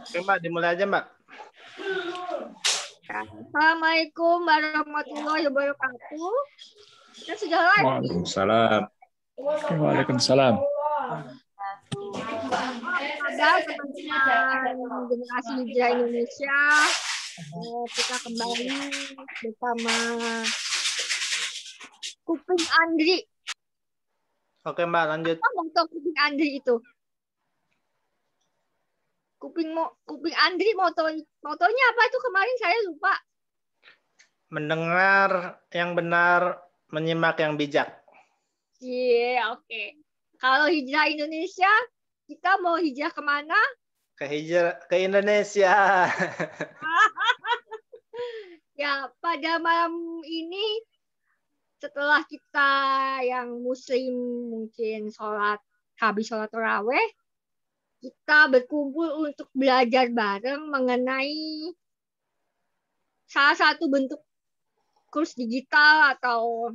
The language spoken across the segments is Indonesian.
Oke, Mbak, dimulai aja, Mbak. Assalamualaikum warahmatullahi wabarakatuh. Kita sudah live. Waalaikumsalam. Waalaikumsalam. Ada generasi muda Indonesia, eh, kita kembali bersama Kuping Andri Oke Mbak lanjut. Ngomong tuh kuping Andri itu. Kuping mo, kuping Andri moto motonya apa itu kemarin saya lupa. Mendengar yang benar, menyimak yang bijak. Iya, yeah, oke. Okay. Kalau hijrah Indonesia, kita mau hijrah kemana? Ke hijrah ke Indonesia. ya, pada malam ini setelah kita yang muslim mungkin sholat habis sholat raweh kita berkumpul untuk belajar bareng mengenai salah satu bentuk kurs digital atau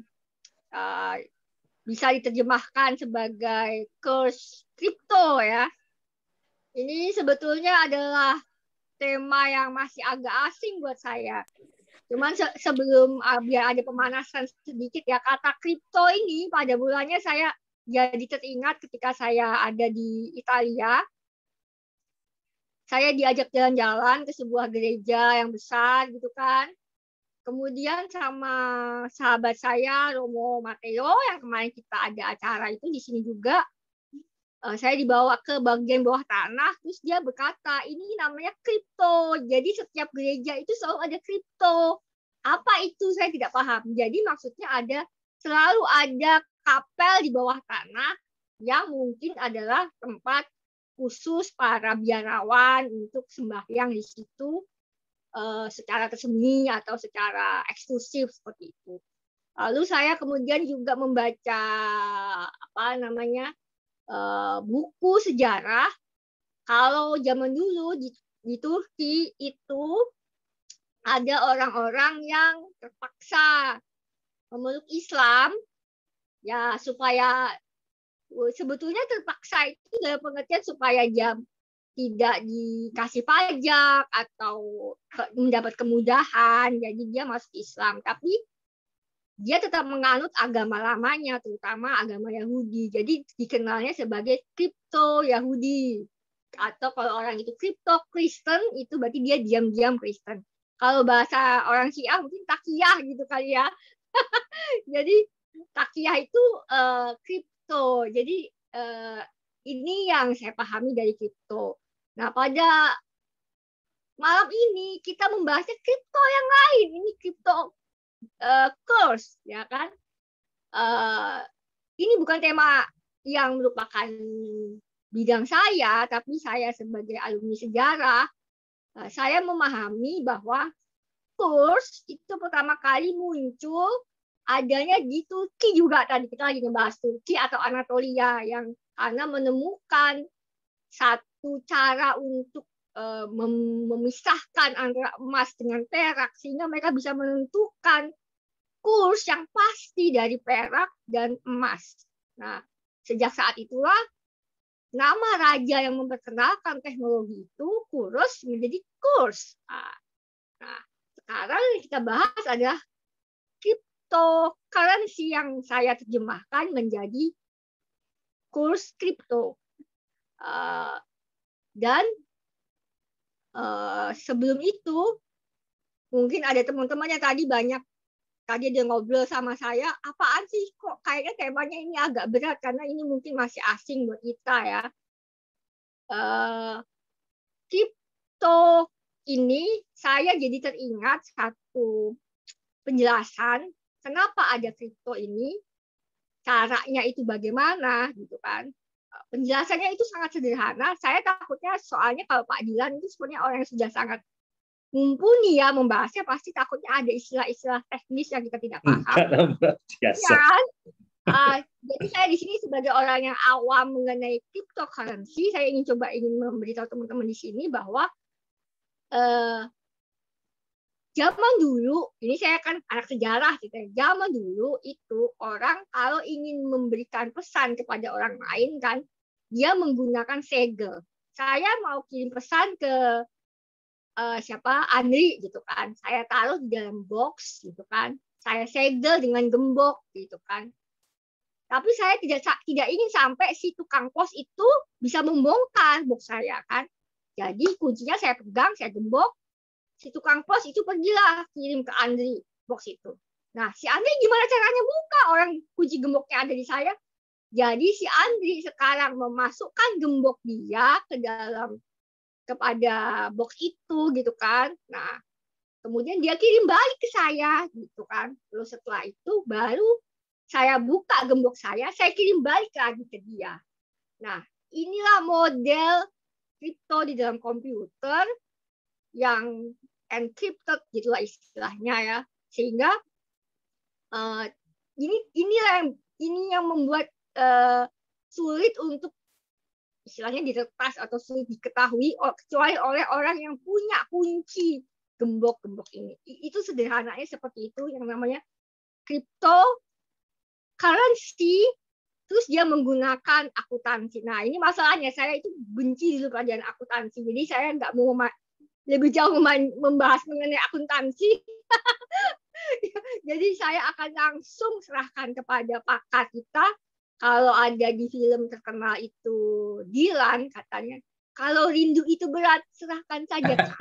uh, bisa diterjemahkan sebagai kurs kripto ya. Ini sebetulnya adalah tema yang masih agak asing buat saya. Cuman se sebelum uh, biar ada pemanasan sedikit ya kata kripto ini pada bulannya saya jadi teringat ketika saya ada di Italia. Saya diajak jalan-jalan ke sebuah gereja yang besar gitu kan. Kemudian sama sahabat saya Romo Matteo yang kemarin kita ada acara itu di sini juga uh, saya dibawa ke bagian bawah tanah terus dia berkata ini namanya kripto jadi setiap gereja itu selalu ada kripto apa itu saya tidak paham jadi maksudnya ada selalu ada kapel di bawah tanah yang mungkin adalah tempat khusus para biarawan untuk sembahyang di situ uh, secara tersembunyi atau secara eksklusif seperti itu. Lalu saya kemudian juga membaca apa namanya Eh, buku sejarah kalau zaman dulu di, di Turki itu ada orang-orang yang terpaksa memeluk Islam ya supaya eh, sebetulnya terpaksa itu dalam pengertian supaya jam tidak dikasih pajak atau mendapat kemudahan jadi dia masuk Islam tapi dia tetap menganut agama lamanya, terutama agama Yahudi. Jadi dikenalnya sebagai kripto Yahudi. Atau kalau orang itu kripto Kristen, itu berarti dia diam-diam Kristen. Kalau bahasa orang Syiah mungkin takiyah gitu kali ya. Jadi takiyah itu uh, kripto. Jadi uh, ini yang saya pahami dari kripto. Nah, pada malam ini kita membahasnya kripto yang lain. Ini kripto uh, course ya kan uh, ini bukan tema yang merupakan bidang saya tapi saya sebagai alumni sejarah uh, saya memahami bahwa course itu pertama kali muncul adanya di Turki juga tadi kita lagi ngebahas Turki atau Anatolia yang karena menemukan satu cara untuk Eh, memisahkan antara emas dengan perak sehingga mereka bisa menentukan kurs yang pasti dari perak dan emas. Nah, sejak saat itulah nama raja yang memperkenalkan teknologi itu kurus menjadi kurs. Ah, nah, sekarang kita bahas adalah cryptocurrency yang saya terjemahkan menjadi kurs kripto. Ah, dan Eh, sebelum itu mungkin ada teman-teman yang tadi banyak tadi dia ngobrol sama saya, apaan sih kok kayaknya temanya ini agak berat karena ini mungkin masih asing buat kita ya. Uh, eh, kripto ini saya jadi teringat satu penjelasan kenapa ada kripto ini, caranya itu bagaimana gitu kan penjelasannya itu sangat sederhana. Saya takutnya soalnya kalau Pak Dilan itu sebenarnya orang yang sudah sangat mumpuni ya membahasnya pasti takutnya ada istilah-istilah teknis yang kita tidak paham. Biasa. uh, jadi saya di sini sebagai orang yang awam mengenai cryptocurrency, saya ingin coba ingin memberitahu teman-teman di sini bahwa uh, zaman dulu, ini saya kan anak sejarah gitu ya, zaman dulu itu orang kalau ingin memberikan pesan kepada orang lain kan, dia menggunakan segel. Saya mau kirim pesan ke uh, siapa Andri gitu kan, saya taruh di dalam box gitu kan, saya segel dengan gembok gitu kan. Tapi saya tidak tidak ingin sampai si tukang pos itu bisa membongkar box saya kan. Jadi kuncinya saya pegang, saya gembok, si tukang pos itu pergilah kirim ke Andri box itu. Nah, si Andri gimana caranya buka? Orang kunci gemboknya ada di saya. Jadi si Andri sekarang memasukkan gembok dia ke dalam kepada box itu gitu kan. Nah, kemudian dia kirim balik ke saya gitu kan. Lalu setelah itu baru saya buka gembok saya, saya kirim balik lagi ke dia. Nah, inilah model kripto di dalam komputer yang encrypted gitulah istilahnya ya sehingga uh, ini inilah yang ini yang membuat uh, sulit untuk istilahnya diretas atau sulit diketahui kecuali oleh orang yang punya kunci gembok-gembok ini itu sederhananya seperti itu yang namanya crypto currency terus dia menggunakan akuntansi. Nah ini masalahnya saya itu benci dulu pelajaran akuntansi. Jadi saya nggak mau lebih jauh membahas mengenai akuntansi. Jadi saya akan langsung serahkan kepada pakar kita kalau ada di film terkenal itu Dilan katanya kalau rindu itu berat serahkan saja kak.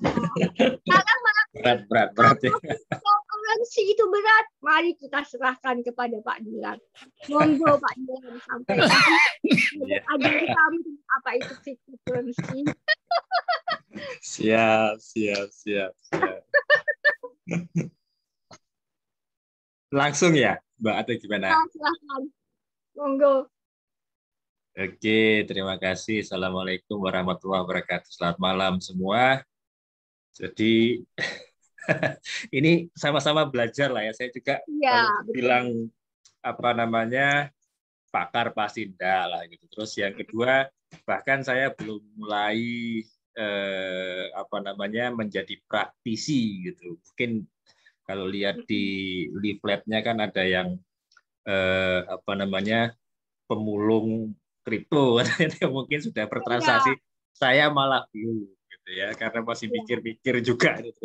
malah berat berat berat ya substansi itu berat, mari kita serahkan kepada Pak Dilan. Monggo Pak Dilan sampai ajari iya. kami apa itu cryptocurrency. siap, siap, siap, siap. Langsung ya, Mbak atau gimana? silahkan. Monggo. Oke, terima kasih. Assalamualaikum warahmatullahi wabarakatuh. Selamat malam semua. Jadi ini sama-sama belajar lah ya. Saya juga ya, bilang apa namanya pakar pasinda lah gitu. Terus yang kedua bahkan saya belum mulai eh, apa namanya menjadi praktisi gitu. Mungkin kalau lihat di leafletnya kan ada yang eh, apa namanya pemulung kripto mungkin sudah bertransaksi. Ya. Saya malah belum gitu ya karena masih pikir-pikir iya. juga gitu.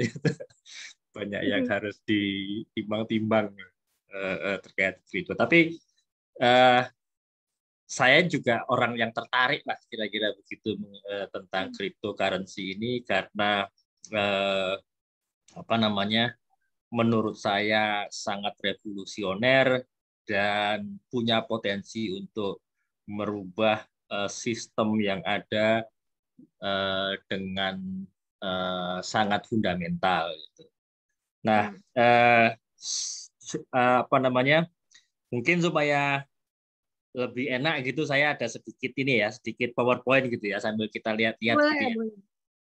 banyak yang hmm. harus ditimbang-timbang uh, terkait itu tapi uh, saya juga orang yang tertarik lah kira-kira begitu uh, tentang hmm. cryptocurrency ini karena uh, apa namanya menurut saya sangat revolusioner dan punya potensi untuk merubah uh, sistem yang ada Eh, dengan eh, sangat fundamental. Gitu. Nah, hmm. eh, apa namanya? Mungkin supaya lebih enak gitu, saya ada sedikit ini ya, sedikit PowerPoint gitu ya, sambil kita lihat-lihat. gitu ya.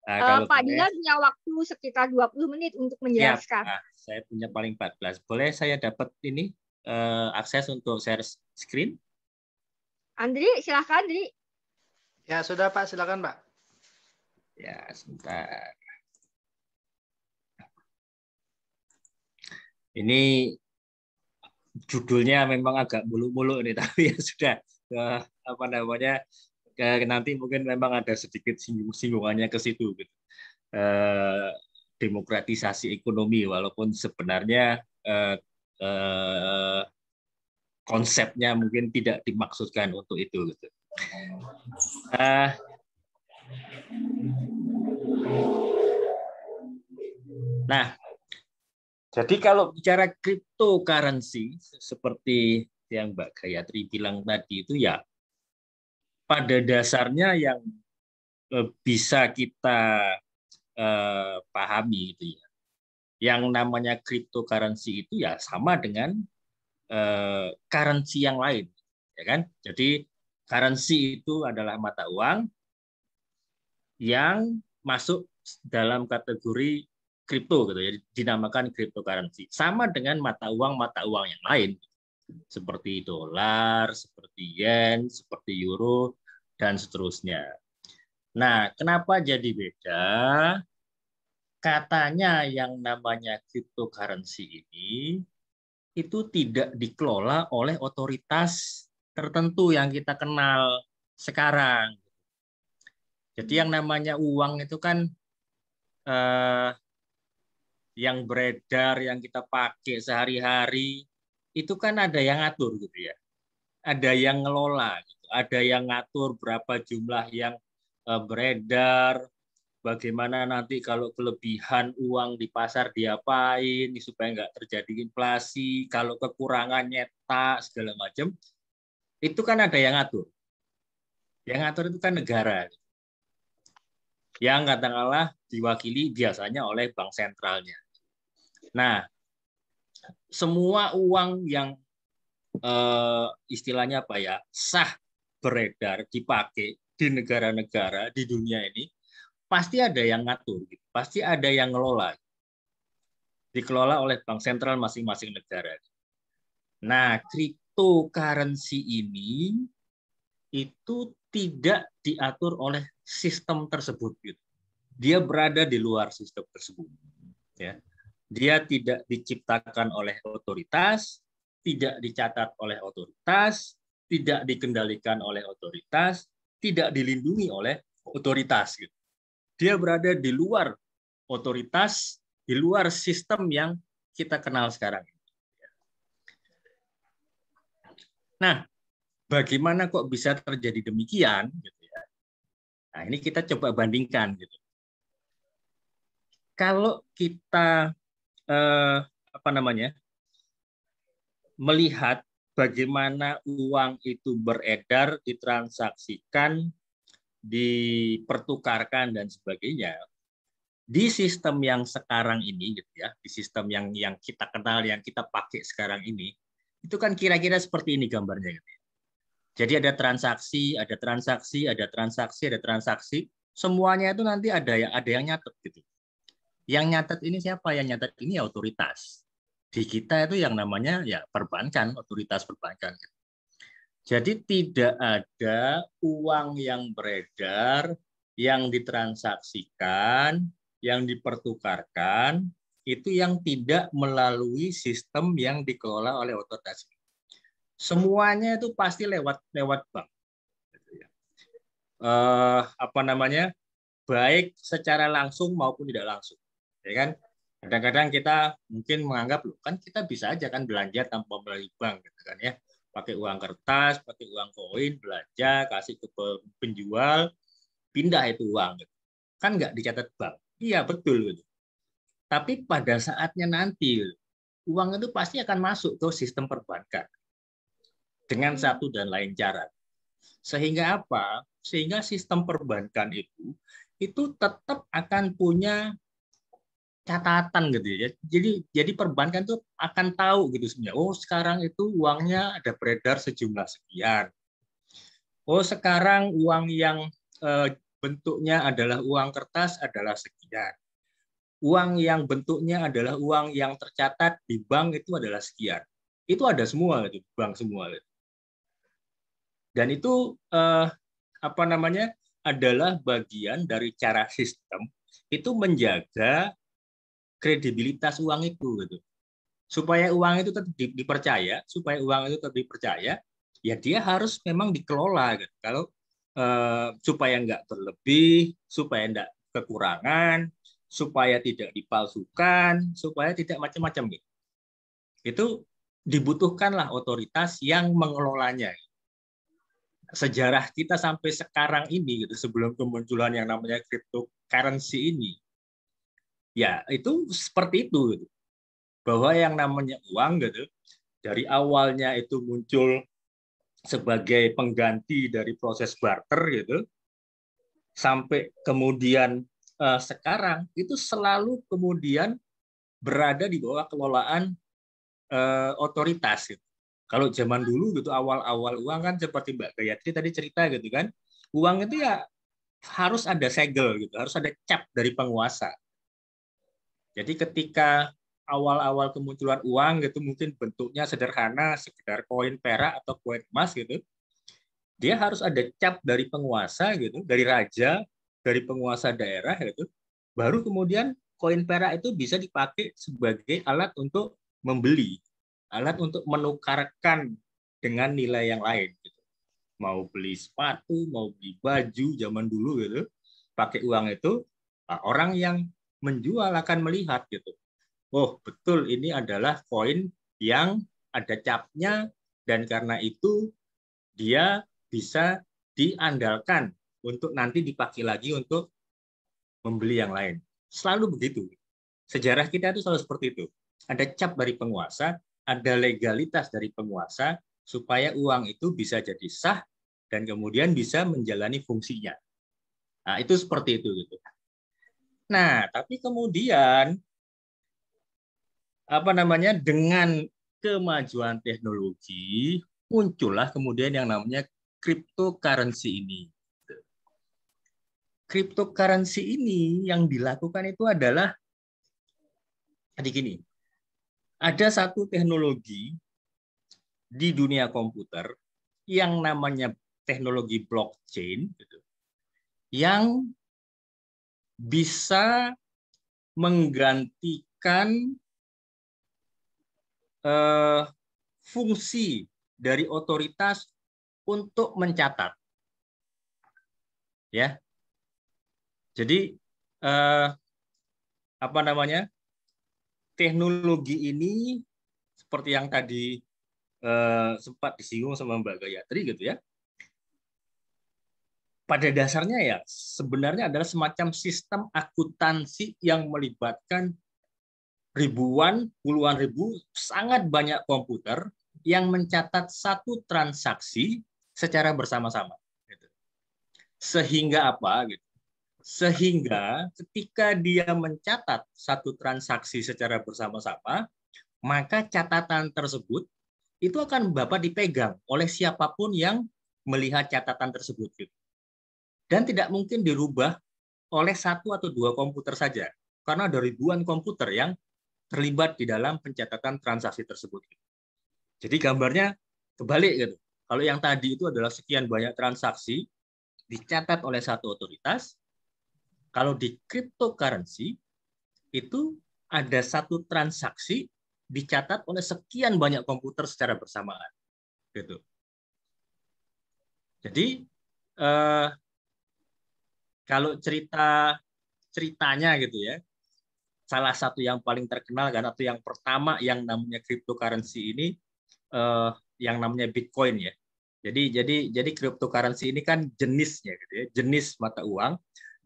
Nah, uh, Pak Dila punya waktu sekitar 20 menit untuk menjelaskan. Ya, ah, saya punya paling 14. Boleh saya dapat ini uh, akses untuk share screen? Andri, silahkan Andri. Ya sudah Pak, silakan Pak. Ya, sebentar. Ini judulnya memang agak mulu-mulu nih, tapi ya sudah apa namanya nanti mungkin memang ada sedikit singgung-singgungannya ke situ. Gitu. Eh, demokratisasi ekonomi, walaupun sebenarnya eh, eh, konsepnya mungkin tidak dimaksudkan untuk itu. Gitu. Nah, jadi kalau bicara cryptocurrency seperti yang Mbak Gayatri bilang tadi itu ya pada dasarnya yang eh, bisa kita eh, pahami itu ya. Yang namanya cryptocurrency itu ya sama dengan eh, currency yang lain, ya kan? Jadi currency itu adalah mata uang, yang masuk dalam kategori kripto gitu ya dinamakan cryptocurrency sama dengan mata uang mata uang yang lain seperti dolar seperti yen seperti euro dan seterusnya nah kenapa jadi beda katanya yang namanya cryptocurrency ini itu tidak dikelola oleh otoritas tertentu yang kita kenal sekarang jadi yang namanya uang itu kan eh, yang beredar, yang kita pakai sehari-hari, itu kan ada yang ngatur gitu ya. Ada yang ngelola, gitu. ada yang ngatur berapa jumlah yang eh, beredar, bagaimana nanti kalau kelebihan uang di pasar diapain supaya nggak terjadi inflasi, kalau kekurangan nyetak segala macam. Itu kan ada yang ngatur. Yang ngatur itu kan negara. Gitu yang katakanlah diwakili biasanya oleh bank sentralnya. Nah, semua uang yang eh, istilahnya apa ya sah beredar dipakai di negara-negara di dunia ini pasti ada yang ngatur, gitu. pasti ada yang ngelola, dikelola oleh bank sentral masing-masing negara. Nah, cryptocurrency ini itu tidak diatur oleh sistem tersebut gitu. Dia berada di luar sistem tersebut. Ya. Dia tidak diciptakan oleh otoritas, tidak dicatat oleh otoritas, tidak dikendalikan oleh otoritas, tidak dilindungi oleh otoritas gitu. Dia berada di luar otoritas, di luar sistem yang kita kenal sekarang. Nah, bagaimana kok bisa terjadi demikian? Gitu? Nah, ini kita coba bandingkan gitu. Kalau kita eh, apa namanya? melihat bagaimana uang itu beredar, ditransaksikan, dipertukarkan dan sebagainya, di sistem yang sekarang ini gitu ya, di sistem yang yang kita kenal yang kita pakai sekarang ini, itu kan kira-kira seperti ini gambarnya gitu. Ya. Jadi ada transaksi, ada transaksi, ada transaksi, ada transaksi. Semuanya itu nanti ada ya, ada yang nyatet gitu. Yang nyatet ini siapa? Yang nyatet ini otoritas. Di kita itu yang namanya ya perbankan, otoritas perbankan. Jadi tidak ada uang yang beredar, yang ditransaksikan, yang dipertukarkan, itu yang tidak melalui sistem yang dikelola oleh otoritas semuanya itu pasti lewat lewat bank. Uh, apa namanya? baik secara langsung maupun tidak langsung. Ya kan? Kadang-kadang kita mungkin menganggap loh kan kita bisa aja kan belanja tanpa melalui bank gitu kan ya. Pakai uang kertas, pakai uang koin, belanja, kasih ke penjual, pindah itu uang. Gitu. Kan nggak dicatat bank. Iya, betul gitu. Tapi pada saatnya nanti uang itu pasti akan masuk ke sistem perbankan dengan hmm. satu dan lain cara. Sehingga apa? Sehingga sistem perbankan itu itu tetap akan punya catatan gitu ya. Jadi jadi perbankan itu akan tahu gitu sebenarnya. Oh, sekarang itu uangnya ada beredar sejumlah sekian. Oh, sekarang uang yang e, bentuknya adalah uang kertas adalah sekian. Uang yang bentuknya adalah uang yang tercatat di bank itu adalah sekian. Itu ada semua gitu, bank semua. Gitu. Dan itu eh, apa namanya adalah bagian dari cara sistem itu menjaga kredibilitas uang itu gitu. Supaya uang itu tetap dipercaya, supaya uang itu tetap dipercaya, ya dia harus memang dikelola gitu. Kalau eh, supaya nggak berlebih, supaya nggak kekurangan, supaya tidak dipalsukan, supaya tidak macam-macam gitu. Itu dibutuhkanlah otoritas yang mengelolanya. Gitu sejarah kita sampai sekarang ini gitu sebelum kemunculan yang namanya cryptocurrency ini ya itu seperti itu gitu. bahwa yang namanya uang gitu dari awalnya itu muncul sebagai pengganti dari proses barter gitu sampai kemudian eh, sekarang itu selalu kemudian berada di bawah kelolaan eh, otoritas gitu. Kalau zaman dulu gitu awal-awal uang kan seperti Mbak Gayatri tadi cerita gitu kan, uang itu ya harus ada segel gitu, harus ada cap dari penguasa. Jadi ketika awal-awal kemunculan uang gitu mungkin bentuknya sederhana sekedar koin perak atau koin emas gitu. Dia harus ada cap dari penguasa gitu, dari raja, dari penguasa daerah gitu. Baru kemudian koin perak itu bisa dipakai sebagai alat untuk membeli alat untuk menukarkan dengan nilai yang lain gitu. mau beli sepatu mau beli baju zaman dulu gitu pakai uang itu nah, orang yang menjual akan melihat gitu oh betul ini adalah koin yang ada capnya dan karena itu dia bisa diandalkan untuk nanti dipakai lagi untuk membeli yang lain. Selalu begitu. Sejarah kita itu selalu seperti itu. Ada cap dari penguasa ada legalitas dari penguasa supaya uang itu bisa jadi sah dan kemudian bisa menjalani fungsinya. Nah, itu seperti itu gitu. Nah, tapi kemudian apa namanya dengan kemajuan teknologi muncullah kemudian yang namanya cryptocurrency ini. Cryptocurrency ini yang dilakukan itu adalah tadi gini, ada satu teknologi di dunia komputer yang namanya teknologi blockchain gitu, yang bisa menggantikan uh, fungsi dari otoritas untuk mencatat. Ya. Jadi uh, apa namanya? teknologi ini seperti yang tadi eh, sempat disinggung sama Mbak Gayatri gitu ya. Pada dasarnya ya sebenarnya adalah semacam sistem akuntansi yang melibatkan ribuan, puluhan ribu, sangat banyak komputer yang mencatat satu transaksi secara bersama-sama. Gitu. Sehingga apa? Gitu. Sehingga ketika dia mencatat satu transaksi secara bersama-sama, maka catatan tersebut itu akan Bapak dipegang oleh siapapun yang melihat catatan tersebut. Gitu. Dan tidak mungkin dirubah oleh satu atau dua komputer saja, karena ada ribuan komputer yang terlibat di dalam pencatatan transaksi tersebut. Jadi gambarnya kebalik gitu. Kalau yang tadi itu adalah sekian banyak transaksi dicatat oleh satu otoritas, kalau di cryptocurrency itu ada satu transaksi dicatat oleh sekian banyak komputer secara bersamaan. Gitu. Jadi eh, kalau cerita ceritanya gitu ya, salah satu yang paling terkenal kan atau yang pertama yang namanya cryptocurrency ini eh, yang namanya Bitcoin ya. Jadi jadi jadi cryptocurrency ini kan jenisnya gitu ya, jenis mata uang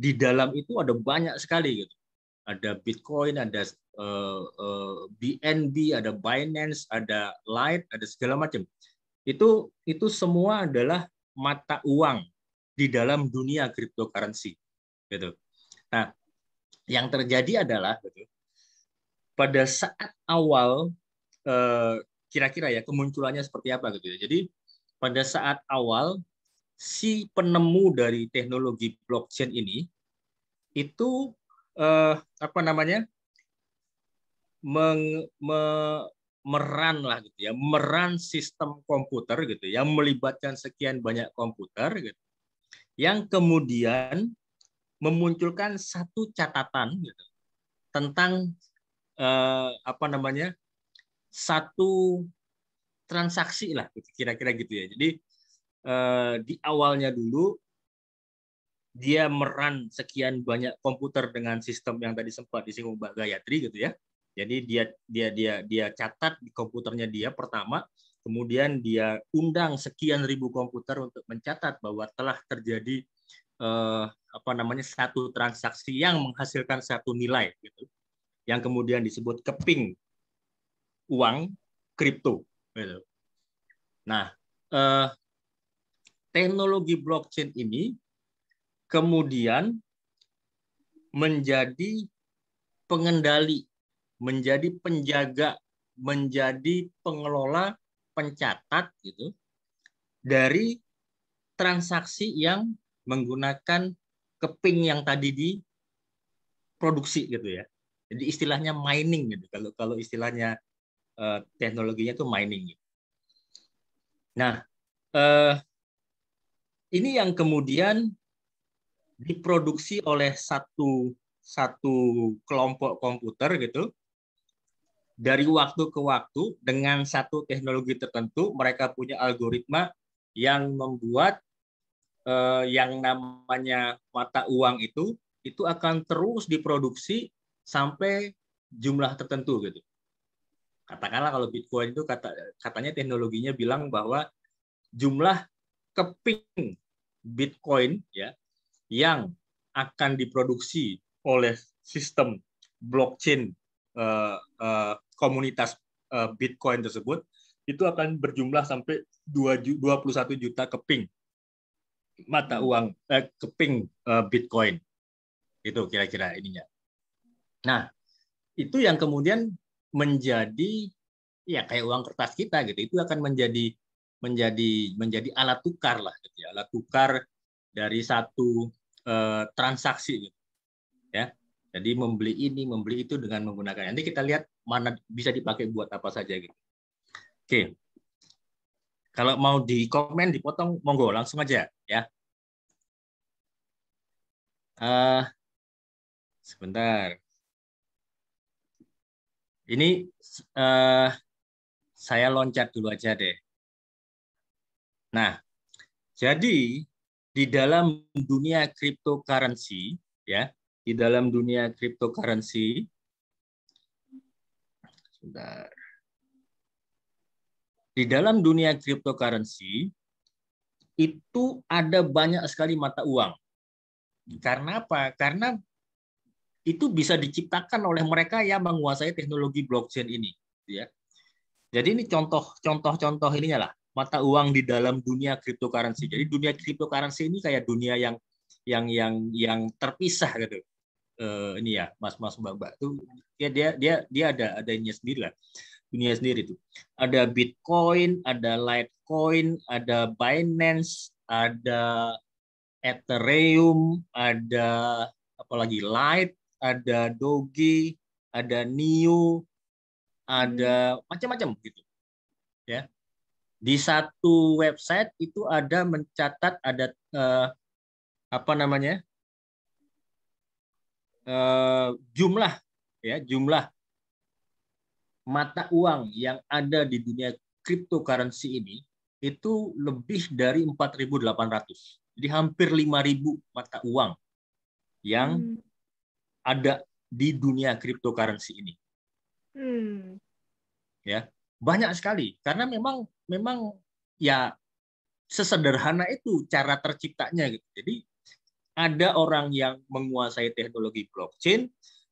di dalam itu ada banyak sekali gitu. Ada Bitcoin, ada BNB, eh, eh, ada Binance, ada Lite, ada segala macam. Itu itu semua adalah mata uang di dalam dunia cryptocurrency gitu. Nah, yang terjadi adalah gitu, pada saat awal eh, kira-kira ya kemunculannya seperti apa gitu ya. Jadi pada saat awal si penemu dari teknologi blockchain ini itu eh, apa namanya meng, me, meran lah gitu ya meran sistem komputer gitu yang melibatkan sekian banyak komputer gitu yang kemudian memunculkan satu catatan gitu tentang eh, apa namanya satu transaksi lah gitu, kira-kira gitu ya jadi Eh, di awalnya dulu dia meran sekian banyak komputer dengan sistem yang tadi sempat disinggung Mbak Gayatri gitu ya. Jadi dia dia dia dia catat di komputernya dia pertama, kemudian dia undang sekian ribu komputer untuk mencatat bahwa telah terjadi eh, apa namanya satu transaksi yang menghasilkan satu nilai gitu. Yang kemudian disebut keping uang kripto gitu. Nah, eh, teknologi blockchain ini kemudian menjadi pengendali, menjadi penjaga, menjadi pengelola, pencatat gitu dari transaksi yang menggunakan keping yang tadi di produksi gitu ya. Jadi istilahnya mining gitu. Kalau kalau istilahnya eh, teknologinya itu mining. Gitu. Nah, eh, ini yang kemudian diproduksi oleh satu satu kelompok komputer gitu dari waktu ke waktu dengan satu teknologi tertentu mereka punya algoritma yang membuat eh, yang namanya mata uang itu itu akan terus diproduksi sampai jumlah tertentu gitu katakanlah kalau Bitcoin itu kata katanya teknologinya bilang bahwa jumlah keping Bitcoin ya yang akan diproduksi oleh sistem blockchain uh, uh, komunitas uh, Bitcoin tersebut itu akan berjumlah sampai 21 juta keping mata uang eh, keping uh, Bitcoin. Itu kira-kira ininya. Nah, itu yang kemudian menjadi ya kayak uang kertas kita gitu. Itu akan menjadi menjadi menjadi alat tukar lah gitu ya alat tukar dari satu eh, transaksi gitu. ya jadi membeli ini membeli itu dengan menggunakan nanti kita lihat mana bisa dipakai buat apa saja gitu oke kalau mau di komen dipotong monggo langsung aja ya uh, sebentar ini uh, saya loncat dulu aja deh Nah, jadi di dalam dunia cryptocurrency, ya, di dalam dunia cryptocurrency, sebentar. Di dalam dunia cryptocurrency itu ada banyak sekali mata uang. Karena apa? Karena itu bisa diciptakan oleh mereka yang menguasai teknologi blockchain ini, ya. Jadi ini contoh-contoh-contoh ininya lah mata uang di dalam dunia cryptocurrency. Jadi dunia cryptocurrency ini kayak dunia yang yang yang yang terpisah gitu. Uh, ini ya, mas-mas mbak-mbak itu ya dia dia dia ada adanya sendiri lah dunia sendiri itu Ada Bitcoin, ada Litecoin, ada Binance, ada Ethereum, ada apalagi Lite, ada Doge, ada new ada hmm. macam-macam gitu di satu website itu ada mencatat ada uh, apa namanya uh, jumlah ya jumlah mata uang yang ada di dunia cryptocurrency ini itu lebih dari 4.800 jadi hampir 5.000 mata uang yang hmm. ada di dunia cryptocurrency ini hmm. ya banyak sekali karena memang memang ya sesederhana itu cara terciptanya gitu. Jadi ada orang yang menguasai teknologi blockchain,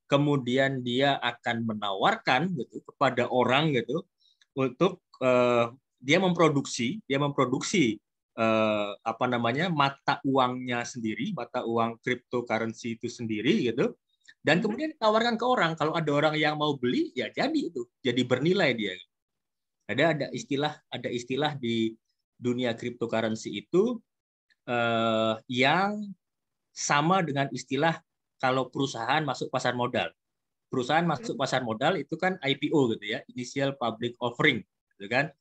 kemudian dia akan menawarkan gitu kepada orang gitu untuk uh, dia memproduksi, dia memproduksi uh, apa namanya mata uangnya sendiri, mata uang cryptocurrency itu sendiri gitu. Dan hmm. kemudian ditawarkan ke orang, kalau ada orang yang mau beli ya jadi itu, jadi bernilai dia ada ada istilah ada istilah di dunia cryptocurrency itu eh, yang sama dengan istilah kalau perusahaan masuk pasar modal. Perusahaan masuk pasar modal itu kan IPO gitu ya, initial public offering, gitu kan.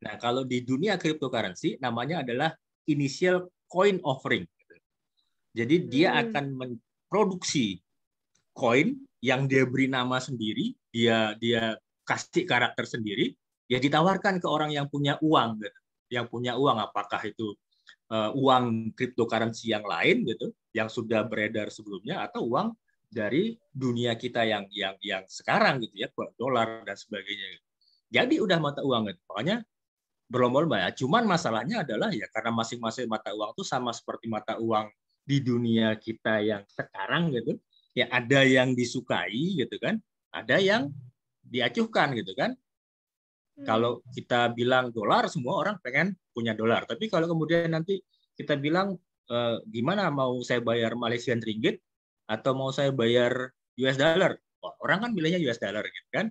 Nah, kalau di dunia cryptocurrency namanya adalah initial coin offering. Gitu. Jadi dia hmm. akan memproduksi koin yang dia beri nama sendiri, dia dia kasih karakter sendiri, ya ditawarkan ke orang yang punya uang gitu. yang punya uang apakah itu uh, uang cryptocurrency yang lain gitu yang sudah beredar sebelumnya atau uang dari dunia kita yang yang yang sekarang gitu ya buat dolar dan sebagainya gitu. jadi udah mata uang gitu. makanya berlomba-lomba ya cuman masalahnya adalah ya karena masing-masing mata uang itu sama seperti mata uang di dunia kita yang sekarang gitu ya ada yang disukai gitu kan ada yang diacuhkan gitu kan Hmm. Kalau kita bilang dolar, semua orang pengen punya dolar. Tapi kalau kemudian nanti kita bilang e, gimana mau saya bayar Malaysian ringgit atau mau saya bayar US dollar, orang kan bilangnya US dollar gitu kan.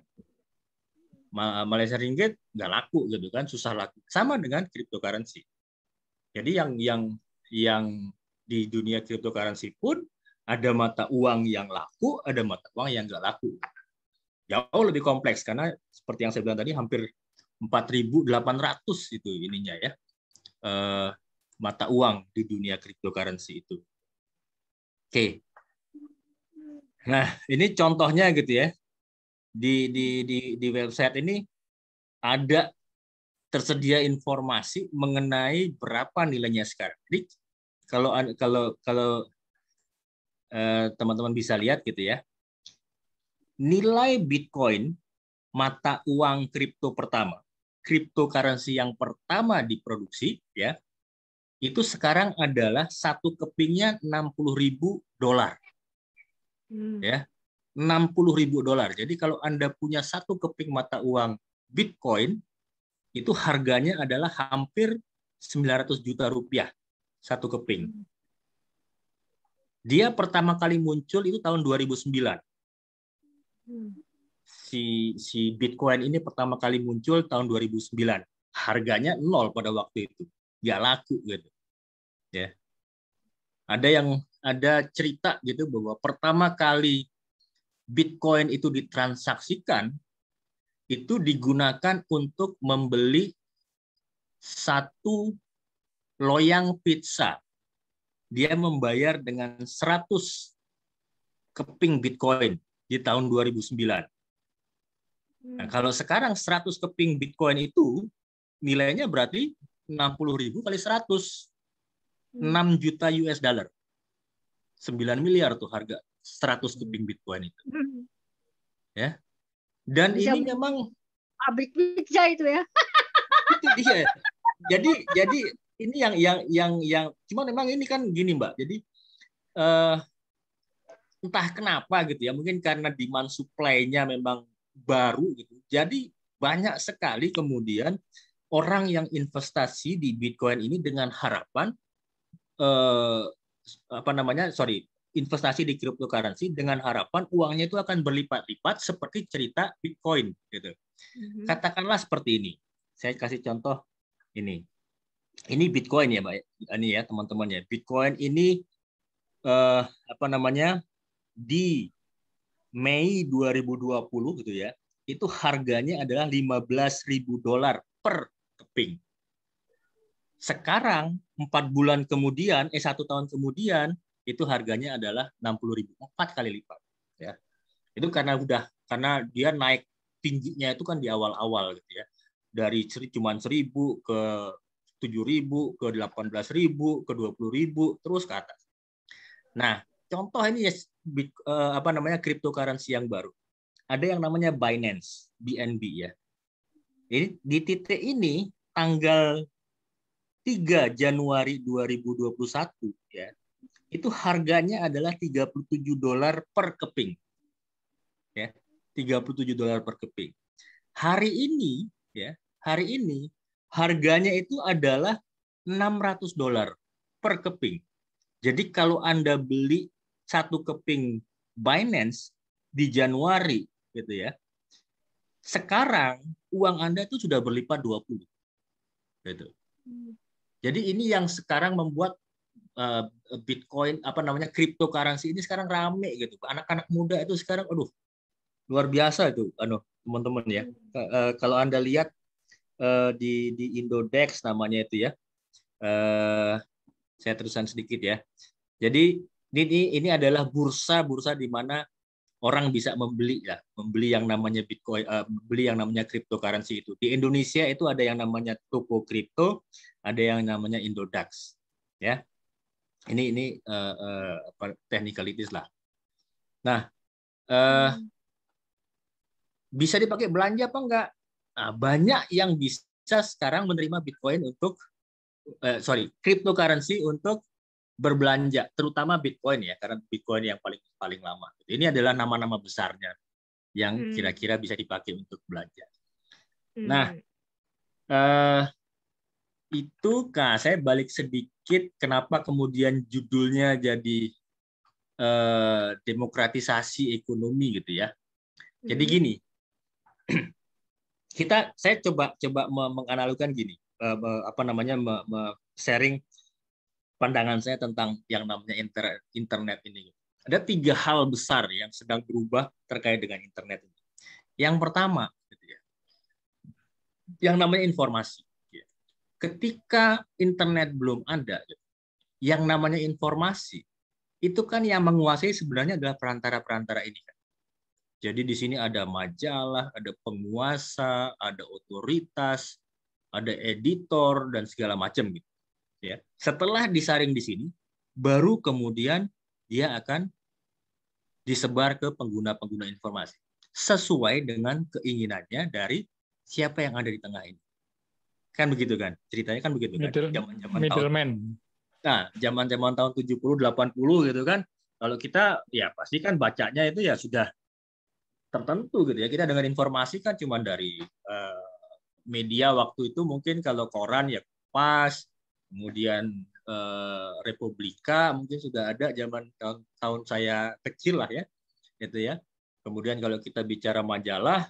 Malaysia ringgit nggak laku gitu kan, susah laku. Sama dengan cryptocurrency. Jadi yang yang yang di dunia cryptocurrency pun ada mata uang yang laku, ada mata uang yang nggak laku jauh lebih kompleks karena seperti yang saya bilang tadi hampir 4.800 itu ininya ya eh, mata uang di dunia cryptocurrency itu. Oke. Okay. Nah, ini contohnya gitu ya. Di di di di website ini ada tersedia informasi mengenai berapa nilainya sekarang. Jadi kalau kalau kalau eh, teman-teman eh, bisa lihat gitu ya nilai Bitcoin mata uang kripto pertama, cryptocurrency yang pertama diproduksi ya, itu sekarang adalah satu kepingnya 60.000 dolar. Hmm. Ya. 60.000 dolar. Jadi kalau Anda punya satu keping mata uang Bitcoin itu harganya adalah hampir 900 juta rupiah satu keping. Hmm. Dia pertama kali muncul itu tahun 2009 si si Bitcoin ini pertama kali muncul tahun 2009. Harganya nol pada waktu itu. Nggak laku gitu. Ya. Ada yang ada cerita gitu bahwa pertama kali Bitcoin itu ditransaksikan itu digunakan untuk membeli satu loyang pizza. Dia membayar dengan 100 keping Bitcoin di tahun 2009. Nah, hmm. kalau sekarang 100 keping Bitcoin itu nilainya berarti 60 ribu kali 100 6 hmm. juta US dollar. 9 miliar tuh harga 100 hmm. keping Bitcoin itu. Ya. Dan Bisa ini memang pabrik pizza itu ya. itu dia. Ya. Jadi jadi ini yang yang yang yang cuman memang ini kan gini Mbak. Jadi eh uh, entah kenapa gitu ya, mungkin karena demand supply-nya memang baru gitu. Jadi banyak sekali kemudian orang yang investasi di Bitcoin ini dengan harapan eh, apa namanya? sorry, investasi di cryptocurrency dengan harapan uangnya itu akan berlipat-lipat seperti cerita Bitcoin gitu. Mm-hmm. Katakanlah seperti ini. Saya kasih contoh ini. Ini Bitcoin ya, Mbak. Ya. Ini ya, teman temannya Bitcoin ini eh, apa namanya? di Mei 2020 gitu ya, itu harganya adalah 15.000 dolar per keping. Sekarang empat bulan kemudian, eh satu tahun kemudian itu harganya adalah 60.000, empat kali lipat. Ya, itu karena udah karena dia naik tingginya itu kan di awal-awal gitu ya, dari cuma seribu ke 7.000 ke 18.000 ke 20.000 terus ke atas. Nah, contoh ini ya eh, apa namanya cryptocurrency yang baru. Ada yang namanya Binance, BNB ya. Ini di titik ini tanggal 3 Januari 2021 ya. Itu harganya adalah 37 dolar per keping. Ya, 37 dolar per keping. Hari ini ya, hari ini harganya itu adalah 600 dolar per keping. Jadi kalau Anda beli satu keping Binance di Januari gitu ya. Sekarang uang Anda itu sudah berlipat 20. Gitu. Jadi ini yang sekarang membuat eh, Bitcoin apa namanya cryptocurrency ini sekarang rame gitu. Anak-anak muda itu sekarang aduh luar biasa itu anu teman-teman ya. Eh, kalau Anda lihat eh, di di Indodex namanya itu ya. Eh saya terusan sedikit ya. Jadi ini ini adalah bursa bursa di mana orang bisa membeli ya membeli yang namanya bitcoin uh, beli yang namanya cryptocurrency itu di Indonesia itu ada yang namanya toko crypto ada yang namanya Indodax ya ini ini uh, uh, technicalities lah nah uh, bisa dipakai belanja apa enggak nah, banyak yang bisa sekarang menerima bitcoin untuk uh, sorry cryptocurrency untuk berbelanja, terutama Bitcoin ya, karena Bitcoin yang paling paling lama. Ini adalah nama-nama besarnya yang hmm. kira-kira bisa dipakai untuk belanja. Hmm. Nah, eh, itu kak, saya balik sedikit. Kenapa kemudian judulnya jadi eh, demokratisasi ekonomi gitu ya? Jadi hmm. gini, kita saya coba coba menganalogikan gini, eh, apa namanya, sharing pandangan saya tentang yang namanya inter internet ini. Ada tiga hal besar yang sedang berubah terkait dengan internet ini. Yang pertama, gitu ya, yang namanya informasi. Ketika internet belum ada, yang namanya informasi itu kan yang menguasai sebenarnya adalah perantara-perantara ini. Kan. Jadi di sini ada majalah, ada penguasa, ada otoritas, ada editor dan segala macam gitu ya setelah disaring di sini baru kemudian dia akan disebar ke pengguna-pengguna informasi sesuai dengan keinginannya dari siapa yang ada di tengah ini kan begitu kan ceritanya kan begitu kan zaman-zaman tahun nah zaman-zaman tahun 70 80 gitu kan kalau kita ya pasti kan bacanya itu ya sudah tertentu gitu ya kita dengan informasi kan cuma dari uh, media waktu itu mungkin kalau koran ya pas kemudian eh, Republika mungkin sudah ada zaman tahun, tahun saya kecil lah ya, gitu ya. Kemudian kalau kita bicara majalah,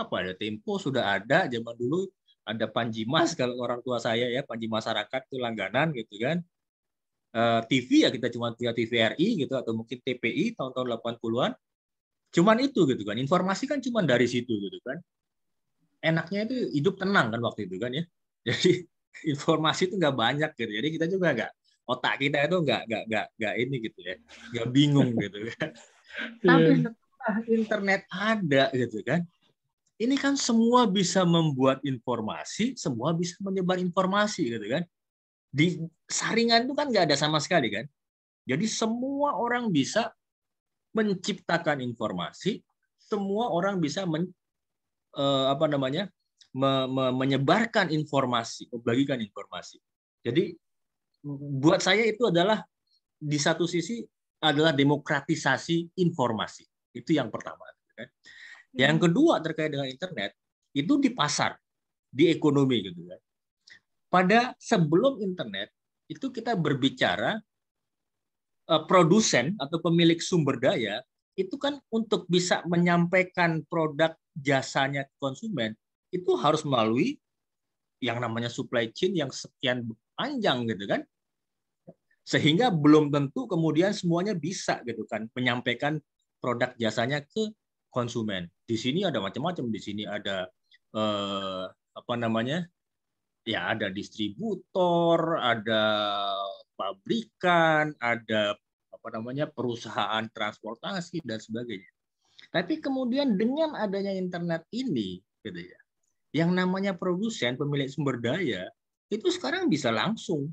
apa ada ya, Tempo sudah ada zaman dulu ada Panji Mas kalau orang tua saya ya Panji Masyarakat itu langganan gitu kan. Eh, TV ya kita cuma punya TVRI gitu atau mungkin TPI tahun-tahun 80-an. Cuman itu gitu kan. Informasi kan cuman dari situ gitu kan. Enaknya itu hidup tenang kan waktu itu kan ya. Jadi informasi itu nggak banyak gitu. Jadi kita juga nggak otak kita itu nggak nggak nggak nggak ini gitu ya, nggak bingung gitu kan. Iya. Tapi setelah internet ada gitu kan, ini kan semua bisa membuat informasi, semua bisa menyebar informasi gitu kan. Di saringan itu kan nggak ada sama sekali kan. Jadi semua orang bisa menciptakan informasi, semua orang bisa men, eh, apa namanya me, me, menyebarkan informasi, membagikan informasi. Jadi buat saya itu adalah di satu sisi adalah demokratisasi informasi. Itu yang pertama. Kan. Yang hmm. kedua terkait dengan internet itu di pasar, di ekonomi gitu kan. Pada sebelum internet itu kita berbicara eh, produsen atau pemilik sumber daya itu kan untuk bisa menyampaikan produk jasanya ke konsumen itu harus melalui yang namanya supply chain yang sekian panjang gitu kan sehingga belum tentu kemudian semuanya bisa gitu kan menyampaikan produk jasanya ke konsumen di sini ada macam-macam di sini ada eh, apa namanya ya ada distributor ada pabrikan ada apa namanya perusahaan transportasi dan sebagainya tapi kemudian dengan adanya internet ini gitu ya yang namanya produsen, pemilik sumber daya, itu sekarang bisa langsung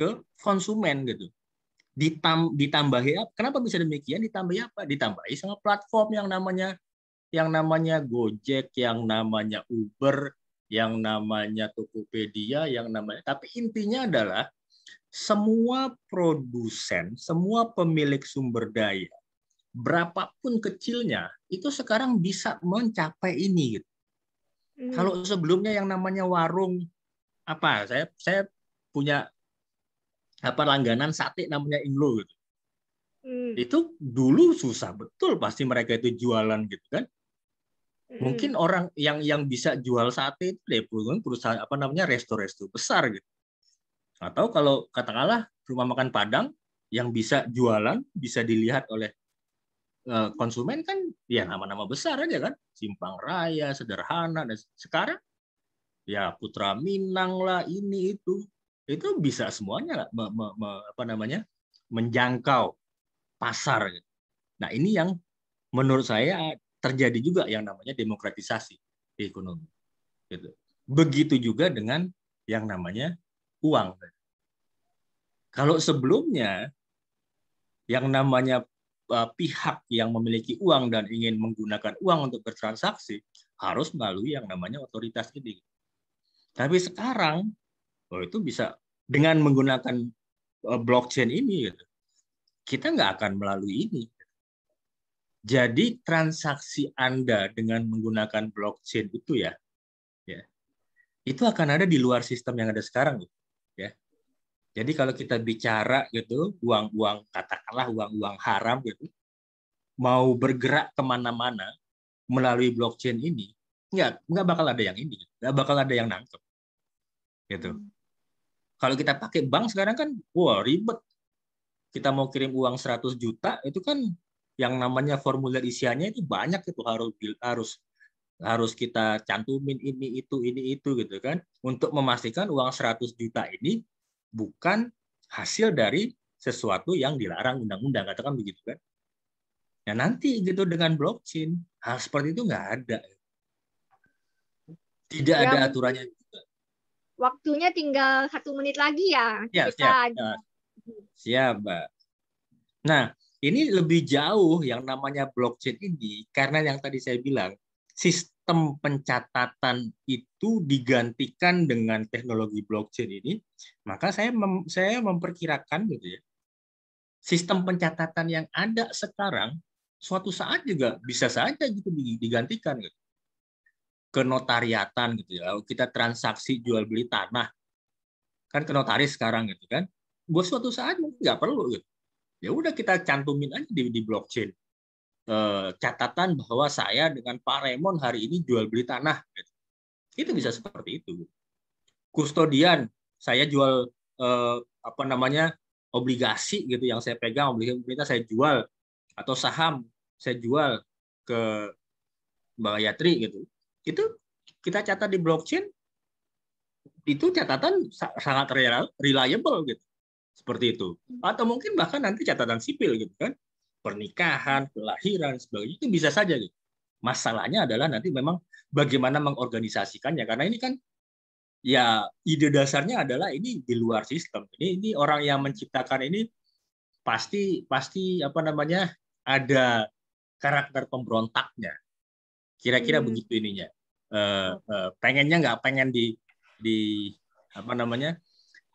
ke konsumen gitu. Ditam, ditambahi apa? Kenapa bisa demikian? Ditambahi apa? Ditambahi sama platform yang namanya yang namanya Gojek, yang namanya Uber, yang namanya Tokopedia, yang namanya tapi intinya adalah semua produsen, semua pemilik sumber daya, berapapun kecilnya, itu sekarang bisa mencapai ini. Gitu. Kalau hmm. sebelumnya yang namanya warung apa, saya saya punya apa langganan sate namanya Inglo gitu. Hmm. Itu dulu susah betul pasti mereka itu jualan gitu kan. Hmm. Mungkin orang yang yang bisa jual sate itu deh perusahaan apa namanya resto-resto besar gitu. Atau kalau katakanlah rumah makan Padang yang bisa jualan bisa dilihat oleh Eh, konsumen kan ya nama-nama besar aja kan simpang raya sederhana dan sekarang ya putra minang lah ini itu itu bisa semuanya me, me, me, apa namanya menjangkau pasar gitu. nah ini yang menurut saya terjadi juga yang namanya demokratisasi ekonomi gitu begitu juga dengan yang namanya uang kalau sebelumnya yang namanya Eh, pihak yang memiliki uang dan ingin menggunakan uang untuk bertransaksi harus melalui yang namanya otoritas ini. Tapi sekarang oh itu bisa dengan menggunakan eh, blockchain ini gitu, kita nggak akan melalui ini. Jadi transaksi Anda dengan menggunakan blockchain itu ya, ya itu akan ada di luar sistem yang ada sekarang, ya. Jadi kalau kita bicara gitu, uang-uang katakanlah uang-uang haram gitu, mau bergerak kemana-mana melalui blockchain ini, nggak nggak bakal ada yang ini, nggak bakal ada yang nangkep, gitu. Hmm. Kalau kita pakai bank sekarang kan, wah ribet. Kita mau kirim uang 100 juta itu kan yang namanya formulir isiannya itu banyak itu harus harus harus kita cantumin ini itu ini itu gitu kan untuk memastikan uang 100 juta ini bukan hasil dari sesuatu yang dilarang undang-undang katakan begitu kan nah nanti gitu dengan blockchain hal seperti itu nggak ada tidak ya, ada aturannya juga waktunya tinggal satu menit lagi ya, ya kita siap, mbak nah ini lebih jauh yang namanya blockchain ini karena yang tadi saya bilang sistem sistem pencatatan itu digantikan dengan teknologi blockchain ini, maka saya mem, saya memperkirakan gitu ya, sistem pencatatan yang ada sekarang suatu saat juga bisa saja gitu digantikan gitu. ke notariatan gitu ya. Kita transaksi jual beli tanah kan ke notaris sekarang gitu kan. Gue suatu saat mungkin nggak perlu gitu. Ya udah kita cantumin aja di, di blockchain Eh, catatan bahwa saya dengan Pak Raymond hari ini jual beli tanah. Itu bisa seperti itu. Kustodian, saya jual eh, apa namanya obligasi gitu yang saya pegang obligasi pemerintah saya jual atau saham saya jual ke Mbak Yatri gitu. Itu kita catat di blockchain itu catatan sangat reliable gitu. Seperti itu. Atau mungkin bahkan nanti catatan sipil gitu kan pernikahan, kelahiran, sebagainya itu bisa saja gitu. Masalahnya adalah nanti memang bagaimana mengorganisasikannya karena ini kan ya ide dasarnya adalah ini di luar sistem. Ini ini orang yang menciptakan ini pasti pasti apa namanya ada karakter pemberontaknya. Kira-kira hmm. begitu ininya. Uh, uh, pengennya nggak pengen di di apa namanya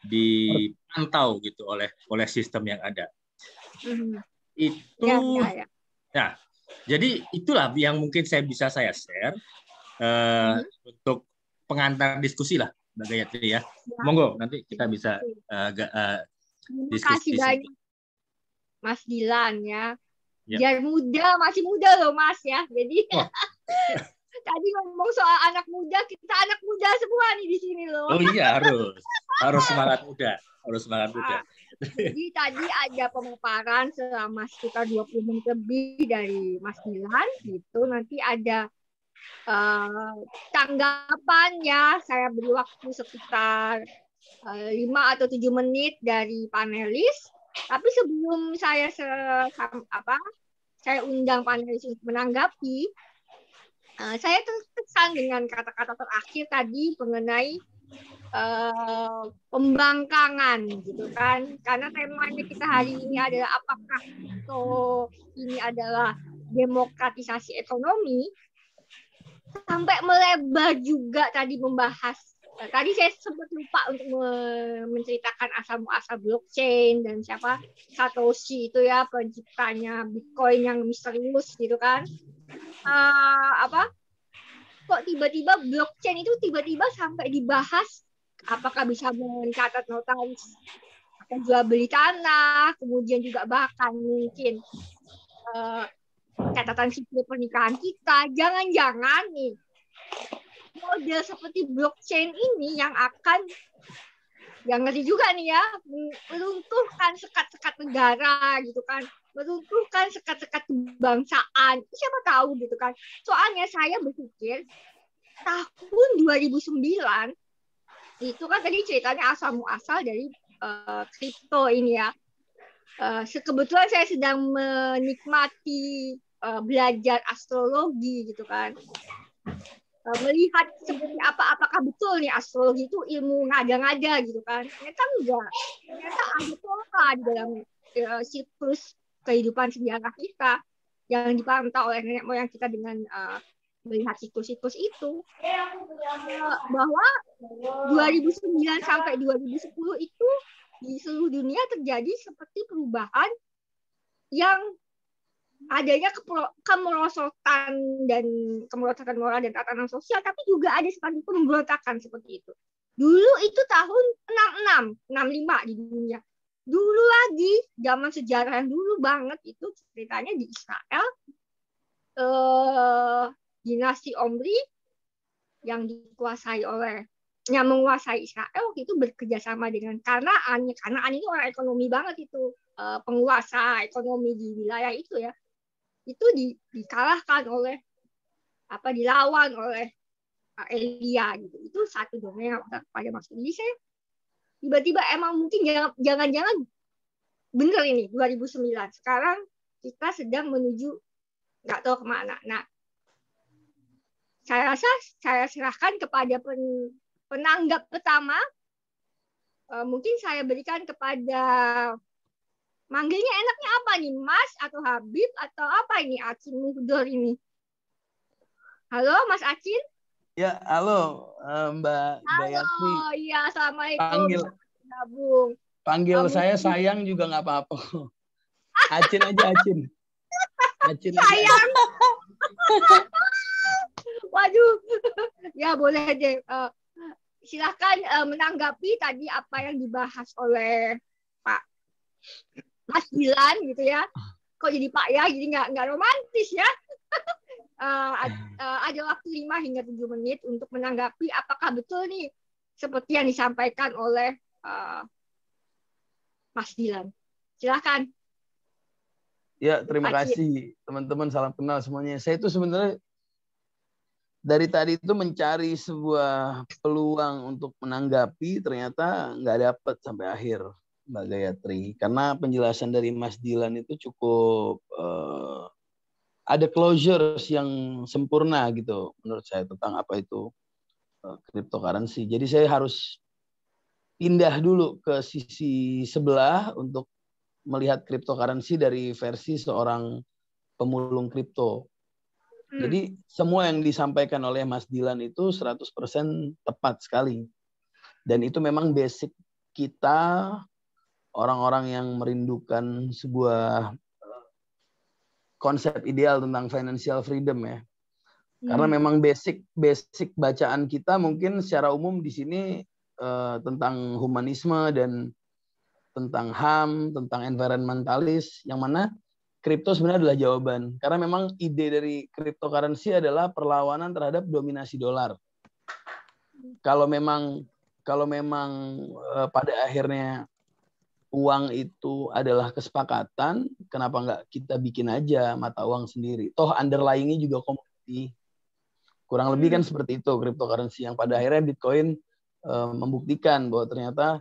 dipantau gitu oleh oleh sistem yang ada. Hmm itu ya, ya, ya. nah jadi itulah yang mungkin saya bisa saya share uh, hmm. untuk pengantar diskusi lah Mbak Gayatri ya. ya. Monggo nanti kita bisa uh, uh, diskusi. Terima kasih eh, eh, banyak Mas Dilan ya. ya. muda, masih muda loh Mas ya. Jadi oh. tadi ngomong soal anak muda, kita anak muda semua nih di sini loh. Oh iya harus harus semangat muda harus semangat muda ah, jadi tadi ada pemaparan selama sekitar 20 menit lebih dari Mas Milan gitu nanti ada uh, tanggapan ya saya beri waktu sekitar uh, eh, 5 atau 7 menit dari panelis tapi sebelum saya se apa saya undang panelis untuk menanggapi uh, saya terkesan dengan kata-kata terakhir tadi mengenai Eh, pembangkangan gitu kan karena temanya kita hari ini adalah apakah so ini adalah demokratisasi ekonomi sampai melebar juga tadi membahas tadi saya sempat lupa untuk menceritakan asal muasal blockchain dan siapa Satoshi itu ya penciptanya Bitcoin yang misterius gitu kan uh, apa kok tiba-tiba blockchain itu tiba-tiba sampai dibahas apakah bisa mencatat notaris akan jual beli tanah, kemudian juga bahkan mungkin uh, catatan sipil pernikahan kita, jangan-jangan nih model seperti blockchain ini yang akan yang ngerti juga nih ya meruntuhkan sekat-sekat negara gitu kan meruntuhkan sekat-sekat kebangsaan siapa tahu gitu kan soalnya saya berpikir tahun 2009 itu kan tadi ceritanya asal muasal dari uh, ini ya. Uh, eh, kebetulan saya sedang menikmati uh, belajar astrologi gitu kan. Uh, melihat seperti apa apakah betul nih astrologi itu ilmu ngada-ngada gitu kan. Ternyata enggak. Ternyata ada pola di dalam uh, siklus kehidupan sejarah kita yang dipantau oleh nenek moyang kita dengan uh, melihat siklus-siklus itu bahwa 2009 sampai 2010 itu di seluruh dunia terjadi seperti perubahan yang adanya kemerosotan dan kemerosotan moral dan tatanan sosial tapi juga ada seperti pemberontakan seperti itu. Dulu itu tahun 66, 65 di dunia. Dulu lagi zaman sejarah yang dulu banget itu ceritanya di Israel eh dinasti Omri yang dikuasai oleh yang menguasai Israel itu bekerja sama dengan Kanaan. Kanaan ini orang ekonomi banget itu eh, penguasa ekonomi di wilayah itu ya. Itu di, dikalahkan oleh apa dilawan oleh eh, Elia gitu. Itu satu domain pada maksud ini saya tiba-tiba emang mungkin jangan-jangan bener ini 2009. Sekarang kita sedang menuju nggak tahu kemana. Nah saya rasa saya serahkan kepada pen, penanggap pertama. E, mungkin saya berikan kepada manggilnya enaknya apa nih, Mas atau Habib atau apa ini Acin Muhdor ini? Halo, Mas Acin. Ya, halo eh, Mbak Halo, Bayati. iya, Assalamualaikum. Panggil, gabung. Panggil saya sayang juga nggak apa-apa. Acin aja, Acin. Acin sayang. Aja waduh ya boleh deh uh, silahkan uh, eh, menanggapi tadi apa yang dibahas oleh Pak Mas Dilan gitu ya kok jadi Pak ya jadi nggak nggak romantis ya uh, uh, ada waktu 5 hingga 7 menit untuk menanggapi apakah betul nih seperti yang disampaikan oleh uh, Mas Dilan silahkan Ya, terima kasih teman-teman. Salam kenal semuanya. Saya itu sebenarnya dari tadi itu mencari sebuah peluang untuk menanggapi ternyata nggak dapat sampai akhir Mbak Gayatri karena penjelasan dari Mas Dilan itu cukup uh, ada closures yang sempurna gitu menurut saya tentang apa itu eh, cryptocurrency. Jadi saya harus pindah dulu ke sisi sebelah untuk melihat cryptocurrency dari versi seorang pemulung kripto Hmm. Jadi semua yang disampaikan oleh Mas Dilan itu 100% tepat sekali. Dan itu memang basic kita orang-orang yang merindukan sebuah konsep ideal tentang financial freedom ya. Hmm. Karena memang basic basic bacaan kita mungkin secara umum di sini uh, tentang humanisme dan tentang HAM, tentang environmentalis yang mana kripto sebenarnya adalah jawaban karena memang ide dari cryptocurrency adalah perlawanan terhadap dominasi dolar. Kalau memang kalau memang eh, pada akhirnya uang itu adalah kesepakatan, kenapa nggak kita bikin aja mata uang sendiri? Toh underlying underlyingnya juga komoditi. Kurang lebih kan hmm. seperti itu cryptocurrency yang pada akhirnya Bitcoin eh, membuktikan bahwa ternyata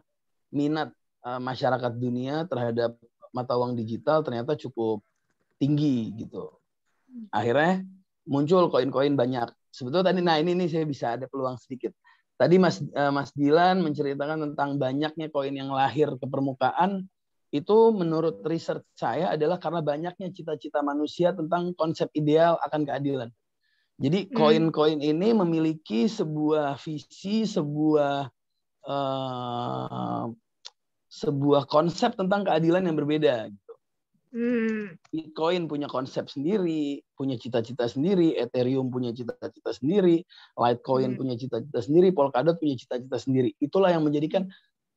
minat eh, masyarakat dunia terhadap mata uang digital ternyata cukup tinggi gitu. Akhirnya muncul koin-koin banyak. Sebetulnya tadi nah ini nih saya bisa ada peluang sedikit. Tadi Mas eh, Mas Dilan menceritakan tentang banyaknya koin yang lahir ke permukaan itu menurut riset saya adalah karena banyaknya cita-cita manusia tentang konsep ideal akan keadilan. Jadi hmm. koin-koin ini memiliki sebuah visi, sebuah uh, sebuah konsep tentang keadilan yang berbeda. Hmm. Bitcoin punya konsep sendiri, punya cita-cita sendiri, Ethereum punya cita-cita sendiri, Litecoin hmm. punya cita-cita sendiri, Polkadot punya cita-cita sendiri. Itulah yang menjadikan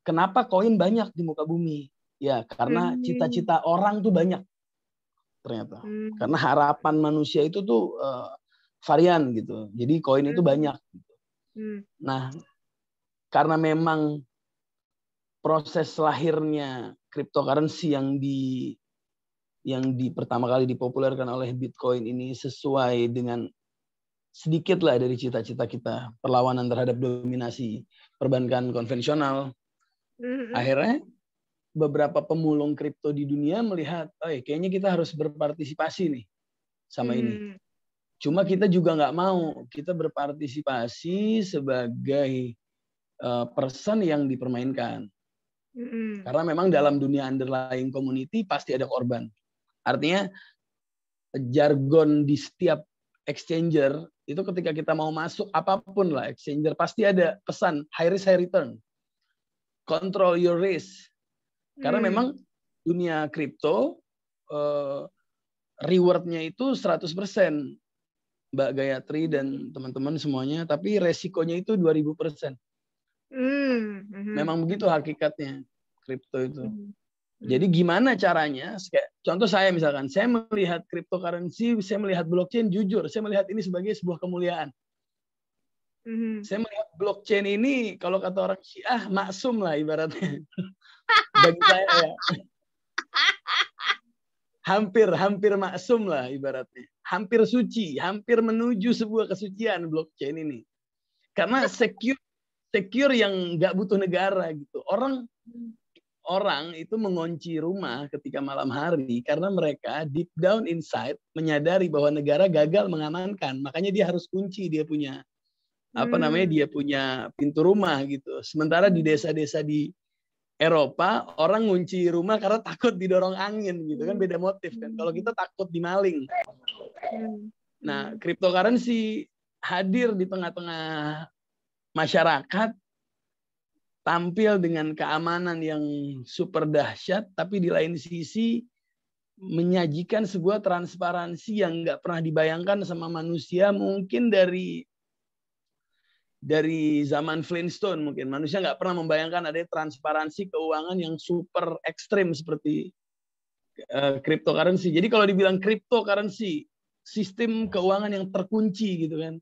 kenapa koin banyak di muka bumi. Ya, karena hmm. cita-cita hmm. orang tuh banyak ternyata. Hmm. Karena harapan manusia itu tuh uh, varian gitu. Jadi koin hmm. itu banyak. Gitu. Hmm. Nah, karena memang proses lahirnya cryptocurrency yang di yang di pertama kali dipopulerkan oleh Bitcoin ini sesuai dengan sedikitlah dari cita-cita kita perlawanan terhadap dominasi perbankan konvensional. Mm-hmm. Akhirnya beberapa pemulung kripto di dunia melihat, oh kayaknya kita harus berpartisipasi nih sama ini. Mm-hmm. Cuma kita juga nggak mau kita berpartisipasi sebagai uh, person yang dipermainkan. Mm-hmm. Karena memang dalam dunia underlying community pasti ada korban. Artinya jargon di setiap exchanger itu ketika kita mau masuk apapun lah exchanger pasti ada pesan high risk high return. Control your risk. Karena hmm. memang dunia kripto eh, rewardnya itu 100% Mbak Gayatri dan teman-teman semuanya, tapi resikonya itu 2000%. Mm -hmm. Memang begitu hakikatnya kripto itu. -hmm. Hmm. Jadi gimana caranya? Contoh saya misalkan, saya melihat cryptocurrency, saya melihat blockchain, jujur, saya melihat ini sebagai sebuah kemuliaan. Mm-hmm. Saya melihat blockchain ini, kalau kata orang Syiah, maksum lah ibaratnya. Bagi saya ya. Hampir, hampir maksum lah ibaratnya. Hampir suci, hampir menuju sebuah kesucian blockchain ini. Karena secure, secure yang nggak butuh negara gitu. Orang hmm orang itu mengunci rumah ketika malam hari karena mereka deep down inside menyadari bahwa negara gagal mengamankan. Makanya dia harus kunci dia punya apa hmm. namanya dia punya pintu rumah gitu. Sementara di desa-desa di Eropa orang ngunci rumah karena takut didorong angin gitu kan hmm. beda motif kan. Kalau kita takut dimaling. Hmm. Nah, cryptocurrency hadir di tengah-tengah masyarakat tampil dengan keamanan yang super dahsyat, tapi di lain sisi menyajikan sebuah transparansi yang nggak pernah dibayangkan sama manusia mungkin dari dari zaman Flintstone mungkin manusia nggak pernah membayangkan ada transparansi keuangan yang super ekstrim seperti uh, cryptocurrency. Jadi kalau dibilang cryptocurrency sistem keuangan yang terkunci gitu kan,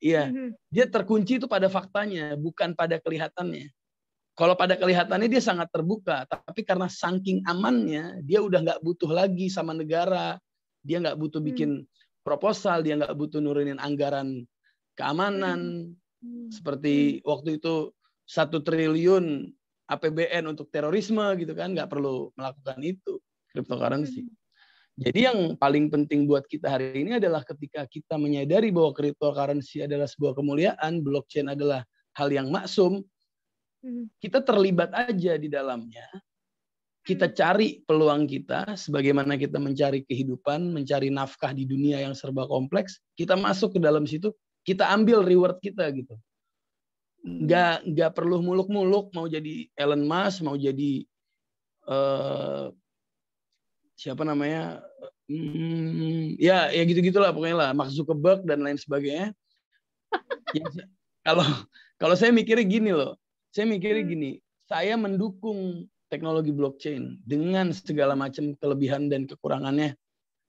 iya mm-hmm. dia terkunci itu pada faktanya bukan pada kelihatannya. Kalau pada kelihatannya dia sangat terbuka, tapi karena saking amannya, dia udah nggak butuh lagi sama negara. Dia nggak butuh hmm. bikin proposal, dia nggak butuh nurunin anggaran keamanan. Hmm. Seperti hmm. waktu itu satu triliun APBN untuk terorisme gitu kan, nggak perlu melakukan itu cryptocurrency. Jadi yang paling penting buat kita hari ini adalah ketika kita menyadari bahwa cryptocurrency adalah sebuah kemuliaan, blockchain adalah hal yang maksum, Hmm. Kita terlibat aja di dalamnya. Kita hmm. cari peluang kita sebagaimana kita mencari kehidupan, mencari nafkah di dunia yang serba kompleks, kita masuk ke dalam situ, kita ambil reward kita gitu. Hmm. Nggak nggak perlu muluk-muluk mau jadi Elon Musk, mau jadi uh, siapa namanya hmm, ya ya gitu gitulah pokoknya lah Mark Zuckerberg dan lain sebagainya ya, kalau kalau saya mikirnya gini loh saya mikirnya hmm. gini, saya mendukung teknologi blockchain dengan segala macam kelebihan dan kekurangannya.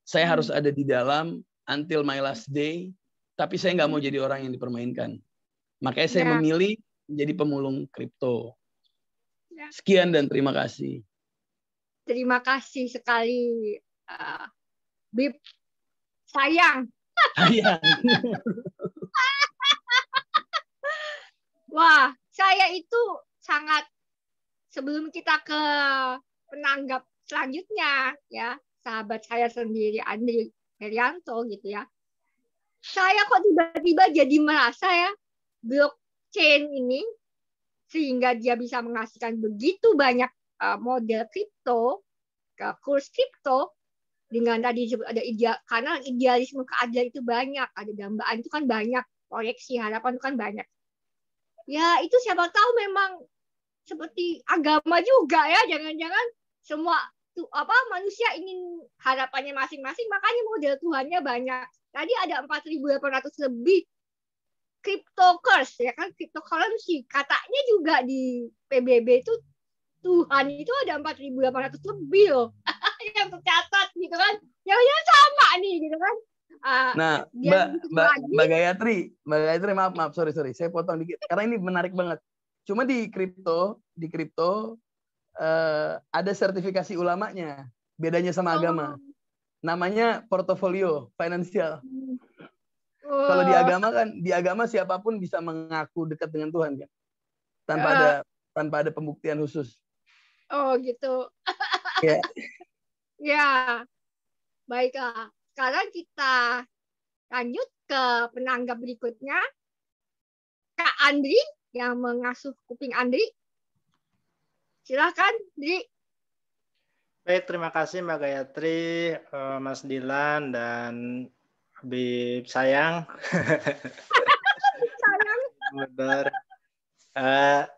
Saya hmm. harus ada di dalam until my last day, tapi saya nggak mau hmm. jadi orang yang dipermainkan. Makanya saya ya. memilih menjadi pemulung kripto. Ya. Sekian dan terima kasih. Terima kasih sekali, uh, Bib. Sayang. Sayang. Wah, saya itu sangat sebelum kita ke penanggap selanjutnya ya sahabat saya sendiri Andri Herianto gitu ya saya kok tiba-tiba jadi merasa ya blockchain ini sehingga dia bisa menghasilkan begitu banyak eh, model kripto ke kurs kripto dengan tadi disebut ada ideal karena idealisme keadilan itu banyak ada dambaan itu kan banyak proyeksi harapan itu kan banyak ya itu siapa tahu memang seperti agama juga ya jangan-jangan semua tuh apa manusia ingin harapannya masing-masing makanya model Tuhannya banyak tadi ada 4.800 lebih cryptocurrency ya kan cryptocurrency katanya juga di PBB itu Tuhan itu ada 4.800 lebih loh yang tercatat gitu kan yang sama nih gitu kan Uh, nah, Mbak Mbak Mbak Gayatri, Mbak Gayatri maaf maaf sorry sorry, saya potong dikit karena ini menarik banget. Cuma di kripto, di kripto uh, ada sertifikasi ulamanya, bedanya sama oh. agama. Namanya portofolio finansial. Oh. Kalau di agama kan, di agama siapapun bisa mengaku dekat dengan Tuhan kan, tanpa uh. ada ah. tanpa ada pembuktian khusus. Oh gitu. Iya. Ya. Yeah. ya. Yeah. Baiklah. Sekarang kita lanjut ke penanggap berikutnya. Kak Andri yang mengasuh kuping Andri. silahkan Andri Baik, terima kasih Mbak Gayatri, eh, Mas Dilan, dan Bib Sayang. sayang. Benar. Uh,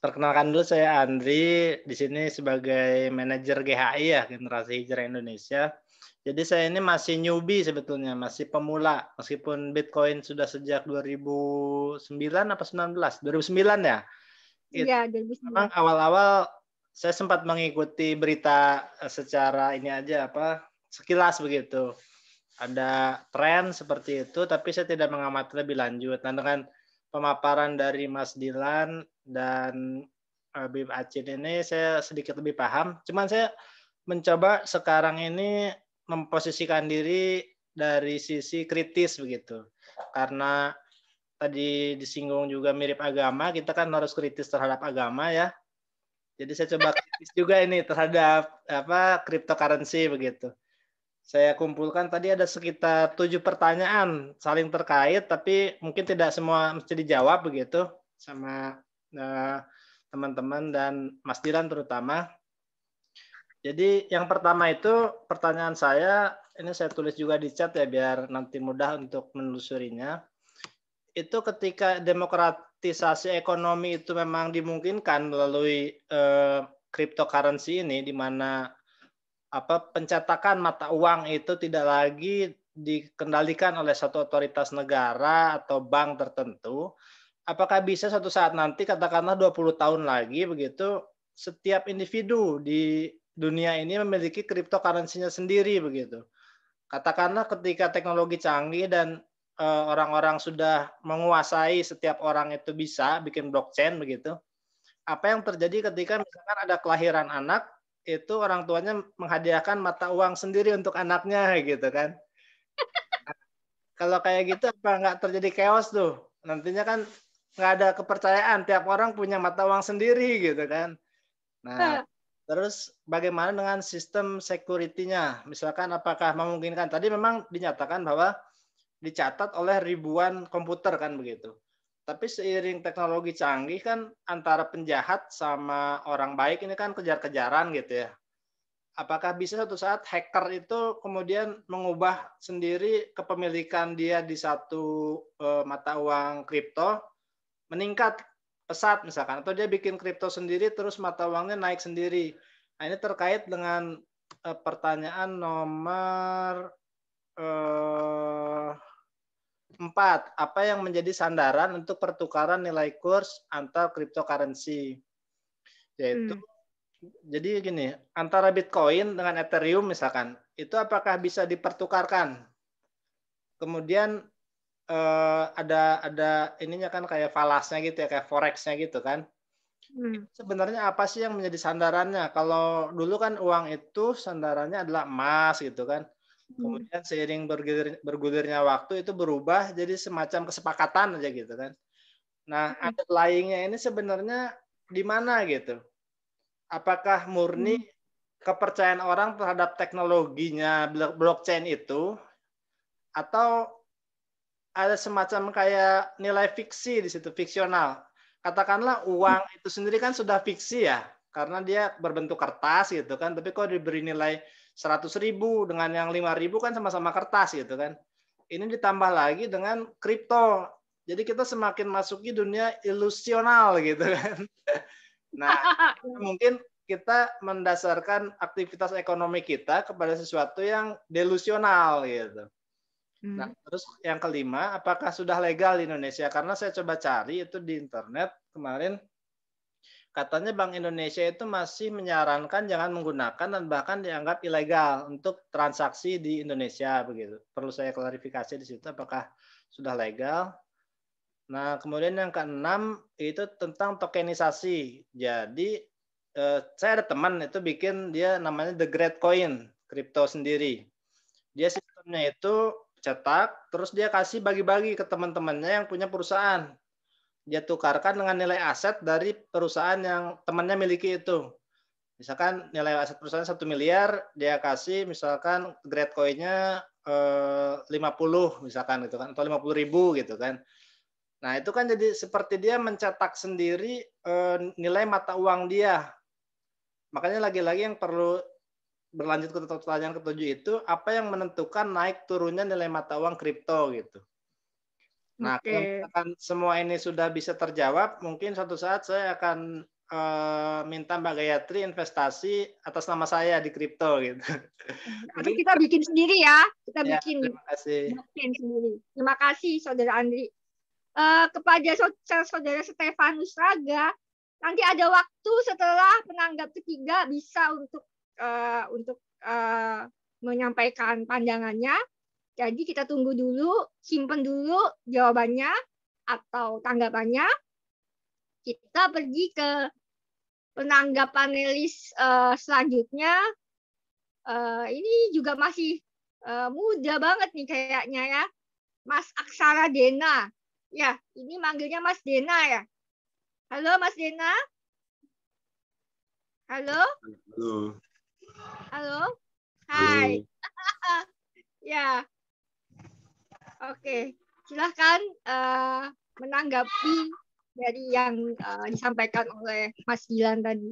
perkenalkan dulu saya Andri, di sini sebagai manajer GHI ya, Generasi Hijrah Indonesia. Jadi saya ini masih newbie sebetulnya, masih pemula. Meskipun Bitcoin sudah sejak 2009 apa 19? 2009 ya? Iya, 2009. Memang awal-awal saya sempat mengikuti berita eh, secara ini aja apa sekilas begitu. Ada tren seperti itu, tapi saya tidak mengamati lebih lanjut. Nah, dengan pemaparan dari Mas Dilan dan eh, Bib Acin ini saya sedikit lebih paham. Cuman saya mencoba sekarang ini memposisikan diri dari sisi kritis begitu. Karena tadi disinggung juga mirip agama, kita kan harus kritis terhadap agama ya. Jadi saya coba kritis juga ini terhadap apa cryptocurrency begitu. Saya kumpulkan tadi ada sekitar tujuh pertanyaan saling terkait, tapi mungkin tidak semua mesti dijawab begitu sama eh, teman-teman uh, dan Mas Dilan terutama. Jadi yang pertama itu pertanyaan saya, ini saya tulis juga di chat ya biar nanti mudah untuk menelusurinya. Itu ketika demokratisasi ekonomi itu memang dimungkinkan melalui eh, cryptocurrency ini di mana apa pencetakan mata uang itu tidak lagi dikendalikan oleh satu otoritas negara atau bank tertentu. Apakah bisa suatu saat nanti katakanlah 20 tahun lagi begitu setiap individu di dunia ini memiliki cryptocurrency-nya sendiri begitu. Katakanlah ketika teknologi canggih dan eh, orang-orang sudah menguasai setiap orang itu bisa bikin blockchain begitu. Apa yang terjadi ketika misalkan ada kelahiran anak itu orang tuanya menghadiahkan mata uang sendiri untuk anaknya gitu kan. Nah, kalau kayak gitu apa nggak terjadi chaos tuh? Nantinya kan nggak ada kepercayaan tiap orang punya mata uang sendiri gitu kan. Nah, nah Terus bagaimana dengan sistem security-nya? Misalkan apakah memungkinkan? Tadi memang dinyatakan bahwa dicatat oleh ribuan komputer kan begitu. Tapi seiring teknologi canggih kan antara penjahat sama orang baik ini kan kejar-kejaran gitu ya. Apakah bisa suatu saat hacker itu kemudian mengubah sendiri kepemilikan dia di satu eh, mata uang kripto meningkat pesat misalkan atau dia bikin kripto sendiri terus mata uangnya naik sendiri. Nah, ini terkait dengan eh, pertanyaan nomor eh, empat 4. Apa yang menjadi sandaran untuk pertukaran nilai kurs antar cryptocurrency? Yaitu hmm. Jadi gini, antara Bitcoin dengan Ethereum misalkan, itu apakah bisa dipertukarkan? Kemudian uh, ada ada ininya kan kayak falasnya gitu ya kayak forexnya gitu kan hmm. sebenarnya apa sih yang menjadi sandarannya kalau dulu kan uang itu sandarannya adalah emas gitu kan hmm. kemudian seiring bergulir, bergulirnya waktu itu berubah jadi semacam kesepakatan aja gitu kan nah hmm. ada lainnya ini sebenarnya di mana gitu apakah murni hmm kepercayaan orang terhadap teknologinya blockchain itu atau ada semacam kayak nilai fiksi di situ, fiksional. Katakanlah uang itu sendiri kan sudah fiksi ya, karena dia berbentuk kertas gitu kan. Tapi kok diberi nilai 100 ribu dengan yang 5 ribu kan sama-sama kertas gitu kan. Ini ditambah lagi dengan kripto. Jadi kita semakin masuki dunia ilusional gitu kan. Nah, mungkin kita mendasarkan aktivitas ekonomi kita kepada sesuatu yang delusional gitu. Nah, hmm. Nah, terus yang kelima, apakah sudah legal di Indonesia? Karena saya coba cari itu di internet kemarin katanya Bank Indonesia itu masih menyarankan jangan menggunakan dan bahkan dianggap ilegal untuk transaksi di Indonesia begitu. Perlu saya klarifikasi di situ apakah sudah legal. Nah, kemudian yang keenam itu tentang tokenisasi. Jadi eh, saya ada teman itu bikin dia namanya The Great Coin, kripto sendiri. Dia sistemnya itu cetak, terus dia kasih bagi-bagi ke teman-temannya yang punya perusahaan. Dia tukarkan dengan nilai aset dari perusahaan yang temannya miliki itu. Misalkan nilai aset perusahaan satu miliar, dia kasih misalkan grade koinnya eh, lima puluh misalkan gitu kan atau lima ribu gitu kan nah itu kan jadi seperti dia mencetak sendiri eh, nilai mata uang dia makanya lagi-lagi yang perlu berlanjut ke pertanyaan ketujuh itu apa yang menentukan naik turunnya nilai mata uang kripto gitu. Nah, okay. kalau semua ini sudah bisa terjawab, mungkin suatu saat saya akan e, minta Mbak Gayatri investasi atas nama saya di kripto gitu. Tapi kita bikin sendiri ya, kita ya, bikin. Terima kasih. Bikin sendiri. Terima kasih Saudara Andri. E, kepada Saudara Stefanus Raga, nanti ada waktu setelah penanggap ketiga bisa untuk uh, untuk uh, menyampaikan pandangannya. Jadi kita tunggu dulu, simpen dulu jawabannya atau tanggapannya. Kita pergi ke penanggapan panelis uh, eh, selanjutnya. Uh, ini juga masih uh, muda banget nih kayaknya ya. Mas Aksara Dena. Ya, ini manggilnya Mas Dena ya. Halo Mas Dena. Halo. Halo. Halo. Hai. Halo. ya. Oke, okay. silahkan uh, menanggapi dari yang uh, disampaikan oleh Mas Gilan tadi.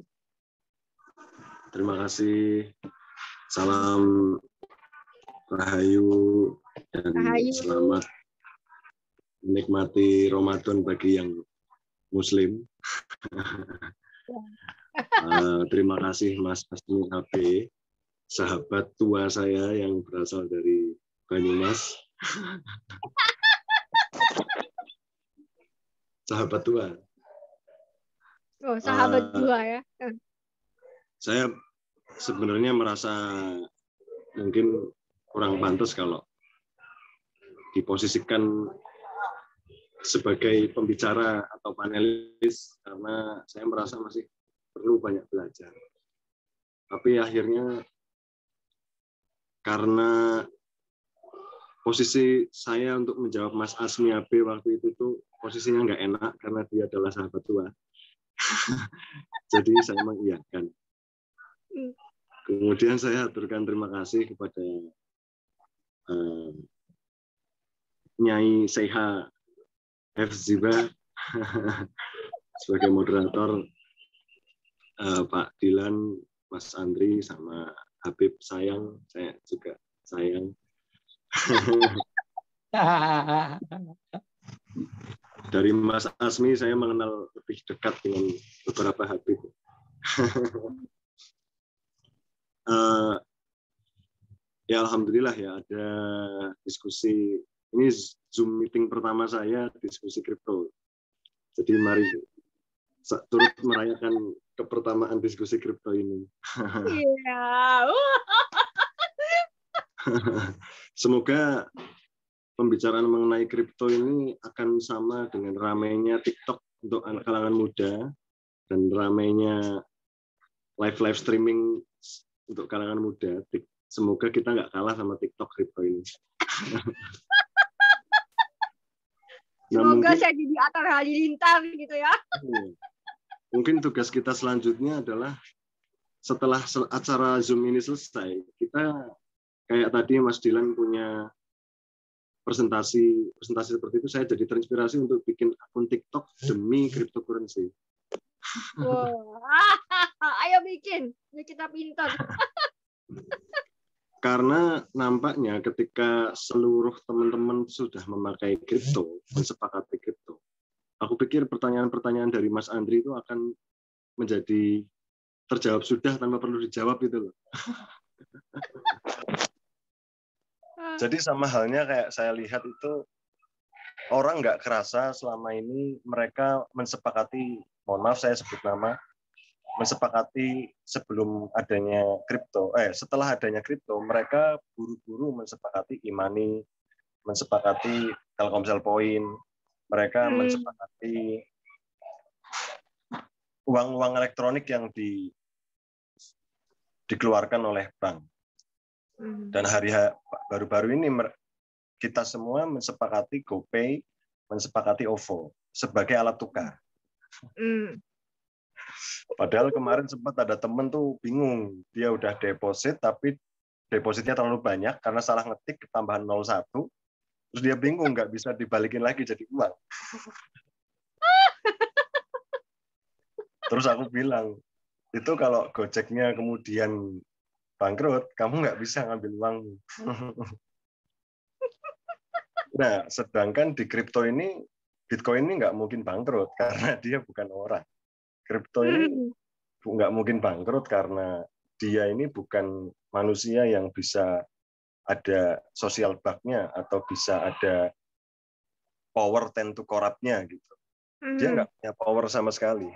Terima kasih. Salam Rahayu dan Rahayu. selamat menikmati Ramadan bagi yang Muslim. Ya. Eh, terima kasih Mas Asmi HP, sahabat tua saya yang berasal dari Banyumas. sahabat tua. Oh, sahabat uh, tua ya. Saya sebenarnya merasa mungkin kurang pantas kalau diposisikan sebagai pembicara atau panelis karena saya merasa masih perlu banyak belajar. Tapi akhirnya karena posisi saya untuk menjawab Mas Asmi AB waktu itu tuh posisinya nggak enak karena dia adalah sahabat tua. Jadi saya mengiyakan. Kemudian saya aturkan terima kasih kepada uh, Nyai Seha F. Ziba sebagai moderator uh, Pak Dilan, Mas Andri, sama Habib sayang, saya juga sayang. Dari Mas Asmi saya mengenal lebih dekat dengan beberapa Habib. uh, ya alhamdulillah ya ada diskusi ini Zoom meeting pertama saya diskusi kripto. Jadi mari turut merayakan kepertamaan diskusi kripto ini. Iya. Semoga pembicaraan mengenai kripto ini akan sama dengan ramainya TikTok untuk anak kalangan muda dan ramainya live live streaming untuk kalangan muda. Semoga kita nggak kalah sama TikTok kripto ini. Nah, semoga mungkin, saya jadi Atar Halilintar gitu ya. Iya mungkin tugas kita selanjutnya adalah setelah acara Zoom ini selesai, kita kayak tadi Mas Dilan punya presentasi presentasi seperti itu saya jadi terinspirasi untuk bikin akun TikTok demi cryptocurrency. Wow. Ayo bikin, kita pintar. Karena nampaknya ketika seluruh teman-teman sudah memakai kripto, mensepakati kripto, aku pikir pertanyaan-pertanyaan dari Mas Andri itu akan menjadi terjawab sudah tanpa perlu dijawab gitu loh. Ah. Jadi sama halnya kayak saya lihat itu orang nggak kerasa selama ini mereka mensepakati, mohon maaf saya sebut nama, mensepakati sebelum adanya kripto, eh setelah adanya kripto mereka buru-buru mensepakati imani, e mensepakati Telkomsel Point, mereka hmm. mensepakati uang-uang elektronik yang di, dikeluarkan oleh bank. Hmm. Dan hari baru-baru ini kita semua mensepakati GoPay, mensepakati OVO sebagai alat tukar. Hmm. Padahal kemarin sempat ada temen tuh bingung, dia udah deposit tapi depositnya terlalu banyak karena salah ngetik tambahan 01 terus dia bingung nggak bisa dibalikin lagi jadi uang terus aku bilang itu kalau gojeknya kemudian bangkrut kamu nggak bisa ngambil uang nah sedangkan di kripto ini bitcoin ini nggak mungkin bangkrut karena dia bukan orang kripto ini hmm. nggak mungkin bangkrut karena dia ini bukan manusia yang bisa ada sosial bugnya atau bisa ada power tentu to gitu. Dia hmm. nggak punya power sama sekali.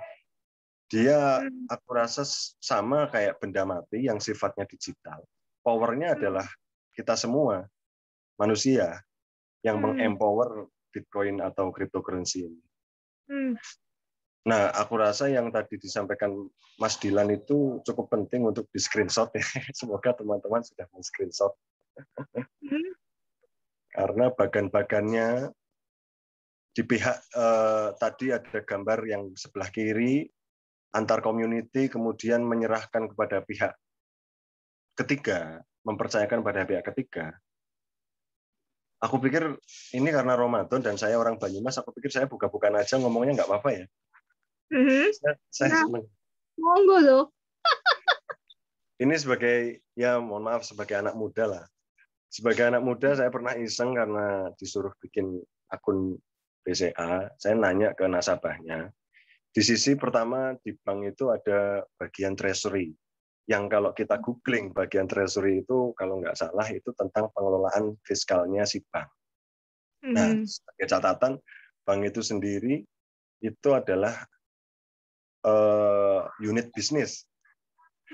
Dia hmm. aku rasa sama kayak benda mati yang sifatnya digital. Powernya hmm. adalah kita semua manusia yang mengempower Bitcoin atau cryptocurrency ini. Nah, aku rasa yang tadi disampaikan Mas Dilan itu cukup penting untuk di screenshot ya. Semoga teman-teman sudah men screenshot Hmm. Karena bagan-bagannya di pihak eh, tadi ada gambar yang sebelah kiri antar community kemudian menyerahkan kepada pihak ketiga, mempercayakan pada pihak ketiga. Aku pikir ini karena Ramadan dan saya orang Banyumas, aku pikir saya buka-bukaan aja ngomongnya nggak apa-apa ya. Mm-hmm. Saya, saya nah, loh. ini sebagai ya mohon maaf sebagai anak muda lah sebagai anak muda saya pernah iseng karena disuruh bikin akun BCA, saya nanya ke nasabahnya. Di sisi pertama di bank itu ada bagian treasury. Yang kalau kita googling bagian treasury itu kalau nggak salah itu tentang pengelolaan fiskalnya si bank. Nah, mm-hmm. sebagai catatan bank itu sendiri itu adalah uh, unit bisnis.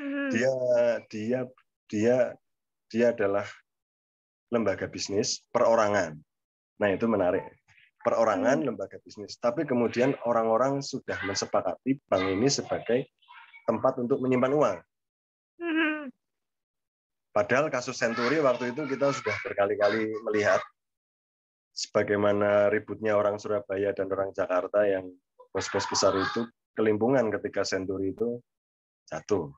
Mm-hmm. Dia dia dia dia adalah lembaga bisnis, perorangan. Nah, itu menarik. Perorangan, hmm. lembaga bisnis. Tapi kemudian orang-orang sudah mensepakati bank ini sebagai tempat untuk menyimpan uang. Hmm. Padahal kasus Senturi waktu itu kita sudah berkali-kali melihat sebagaimana ributnya orang Surabaya dan orang Jakarta yang bos-bos besar itu kelimpungan ketika Senturi itu jatuh.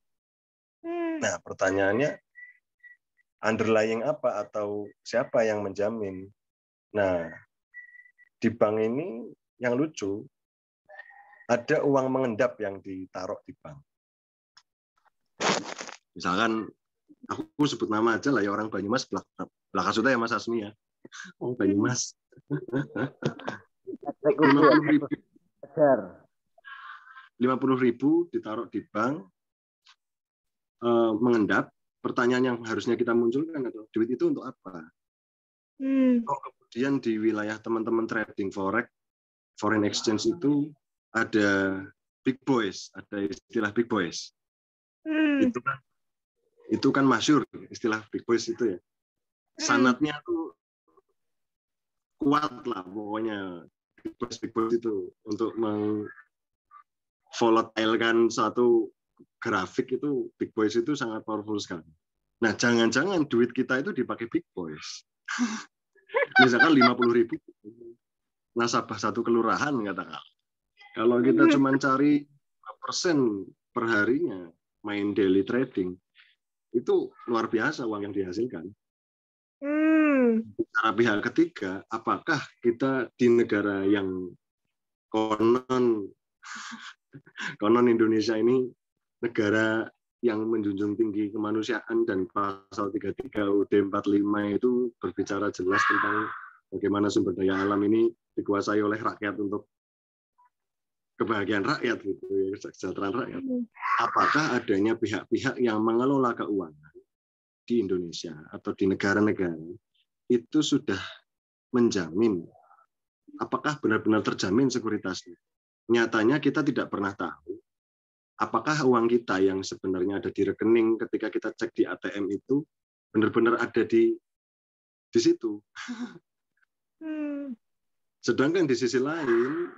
Hmm. Nah, pertanyaannya underlying apa atau siapa yang menjamin. Nah, di bank ini yang lucu, ada uang mengendap yang ditaruh di bank. Misalkan aku sebut nama aja lah ya orang Banyumas belakang sudah ya Mas Asmi ya. Oh Banyumas. Lima puluh ribu ditaruh di bank, eh, mengendap, pertanyaan yang harusnya kita munculkan adalah duit itu untuk apa? Hmm. Oh, kemudian di wilayah teman-teman trading forex, foreign exchange itu ada big boys, ada istilah big boys. Hmm. Itu kan itu kan masyur istilah big boys itu ya. Hmm. Sanatnya tuh kuat lah pokoknya big boys big boys itu untuk volatilkan satu grafik itu big boys itu sangat powerful sekali. Nah, jangan-jangan duit kita itu dipakai big boys. Misalkan lima puluh ribu nasabah satu kelurahan katakan. Kalau kita hmm. cuma cari persen perharinya main daily trading, itu luar biasa uang yang dihasilkan. Hmm. pihak ketiga, apakah kita di negara yang konon konon Indonesia ini negara yang menjunjung tinggi kemanusiaan dan pasal 33 UD 45 itu berbicara jelas tentang bagaimana sumber daya alam ini dikuasai oleh rakyat untuk kebahagiaan rakyat gitu ya, kesejahteraan rakyat. Hmm. Apakah adanya pihak-pihak yang mengelola keuangan di Indonesia atau di negara-negara itu sudah menjamin apakah benar-benar terjamin sekuritasnya? Nyatanya kita tidak pernah tahu apakah uang kita yang sebenarnya ada di rekening ketika kita cek di ATM itu benar-benar ada di di situ. Hmm. Sedangkan di sisi lain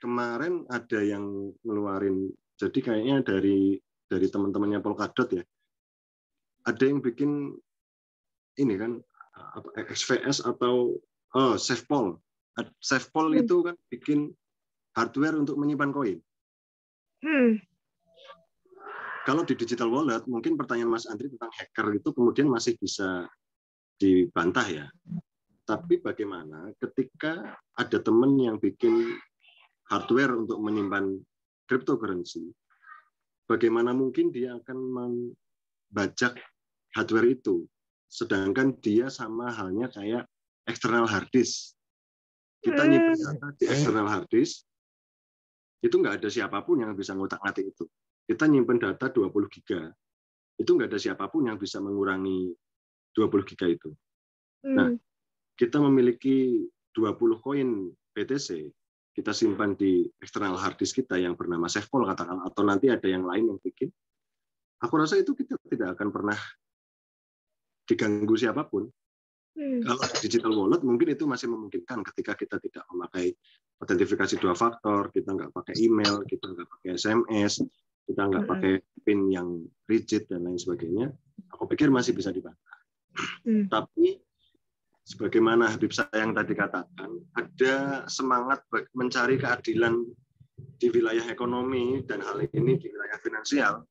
kemarin ada yang ngeluarin jadi kayaknya dari dari teman-temannya Polkadot ya ada yang bikin ini kan apa XVS atau oh SafePol. SafePol hmm. itu kan bikin hardware untuk menyimpan koin. Hmm. Kalau di digital wallet, mungkin pertanyaan Mas Andri tentang hacker itu kemudian masih bisa dibantah ya. Tapi bagaimana ketika ada teman yang bikin hardware untuk menyimpan cryptocurrency, bagaimana mungkin dia akan membajak hardware itu? Sedangkan dia sama halnya kayak external hard disk. Kita nyimpan hmm. di external hard disk, itu nggak ada siapapun yang bisa ngotak-ngatik itu kita nyimpen data 20 giga, itu nggak ada siapapun yang bisa mengurangi 20 giga itu. Hmm. Nah, kita memiliki 20 koin BTC, kita simpan di external hard kita yang bernama SafePol katakan, atau nanti ada yang lain yang bikin, aku rasa itu kita tidak akan pernah diganggu siapapun. Hmm. Kalau digital wallet mungkin itu masih memungkinkan ketika kita tidak memakai autentifikasi dua faktor, kita nggak pakai email, kita nggak pakai SMS, kita nggak pakai pin yang rigid dan lain sebagainya aku pikir masih bisa dibakar. Mm. tapi sebagaimana Habib Sayang tadi katakan ada semangat mencari keadilan di wilayah ekonomi dan hal ini di wilayah finansial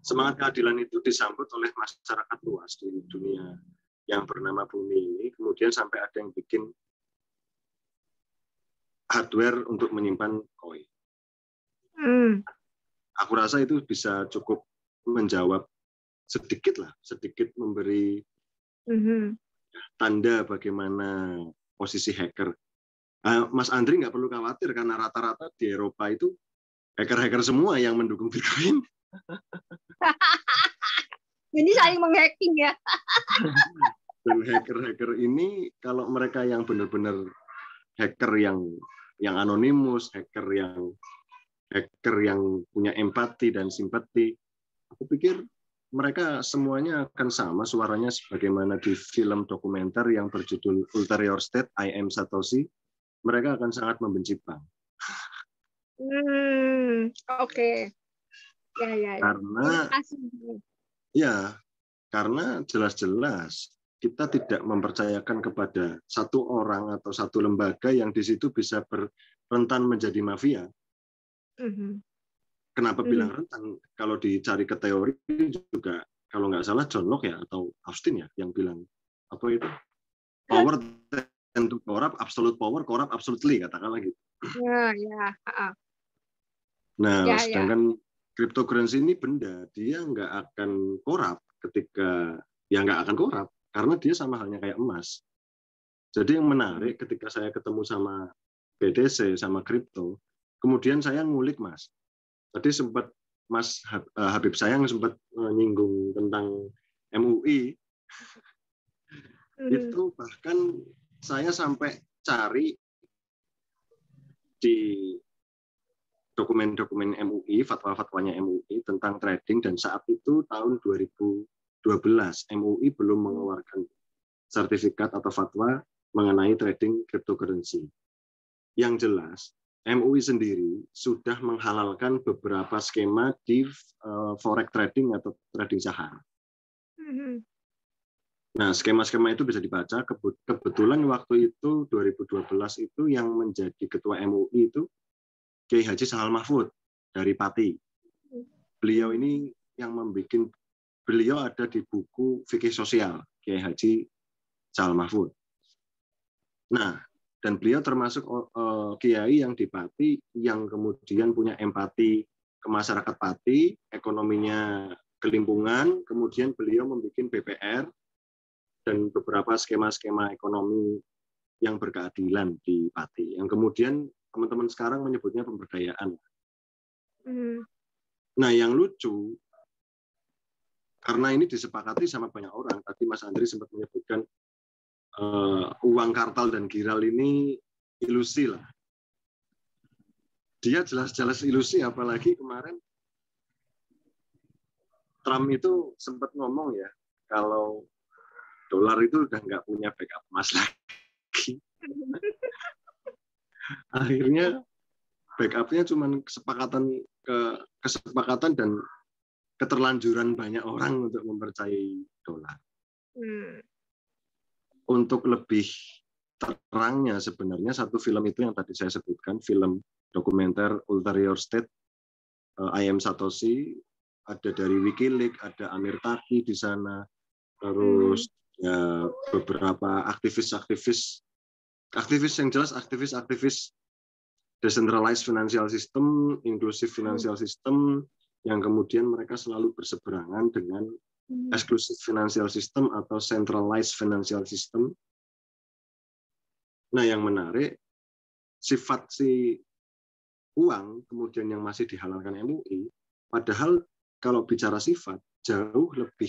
semangat keadilan itu disambut oleh masyarakat luas di dunia yang bernama bumi ini kemudian sampai ada yang bikin hardware untuk menyimpan koin mm aku rasa itu bisa cukup menjawab sedikit lah, sedikit memberi mm-hmm. tanda bagaimana posisi hacker. Eh, Mas Andri nggak perlu khawatir karena rata-rata di Eropa itu hacker-hacker semua yang mendukung Bitcoin. Jadi saling menghacking ya. Dan hacker-hacker ini kalau mereka yang benar-benar hacker yang yang anonimus, hacker yang hacker yang punya empati dan simpati. Aku pikir mereka semuanya akan sama suaranya sebagaimana di film dokumenter yang berjudul Ulterior State, I Am Satoshi. Mereka akan sangat membenci bank. Hmm, oke. Okay. ya, ya. Karena ya, karena jelas-jelas kita tidak mempercayakan kepada satu orang atau satu lembaga yang di situ bisa berrentan menjadi mafia hmm Kenapa mm-hmm. bilang rentan? Kalau dicari ke teori juga, kalau nggak salah John Locke ya atau Austin ya yang bilang apa itu power tend to corrupt, absolute power corrupt absolutely katakanlah gitu. Ya, ya. Nah, ya, ya. sedangkan ya. cryptocurrency ini benda, dia nggak akan korup ketika ya nggak akan korup karena dia sama halnya kayak emas. Jadi yang menarik ketika saya ketemu sama BTC sama crypto. Kemudian saya ngulik Mas. Tadi sempat Mas eh, Habib Sayang sempat menyinggung eh, tentang MUI. Hmm. Itu bahkan saya sampai cari di dokumen-dokumen MUI, fatwa-fatwanya MUI tentang trading dan saat itu tahun 2012 MUI belum mengeluarkan sertifikat atau fatwa mengenai trading cryptocurrency. Yang jelas MUI sendiri sudah menghalalkan beberapa skema di eh, forex trading atau trading saham. Mm-hmm. Nah, skema-skema itu bisa dibaca. Kebetulan waktu itu 2012 itu yang menjadi ketua MUI itu Kiai Haji Sahal Mahfud dari Pati. Beliau ini yang membuat beliau ada di buku fikih sosial Kiai Haji Sahal Mahfud. Nah, dan beliau termasuk kiai yang di Pati yang kemudian punya empati ke masyarakat Pati, ekonominya kelimpungan, kemudian beliau membuat BPR dan beberapa skema-skema ekonomi yang berkeadilan di Pati, yang kemudian teman-teman sekarang menyebutnya pemberdayaan. Mm. Nah, yang lucu karena ini disepakati sama banyak orang. Tadi Mas Andri sempat menyebutkan uh, eh, uang kartal dan giral ini ilusi lah. Dia jelas-jelas ilusi, apalagi kemarin Trump itu sempat ngomong ya, kalau dolar itu udah nggak punya backup emas lagi. Akhirnya backupnya cuma kesepakatan ke kesepakatan dan keterlanjuran banyak orang untuk mempercayai dolar. Hmm untuk lebih terangnya sebenarnya satu film itu yang tadi saya sebutkan film dokumenter Ulterior State eh, I Am Satoshi ada dari WikiLeaks ada Amir Taki di sana terus hmm. ya, beberapa aktivis-aktivis aktivis yang jelas aktivis-aktivis decentralized financial system, inklusif financial hmm. system yang kemudian mereka selalu berseberangan dengan Hmm. exclusive financial system atau centralized financial system. Nah, yang menarik sifat si uang kemudian yang masih dihalalkan MUI, padahal kalau bicara sifat jauh lebih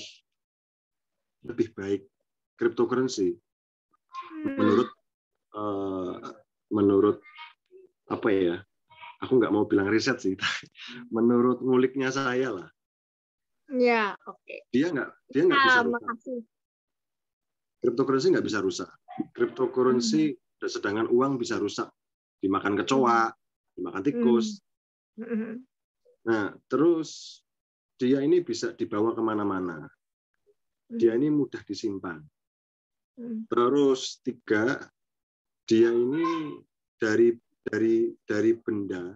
lebih baik cryptocurrency hmm. menurut eh, menurut apa ya aku nggak mau bilang riset sih menurut nguliknya saya lah Ya, oke. Okay. Dia nggak, dia nggak bisa rusak. Makasih. Cryptocurrency nggak bisa rusak. Cryptocurrency hmm. sedangkan uang bisa rusak, dimakan kecoa, dimakan tikus. Hmm. Mm-hmm. Nah, terus dia ini bisa dibawa kemana-mana. Hmm. Dia ini mudah disimpan. Hmm. Terus tiga, dia ini dari dari dari benda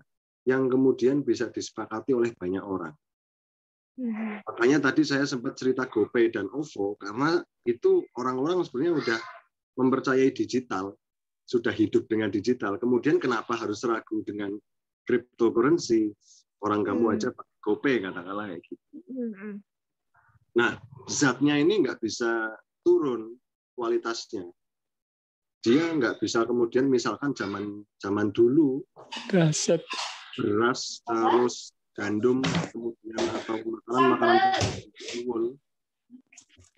yang kemudian bisa disepakati oleh banyak orang. Hmm. Makanya tadi saya sempat cerita GoPay dan OVO karena itu orang-orang sebenarnya sudah mempercayai digital, sudah hidup dengan digital. Kemudian kenapa harus ragu dengan cryptocurrency? Orang kamu hmm. aja pakai GoPay katakanlah kayak gitu. Mm-hmm. Nah, zatnya ini nggak bisa turun kualitasnya. Dia nggak bisa kemudian misalkan zaman zaman dulu Dasar. beras harus gandum kemudian atau makanan makanan tersebut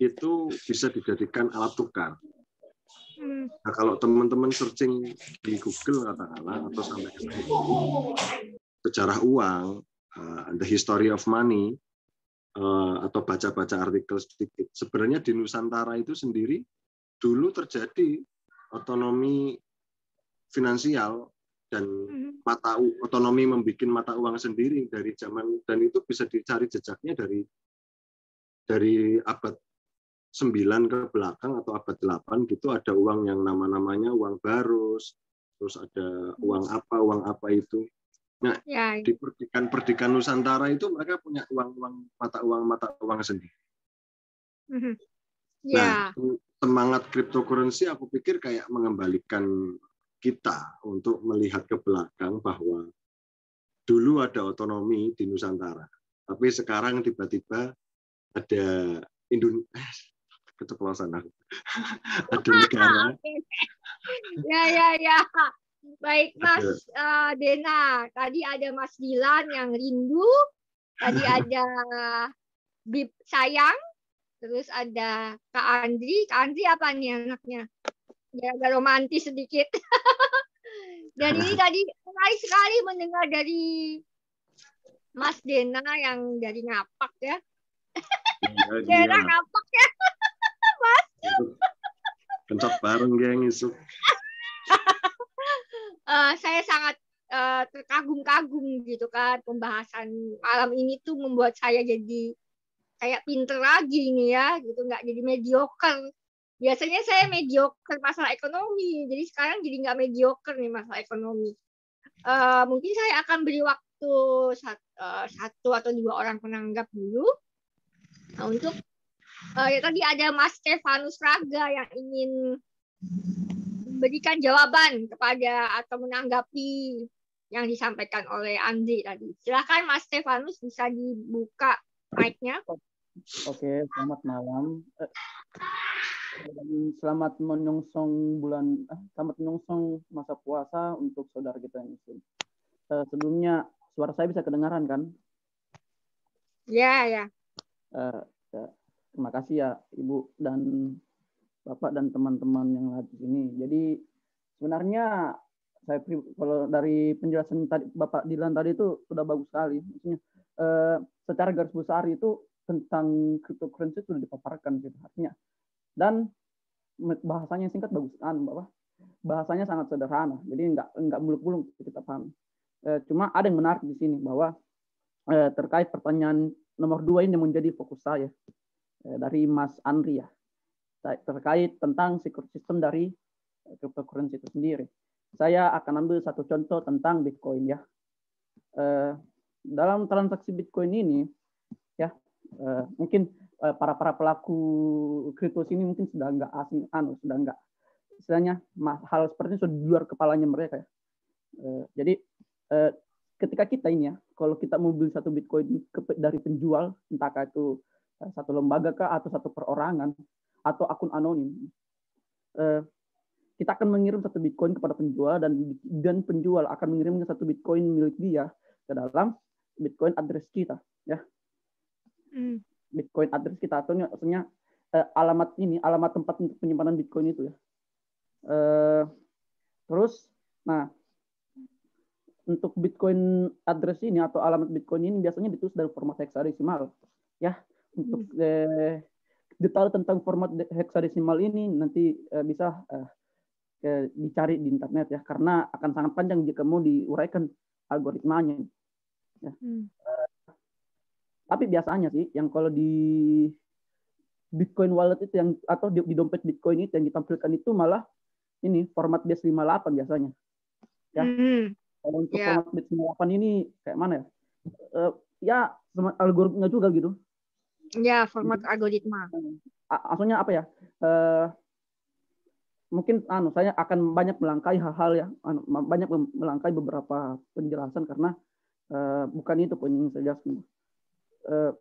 itu bisa dijadikan alat tukar. Nah, kalau teman-teman searching di Google katakanlah atau sampai ke sejarah uang, uh, the history of money, uh, atau baca-baca artikel sedikit, sebenarnya di Nusantara itu sendiri dulu terjadi otonomi finansial dan mm-hmm. mata otonomi membuat mata uang sendiri dari zaman dan itu bisa dicari jejaknya dari dari abad 9 ke belakang atau abad 8 gitu ada uang yang nama-namanya uang barus, terus ada mm-hmm. uang apa, uang apa itu. Nah, ya. ya. di perdikan-perdikan Nusantara itu mereka punya uang-uang mata uang mata uang sendiri. Mm-hmm. Nah, ya. Nah, semangat cryptocurrency aku pikir kayak mengembalikan kita untuk melihat ke belakang bahwa dulu ada otonomi di Nusantara, tapi sekarang tiba-tiba ada Indonesia eh, keceplosan aku. ada negara. ya ya ya. Baik Mas uh, Dena, tadi ada Mas Dilan yang rindu, tadi ada Bib sayang, terus ada Kak Andri. Kak Andri apa nih anaknya? ya agak romantis sedikit. Dan ini tadi menarik sekali mendengar dari Mas Dena yang dari ngapak ya. Iya, Dena ngapak ya. Mas. Kencok bareng geng ngisuk uh, saya sangat uh, terkagum-kagum gitu kan pembahasan malam ini tuh membuat saya jadi kayak pinter lagi nih ya gitu nggak jadi mediocre biasanya saya mediocre masalah ekonomi jadi sekarang jadi nggak mediocre nih masalah ekonomi uh, mungkin saya akan beri waktu eh, satu, atau dua orang penanggap dulu nah, untuk uh, ya tadi ada Mas Stefanus Raga yang ingin memberikan jawaban kepada atau menanggapi yang disampaikan oleh Andri tadi. silahkan Mas Stefanus bisa dibuka mic-nya. Oke, selamat malam selamat menyongsong bulan, eh, selamat menyongsong masa puasa untuk saudara kita yang muslim. Uh, sebelumnya suara saya bisa kedengaran kan? Ya, ya. Uh, ya. Terima kasih ya Ibu dan Bapak dan teman-teman yang hadir sini. Jadi sebenarnya saya kalau dari penjelasan tadi Bapak Dilan tadi itu sudah bagus sekali. Maksudnya eh, secara garis besar itu tentang cryptocurrency sudah dipaparkan gitu. Artinya dan bahasanya singkat bagus kan bahwa bahasanya sangat sederhana jadi nggak nggak muluk-muluk kita paham e, cuma ada yang menarik di sini bahwa e, terkait pertanyaan nomor dua ini menjadi fokus saya e, dari Mas Andri ya terkait tentang system dari cryptocurrency itu sendiri saya akan ambil satu contoh tentang Bitcoin ya dalam transaksi Bitcoin ini ya mungkin Eh, para para pelaku kripto ini mungkin sudah nggak asing anu sudah nggak istilahnya hal seperti itu sudah di luar kepalanya mereka ya. Eh, jadi eh, ketika kita ini ya kalau kita mau beli satu bitcoin dari penjual entah itu satu lembaga kah atau satu perorangan atau akun anonim kita akan mengirim satu bitcoin kepada penjual dan dan penjual akan mengirimkan satu bitcoin milik dia ke dalam bitcoin address kita ya hmm. Bitcoin address kita atau maksudnya uh, alamat ini alamat tempat untuk penyimpanan Bitcoin itu ya. Uh, terus nah untuk Bitcoin address ini atau alamat Bitcoin ini biasanya ditulis dalam format hexadecimal, ya untuk hmm. eh, detail tentang format hexadecimal ini nanti eh, bisa eh, eh, dicari di internet ya karena akan sangat panjang jika mau diuraikan algoritmanya. Ya. Hmm. Eh, tapi biasanya sih yang kalau di Bitcoin wallet itu yang atau di, di dompet Bitcoin itu yang ditampilkan itu malah ini format base 58 biasanya. Ya. Mm. Kalau untuk yeah. format base 58 ini kayak mana ya? Uh, ya algoritma juga gitu. Ya, yeah, format algoritma. Maksudnya apa ya? Uh, mungkin anu saya akan banyak melangkai hal-hal ya anu, banyak melangkai beberapa penjelasan karena uh, bukan itu poin yang saya jelaskan eh,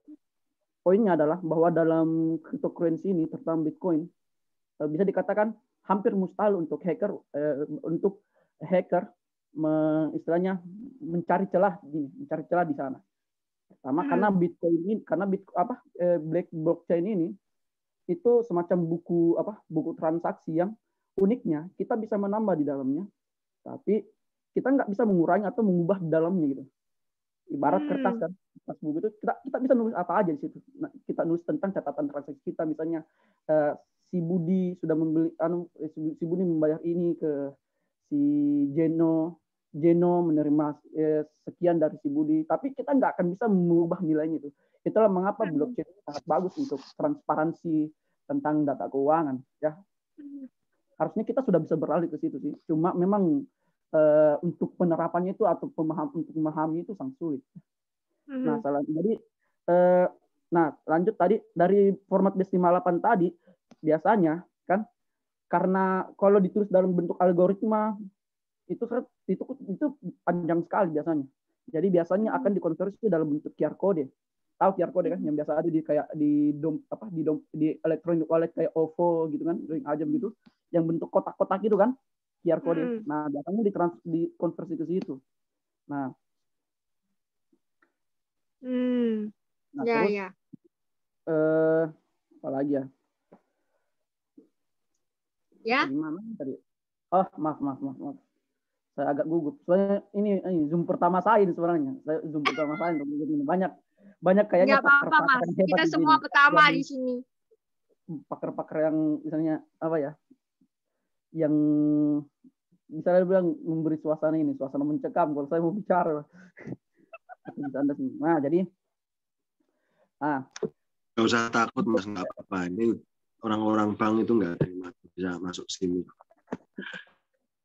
poinnya adalah bahwa dalam cryptocurrency ini, terutama Bitcoin, eh, bisa dikatakan hampir mustahil untuk hacker eh, untuk hacker me, istilahnya mencari celah di mencari celah di sana. Pertama hmm. karena Bitcoin ini karena bit apa eh, black blockchain ini itu semacam buku apa buku transaksi yang uniknya kita bisa menambah di dalamnya, tapi kita nggak bisa mengurangi atau mengubah di dalamnya gitu ibarat hmm. kertas kan kertas buku itu kita kita bisa nulis apa aja di situ nah, kita nulis tentang catatan transaksi kita misalnya uh, si Budi sudah membeli anu eh, si Budi membayar ini ke si Jeno Jeno menerima eh, sekian dari si Budi tapi kita nggak akan bisa mengubah nilainya itu itulah mengapa hmm. blockchain sangat bagus untuk transparansi tentang data keuangan ya hmm. harusnya kita sudah bisa beralih ke situ sih cuma memang uh, untuk penerapannya itu atau pemaham untuk memahami itu sangat sulit. Mm-hmm. Nah, salah jadi uh, nah lanjut tadi dari format B58 tadi biasanya kan karena kalau ditulis dalam bentuk algoritma itu kan, itu itu panjang sekali biasanya. Jadi biasanya mm-hmm. akan dikonversi dalam bentuk QR code. Ya. Tahu QR code ya kan mm-hmm. yang biasa ada di kayak di dom, apa di dom, di electronic wallet kayak OVO gitu kan, ring ajam gitu mm-hmm. yang bentuk kotak-kotak gitu kan. QR code. Ya. Hmm. Nah, datanya di konversi ke situ. Nah. Hmm. Nah, ya, terus, ya. Eh, apa lagi ya? Ya. Gimana tadi? Oh, maaf, maaf, maaf, maaf. Saya agak gugup. Soalnya ini, ini Zoom pertama saya ini sebenarnya. Saya Zoom pertama saya untuk ini. Banyak banyak kayaknya apa-apa, Mas. Kita semua pertama di sini. Paker-paker yang misalnya apa ya? yang misalnya bilang memberi suasana ini, suasana mencekam kalau saya mau bicara. nah, jadi ah nggak usah takut mas nggak apa-apa ini orang-orang bank itu nggak ada yang bisa masuk sini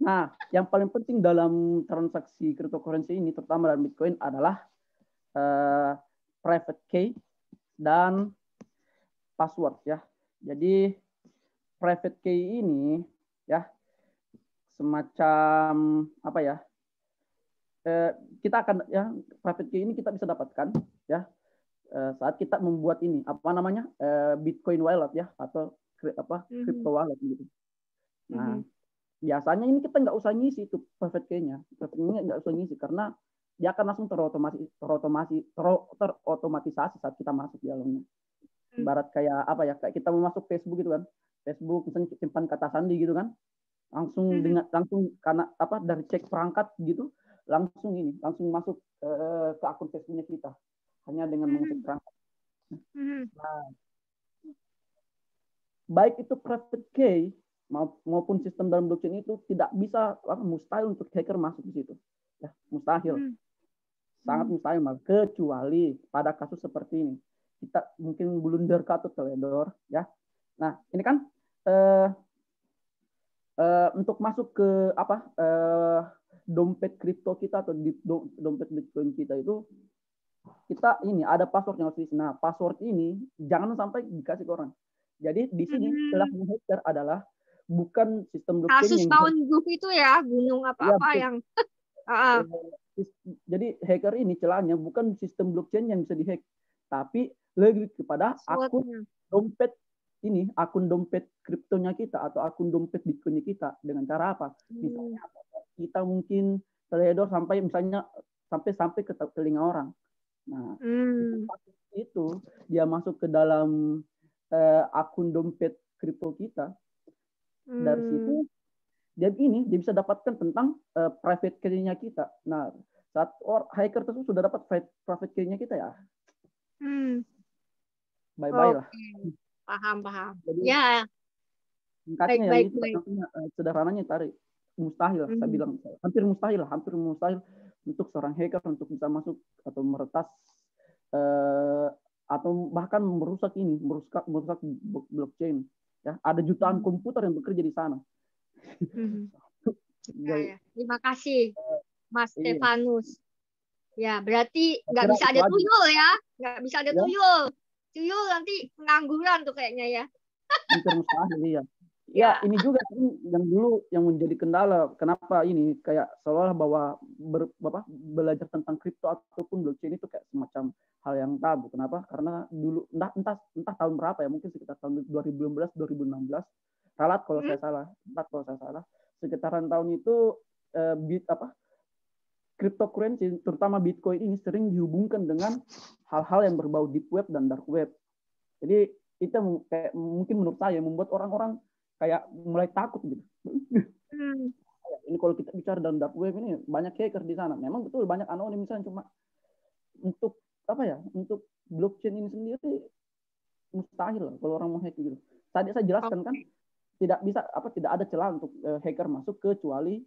nah yang paling penting dalam transaksi cryptocurrency ini terutama dalam bitcoin adalah uh, private key dan password ya jadi private key ini ya semacam apa ya eh, kita akan ya private key ini kita bisa dapatkan ya eh, saat kita membuat ini apa namanya eh, Bitcoin wallet ya atau apa mhm. crypto wallet gitu. Nah mhm. biasanya ini kita nggak usah ngisi itu private key-nya, private key nggak usah ngisi karena dia akan langsung terotomasi terotomasi terotomatisasi saat kita masuk di dalamnya. Mhm. Barat kayak apa ya kayak kita mau masuk Facebook gitu kan, Facebook misalnya simpan kata sandi gitu kan langsung hmm. dengan langsung karena apa dari cek perangkat gitu langsung ini langsung masuk ke akun Facebooknya kita hanya dengan mengecek perangkat. Hmm. Nah, baik itu private key maupun sistem dalam blockchain itu tidak bisa apa, mustahil untuk hacker masuk di situ. Ya, mustahil. Hmm. Sangat mustahil malah kecuali pada kasus seperti ini. Kita mungkin blunder atau teledor ya. Nah, ini kan uh, uh, untuk masuk ke apa uh, dompet kripto kita atau di, dompet Bitcoin kita itu kita ini ada password yang harus Nah, password ini jangan sampai dikasih ke orang. Jadi di sini hmm. celah hacker adalah bukan sistem blockchain kasus yang tahun Goof itu ya gunung apa apa ya, yang ah, ah. jadi hacker ini celahnya bukan sistem blockchain yang bisa dihack tapi lebih kepada akun dompet ini akun dompet kriptonya kita atau akun dompet bitcoinnya kita dengan cara apa? Misalnya hmm. kita mungkin teledor sampai misalnya sampai sampai ke telinga orang. Nah hmm. itu dia masuk ke dalam eh, akun dompet kripto kita. Dari hmm. situ dan ini dia bisa dapatkan tentang eh, private key-nya kita. Nah, saat or hacker tersebut sudah dapat private key-nya kita ya. Hmm. Bye bye okay. lah paham paham Jadi, ya baik ya, baik, baik. sederhananya eh, tarik mustahil mm -hmm. saya mhm. bilang hampir mustahil hampir mustahil untuk seorang hacker untuk bisa masuk atau meretas eh, atau bahkan merusak ini merusak merusak blockchain ya ada jutaan mhm. komputer yang bekerja di sana mm -hmm. terima kasih Mas iya. Stefanus ya berarti nggak bisa ada tuyul ya nggak bisa ada ya. tuyul tuyul iya, nanti pengangguran tuh kayaknya ya. ini iya. Ya, Ya ini juga yang dulu yang menjadi kendala. Kenapa ini kayak seolah bahwa ber, apa, belajar tentang kripto ataupun blockchain itu kayak semacam hal yang tabu. Kenapa? Karena dulu entah entah, entah tahun berapa ya, mungkin sekitar tahun 2016 2016 ralat kalau hmm. saya salah, ralat kalau saya salah. Sekitaran tahun itu eh, bit apa cryptocurrency, terutama Bitcoin ini sering dihubungkan dengan hal-hal yang berbau deep web dan dark web. Jadi itu kayak mungkin menurut saya membuat orang-orang kayak mulai takut gitu. Hmm. ini kalau kita bicara dalam dark web ini banyak hacker di sana. Memang betul banyak anonim misalnya cuma untuk apa ya? Untuk blockchain ini sendiri mustahil lah kalau orang mau hack gitu. Tadi saya jelaskan okay. kan tidak bisa apa tidak ada celah untuk eh, hacker masuk kecuali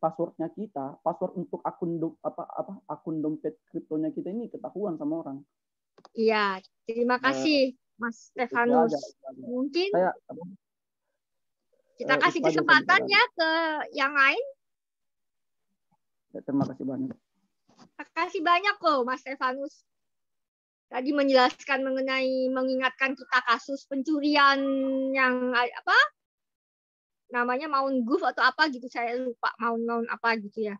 passwordnya kita, password untuk akun do, apa apa akun dompet kriptonya kita ini ketahuan sama orang. Iya, terima nah, kasih uh, Mas Stefanus. aja. Mungkin saya, kita uh, kasih kesempatan ya ke yang lain. Ya, terima kasih banyak. Terima kasih banyak loh Mas Stefanus. Tadi menjelaskan mengenai mengingatkan kita kasus pencurian yang apa namanya Mount Goose atau apa gitu saya lupa Mount Mount apa gitu ya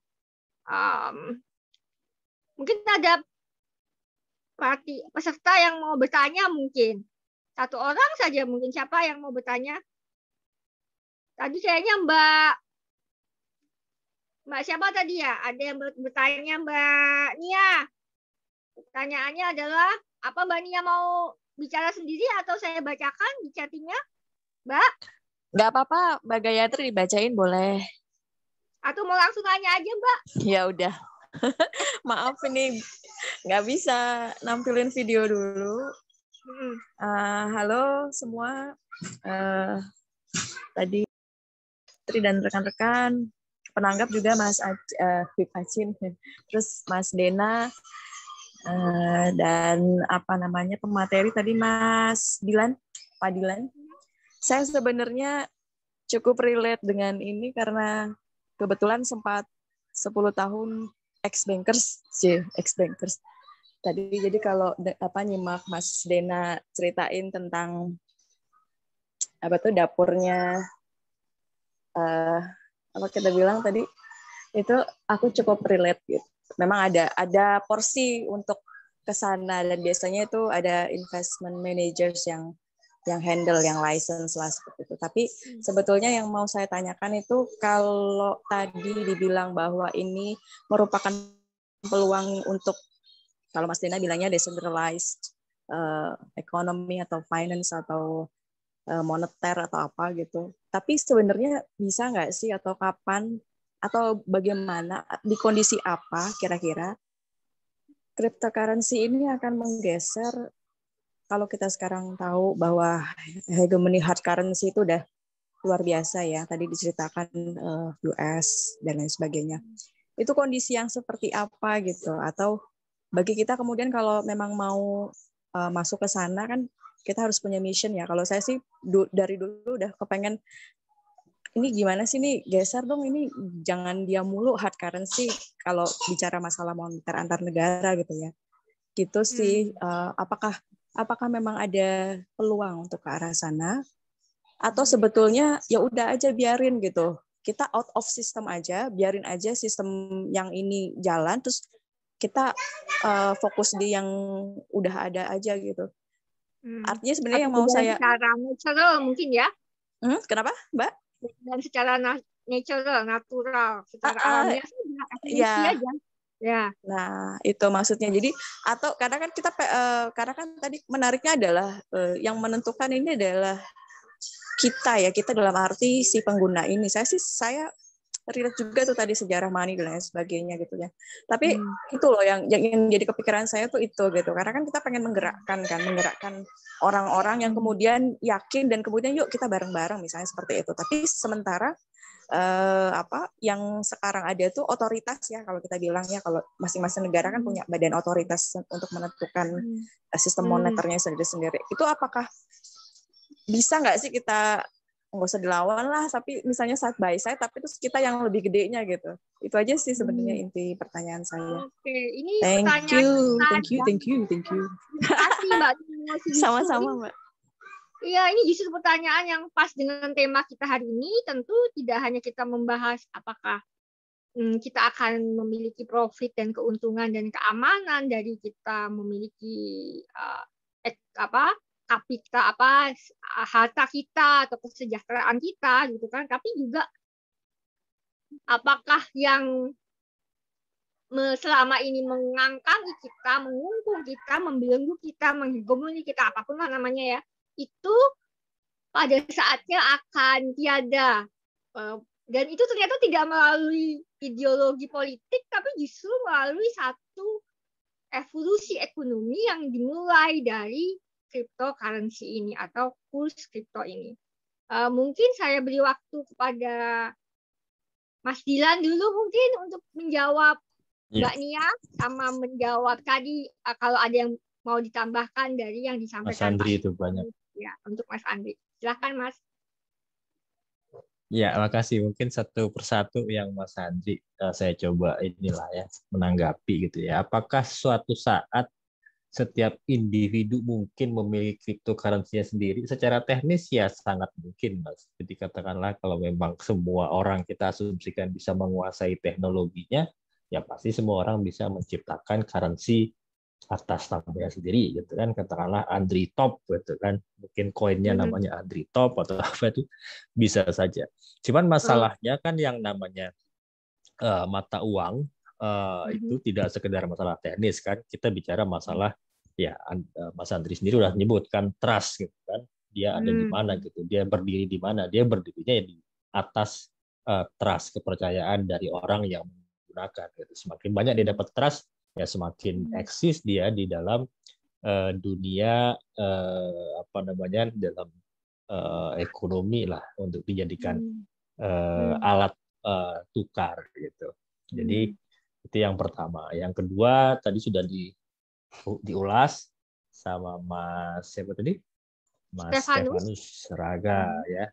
um, mungkin ada parti peserta yang mau bertanya mungkin satu orang saja mungkin siapa yang mau bertanya tadi kayaknya Mbak Mbak siapa tadi ya ada yang bertanya Mbak Nia pertanyaannya adalah apa Mbak Nia mau bicara sendiri atau saya bacakan di chattingnya Mbak Nggak apa-apa, Mbak Gayatri dibacain boleh. Atau mau langsung nanya aja, Mbak? Ya udah. Maaf ini nggak bisa nampilin video dulu. Uh, halo semua. Uh, tadi Tri dan rekan-rekan, penanggap juga Mas uh, Acin, terus Mas Dena, uh, dan apa namanya pemateri tadi Mas Dilan, Pak Dilan saya sebenarnya cukup relate dengan ini karena kebetulan sempat 10 tahun ex bankers sih ex bankers tadi jadi kalau apa nyimak Mas Dena ceritain tentang apa tuh dapurnya uh, apa kita bilang tadi itu aku cukup relate gitu. Memang ada ada porsi untuk ke sana dan biasanya itu ada investment managers yang yang handle, yang license lah seperti itu. Tapi hmm. sebetulnya yang mau saya tanyakan itu kalau tadi dibilang bahwa ini merupakan peluang untuk kalau Mas Dina bilangnya decentralized uh, economy atau finance atau uh, moneter atau apa gitu. Tapi sebenarnya bisa nggak sih atau kapan atau bagaimana di kondisi apa kira-kira cryptocurrency ini akan menggeser kalau kita sekarang tahu bahwa hegemoni hard currency itu udah luar biasa ya tadi diceritakan eh, US dan lain sebagainya itu kondisi yang seperti apa gitu atau bagi kita kemudian kalau memang mau eh, masuk ke sana kan kita harus punya mission ya kalau saya sih dari dulu udah kepengen ini gimana sih nih geser dong ini jangan dia mulu hard currency kalau bicara masalah moneter antar negara gitu ya gitu sih hmm. Eh, apakah apakah memang ada peluang untuk ke arah sana atau sebetulnya ya udah aja biarin gitu kita out of system aja biarin aja sistem yang ini jalan terus kita uh, fokus di yang udah ada aja gitu hmm. artinya sebenarnya yang mau saya secara natural mungkin ya hmm, kenapa mbak dan secara natural natural secara ah, ah alamiah ah, ya. aja Ya. Nah, itu maksudnya. Jadi atau karena kan kita uh, karena kan tadi menariknya adalah uh, yang menentukan ini adalah kita ya, kita dalam arti si pengguna ini. Saya sih saya relate juga tuh tadi sejarah money dan lain sebagainya gitu ya. Tapi hmm. itu loh yang, yang yang jadi kepikiran saya tuh itu gitu. Karena kan kita pengen menggerakkan kan, menggerakkan orang-orang yang hmm. kemudian yakin dan kemudian yuk kita bareng-bareng misalnya seperti itu. Tapi sementara eh, apa yang sekarang ada tuh otoritas ya kalau kita bilang ya kalau masing-masing negara kan hmm. punya badan otoritas untuk menentukan hmm. Eh, sistem hmm. moneternya sendiri-sendiri. Itu apakah bisa nggak sih kita nggak usah dilawan lah, tapi misalnya saat by saya tapi terus kita yang lebih gedenya gitu. Itu aja sih sebenarnya hmm. inti pertanyaan saya. Oke, ini thank pertanyaan you. Thank you, thank ya. you, thank you, thank you. Terima kasih Mbak. Sama-sama Mbak. Iya, ini justru pertanyaan yang pas dengan tema kita hari ini. Tentu tidak hanya kita membahas apakah hmm, kita akan memiliki profit dan keuntungan dan keamanan dari kita memiliki uh, apa kapita apa harta kita atau kesejahteraan kita gitu kan tapi juga apakah yang selama ini mengangkangi kita, mengungkung kita, membelenggu kita, menghegemoni kita, apapun lah namanya ya, itu pada saatnya akan tiada. Eh, dan itu ternyata tidak melalui ideologi politik, tapi justru melalui satu evolusi ekonomi yang dimulai dari cryptocurrency ini atau kurs kripto ini. Eh, mungkin saya beri waktu kepada Mas Dilan dulu mungkin untuk menjawab yes. Iya. Mbak Nia sama menjawab tadi eh, kalau ada yang mau ditambahkan dari yang disampaikan Mas Andri itu banyak ya untuk Mas Andi. Silahkan Mas. Ya, makasih. Mungkin satu persatu yang Mas Andri eh, saya coba inilah ya menanggapi gitu ya. Apakah suatu saat setiap individu mungkin memiliki cryptocurrency sendiri? Secara teknis ya sangat mungkin, Mas. Jadi katakanlah kalau memang semua orang kita asumsikan bisa menguasai teknologinya, ya pasti semua orang bisa menciptakan currency atas tampilnya sendiri gitu kan katakanlah Andri Top gitu kan mungkin koinnya hmm. namanya Andri Top atau apa itu bisa saja cuman hmm. masalahnya kan yang namanya uh, mata uang uh, itu hmm. tidak sekedar masalah teknis kan kita bicara masalah ya eh, Mas Andri sendiri udah menyebutkan trust gitu kan dia ada hmm. di mana gitu dia berdiri di mana dia berdirinya di atas uh, trust kepercayaan dari orang yang menggunakan gitu. semakin banyak dia dapat trust ya semakin hmm. eksis dia di dalam uh, dunia uh, apa namanya dalam uh, ekonomi lah untuk dijadikan uh, alat uh, tukar gitu. Jadi itu yang pertama. Yang kedua tadi sudah di diulas sama Mas siapa tadi? Mas Stefanus Seraga ya.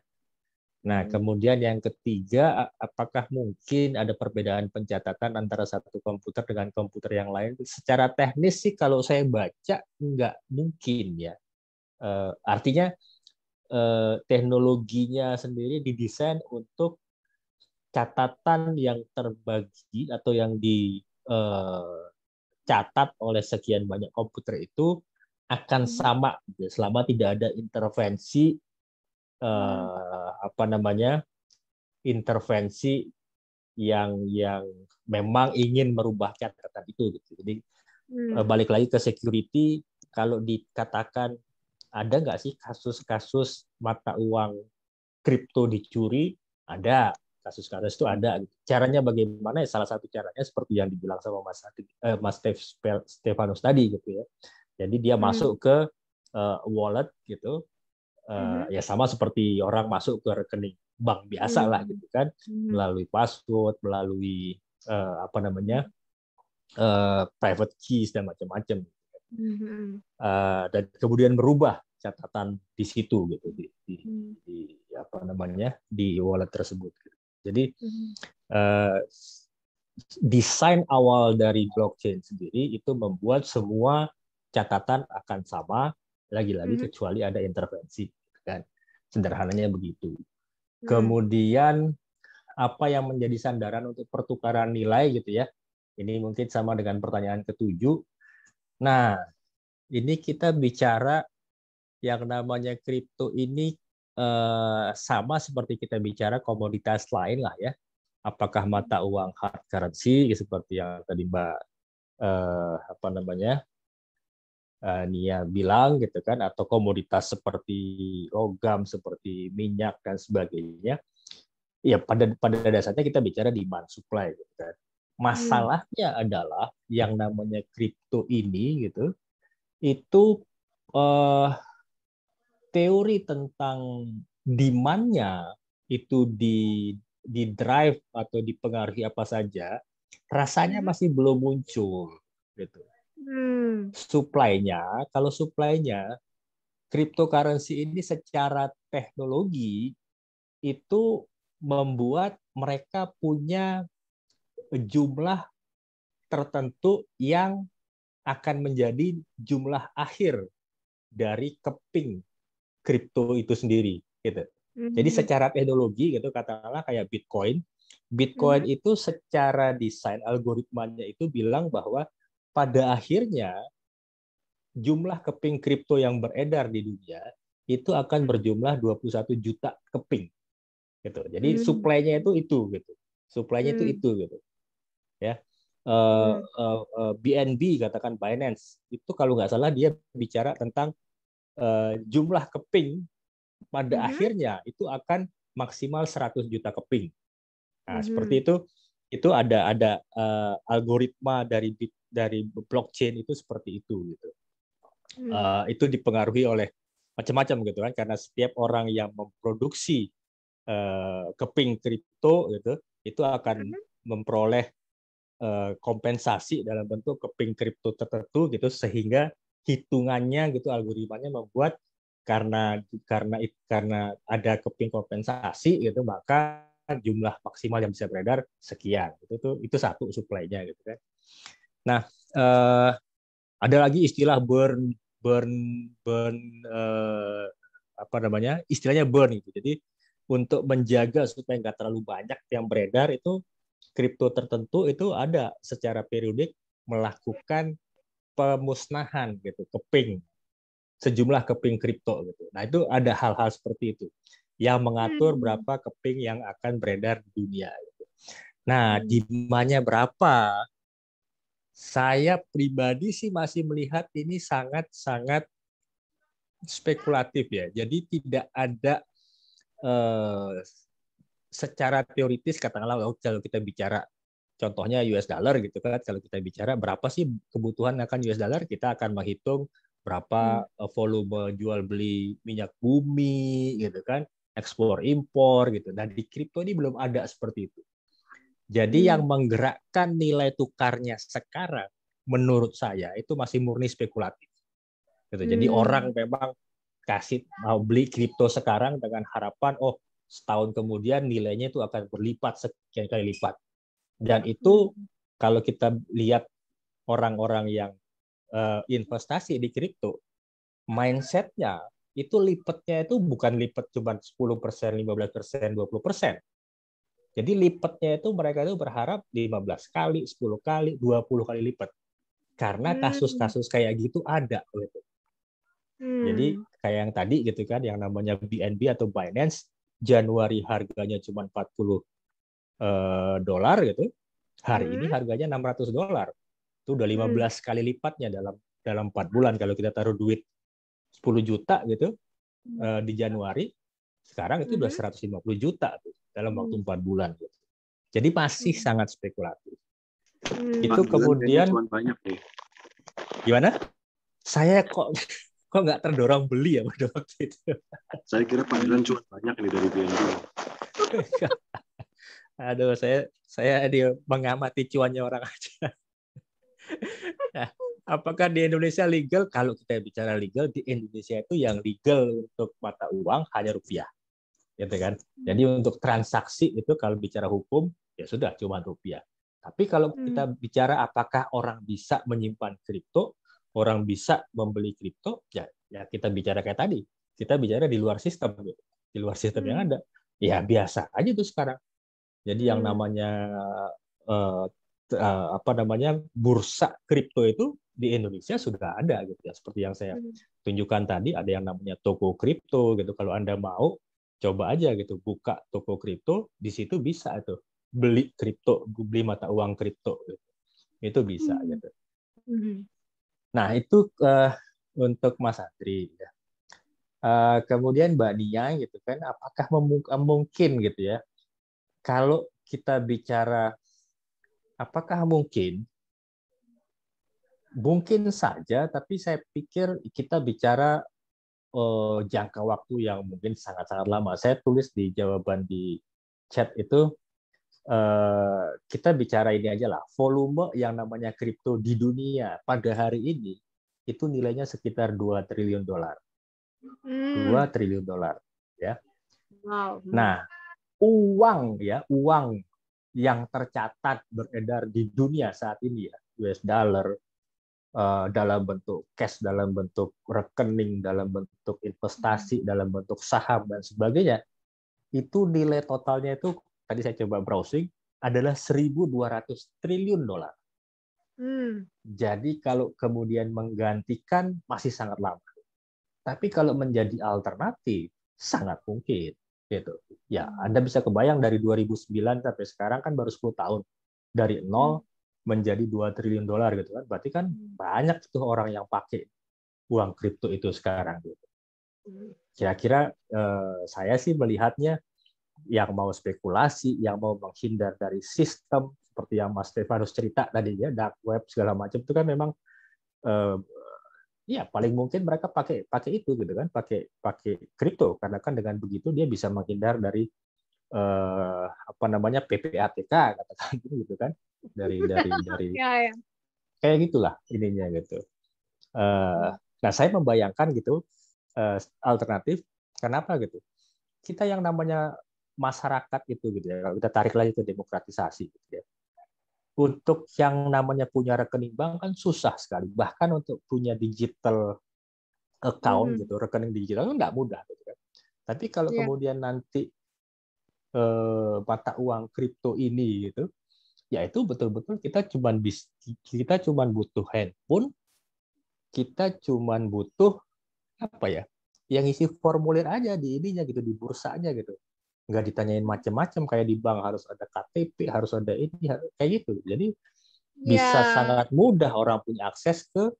Nah, hmm. kemudian yang ketiga, apakah mungkin ada perbedaan pencatatan antara satu komputer dengan komputer yang lain? Secara teknis sih kalau saya baca nggak mungkin ya. Eh, artinya eh, teknologinya sendiri didesain untuk catatan yang terbagi atau yang dicatat eh, oleh sekian banyak komputer itu akan hmm. sama gitu, selama tidak ada intervensi hmm apa namanya intervensi yang yang memang ingin merubah catatan itu gitu. Jadi hmm. Eh, balik lagi ke security kalau dikatakan ada nggak sih kasus-kasus mata uang kripto dicuri ada kasus-kasus itu ada gitu. caranya bagaimana ya, salah satu caranya seperti yang dibilang sama Mas eh, Mas Stefanus tadi gitu ya jadi dia hmm. masuk ke uh, wallet gitu Eh, mm-hmm. ya sama seperti orang masuk ke rekening bank biasa mm-hmm. lah gitu kan mm-hmm. melalui password melalui uh, apa namanya uh, private keys dan macam-macam mm-hmm. uh, dan kemudian merubah catatan di situ gitu di, di, mm-hmm. di apa namanya di wallet tersebut jadi mm-hmm. uh, desain awal dari blockchain sendiri itu membuat semua catatan akan sama lagi-lagi mm-hmm. kecuali ada intervensi, gitu kan? Sederhananya begitu. Mm-hmm. Kemudian apa yang menjadi sandaran untuk pertukaran nilai gitu ya? Ini mungkin sama dengan pertanyaan ketujuh. Nah, ini kita bicara yang namanya kripto ini eh, sama seperti kita bicara komoditas lain lah ya. Apakah mata uang hard currency seperti yang tadi Mbak eh, apa namanya Eh, Nia bilang gitu kan atau komoditas seperti logam seperti minyak dan sebagainya ya pada pada dasarnya kita bicara di demand supply gitu kan masalahnya hmm. adalah yang namanya kripto ini gitu itu uh, teori tentang demand-nya itu di di drive atau dipengaruhi apa saja rasanya hmm. masih belum muncul gitu Hmm. Supply-nya, kalau supply-nya cryptocurrency ini secara teknologi itu membuat mereka punya jumlah tertentu yang akan menjadi jumlah akhir dari keping kripto itu sendiri gitu. Jadi hmm. secara teknologi gitu katakanlah kayak Bitcoin, Bitcoin hmm. itu secara desain algoritmanya itu bilang bahwa pada akhirnya jumlah keping kripto yang beredar di dunia itu akan berjumlah 21 juta keping. Gitu. Jadi hmm. suplainya itu itu gitu. Suplainya hmm. itu itu gitu. Ya. Uh, eh, uh, hmm. eh, uh, eh, BNB katakan Binance itu kalau nggak salah dia bicara tentang uh, jumlah keping pada hmm. akhirnya itu akan maksimal 100 juta keping. Nah, hmm. seperti itu itu ada ada uh, algoritma dari dari blockchain itu seperti itu gitu. Hmm. Uh, itu dipengaruhi oleh macam-macam gitu kan karena setiap orang yang memproduksi uh, keping kripto gitu itu akan hmm. memperoleh uh, kompensasi dalam bentuk keping kripto tertentu gitu sehingga hitungannya gitu algoritmanya membuat karena karena karena ada keping kompensasi gitu maka jumlah maksimal yang bisa beredar sekian itu itu satu suplainya gitu kan Nah, eh, ada lagi istilah burn burn burn eh, apa namanya? Istilahnya burn gitu. Jadi untuk menjaga supaya nggak terlalu banyak yang beredar itu kripto tertentu itu ada secara periodik melakukan pemusnahan gitu, keping sejumlah keping kripto gitu. Nah, itu ada hal-hal seperti itu yang mengatur hmm. berapa keping yang akan beredar di dunia gitu. Nah, hmm. demandnya berapa? saya pribadi sih masih melihat ini sangat-sangat spekulatif ya. Jadi tidak ada eh, secara teoritis katakanlah oh, kalau kita bicara contohnya US dollar gitu kan kalau kita bicara berapa sih kebutuhan akan US dollar kita akan menghitung berapa hmm. eh, volume jual beli minyak bumi gitu kan ekspor impor gitu. Nah di kripto ini belum ada seperti itu. Jadi hmm. yang menggerakkan nilai tukarnya sekarang menurut saya itu masih murni spekulatif. Gitu. Jadi hmm. orang memang kasih mau beli kripto sekarang dengan harapan oh setahun kemudian nilainya itu akan berlipat sekian kali lipat. Dan itu hmm. kalau kita lihat orang-orang yang uh, investasi di kripto, mindsetnya itu lipatnya itu bukan lipat cuma 10 persen, 15 persen, 20 persen, jadi lipatnya itu mereka itu berharap 15 kali, 10 kali, 20 kali lipat. Karena hmm. kasus-kasus kayak gitu ada gitu. Hmm. Jadi kayak yang tadi gitu kan yang namanya BNB atau Binance Januari harganya cuma 40 eh, dolar gitu. Hari hmm. ini harganya 600 dolar. Itu udah 15 hmm. kali lipatnya dalam dalam 4 bulan kalau kita taruh duit 10 juta gitu hmm. eh, di Januari sekarang itu udah 150 hmm. juta tuh dalam hmm. waktu empat bulan. Gitu. Jadi masih hmm. sangat spekulatif. Hmm. Itu kemudian banyak nih. Gimana? Saya kok kok nggak terdorong beli ya pada waktu itu. Saya kira panggilan cuma banyak nih dari BNB. Aduh, saya saya dia mengamati cuannya orang aja. Nah, apakah di Indonesia legal? Kalau kita bicara legal di Indonesia itu yang legal untuk mata uang hanya rupiah gitu kan. Jadi untuk transaksi itu kalau bicara hukum ya sudah cuma rupiah. Tapi kalau hmm. kita bicara apakah orang bisa menyimpan kripto, orang bisa membeli kripto, ya, ya kita bicara kayak tadi, kita bicara di luar sistem, gitu. di luar sistem hmm. yang ada, ya biasa aja tuh sekarang. Jadi yang hmm. namanya uh, uh, apa namanya bursa kripto itu di Indonesia sudah ada gitu ya, seperti yang saya hmm. tunjukkan tadi, ada yang namanya toko kripto gitu. Kalau anda mau coba aja gitu buka toko kripto di situ bisa itu beli kripto beli mata uang kripto gitu. itu bisa hmm. gitu hmm. nah itu uh, untuk Mas Andri uh, kemudian Mbak Nia gitu kan apakah mungkin gitu ya kalau kita bicara apakah mungkin mungkin saja tapi saya pikir kita bicara uh, jangka waktu yang mungkin sangat-sangat lama. Saya tulis di jawaban di chat itu uh, kita bicara ini aja lah volume yang namanya kripto di dunia pada hari ini itu nilainya sekitar 2 triliun dolar. Hmm. 2 triliun dolar ya. Wow. Nah, uang ya, uang yang tercatat beredar di dunia saat ini ya, US dollar, Eh, dalam bentuk cash, dalam bentuk rekening, dalam bentuk investasi, hmm. dalam bentuk saham dan sebagainya, itu nilai totalnya itu tadi saya coba browsing adalah 1.200 triliun dolar. Hmm. Jadi kalau kemudian menggantikan masih sangat lama. Tapi kalau menjadi alternatif sangat mungkin gitu. Ya, hmm. Anda bisa kebayang dari 2009 sampai sekarang kan baru 10 tahun. Dari nol hmm menjadi 2 triliun dolar gitu kan. Berarti kan hmm. banyak tuh orang yang pakai uang kripto itu sekarang gitu. Hmm. Kira-kira eh, saya sih melihatnya yang mau spekulasi, yang mau menghindar dari sistem seperti yang Mas Stefanus cerita tadi ya dark web segala macam itu kan memang eh, ya paling mungkin mereka pakai pakai itu gitu kan, pakai pakai kripto karena kan dengan begitu dia bisa menghindar dari eh, apa namanya PPATK katakan gitu kan dari dari dari ya, ya. kayak gitulah ininya gitu. Eh, nah saya membayangkan gitu eh, alternatif kenapa gitu kita yang namanya masyarakat itu gitu ya kita tarik lagi ke demokratisasi gitu ya untuk yang namanya punya rekening bank kan susah sekali bahkan untuk punya digital account hmm. gitu rekening digital itu kan nggak mudah gitu kan. tapi kalau yeah. kemudian nanti eh, mata uang kripto ini gitu yaitu betul-betul kita cuma kita cuma butuh handphone, kita cuma butuh apa ya? Yang isi formulir aja di ininya gitu, di bursanya gitu. Nggak ditanyain macam-macam kayak di bank harus ada KTP, harus ada ini, kayak gitu. Jadi bisa iya. sangat mudah orang punya akses ke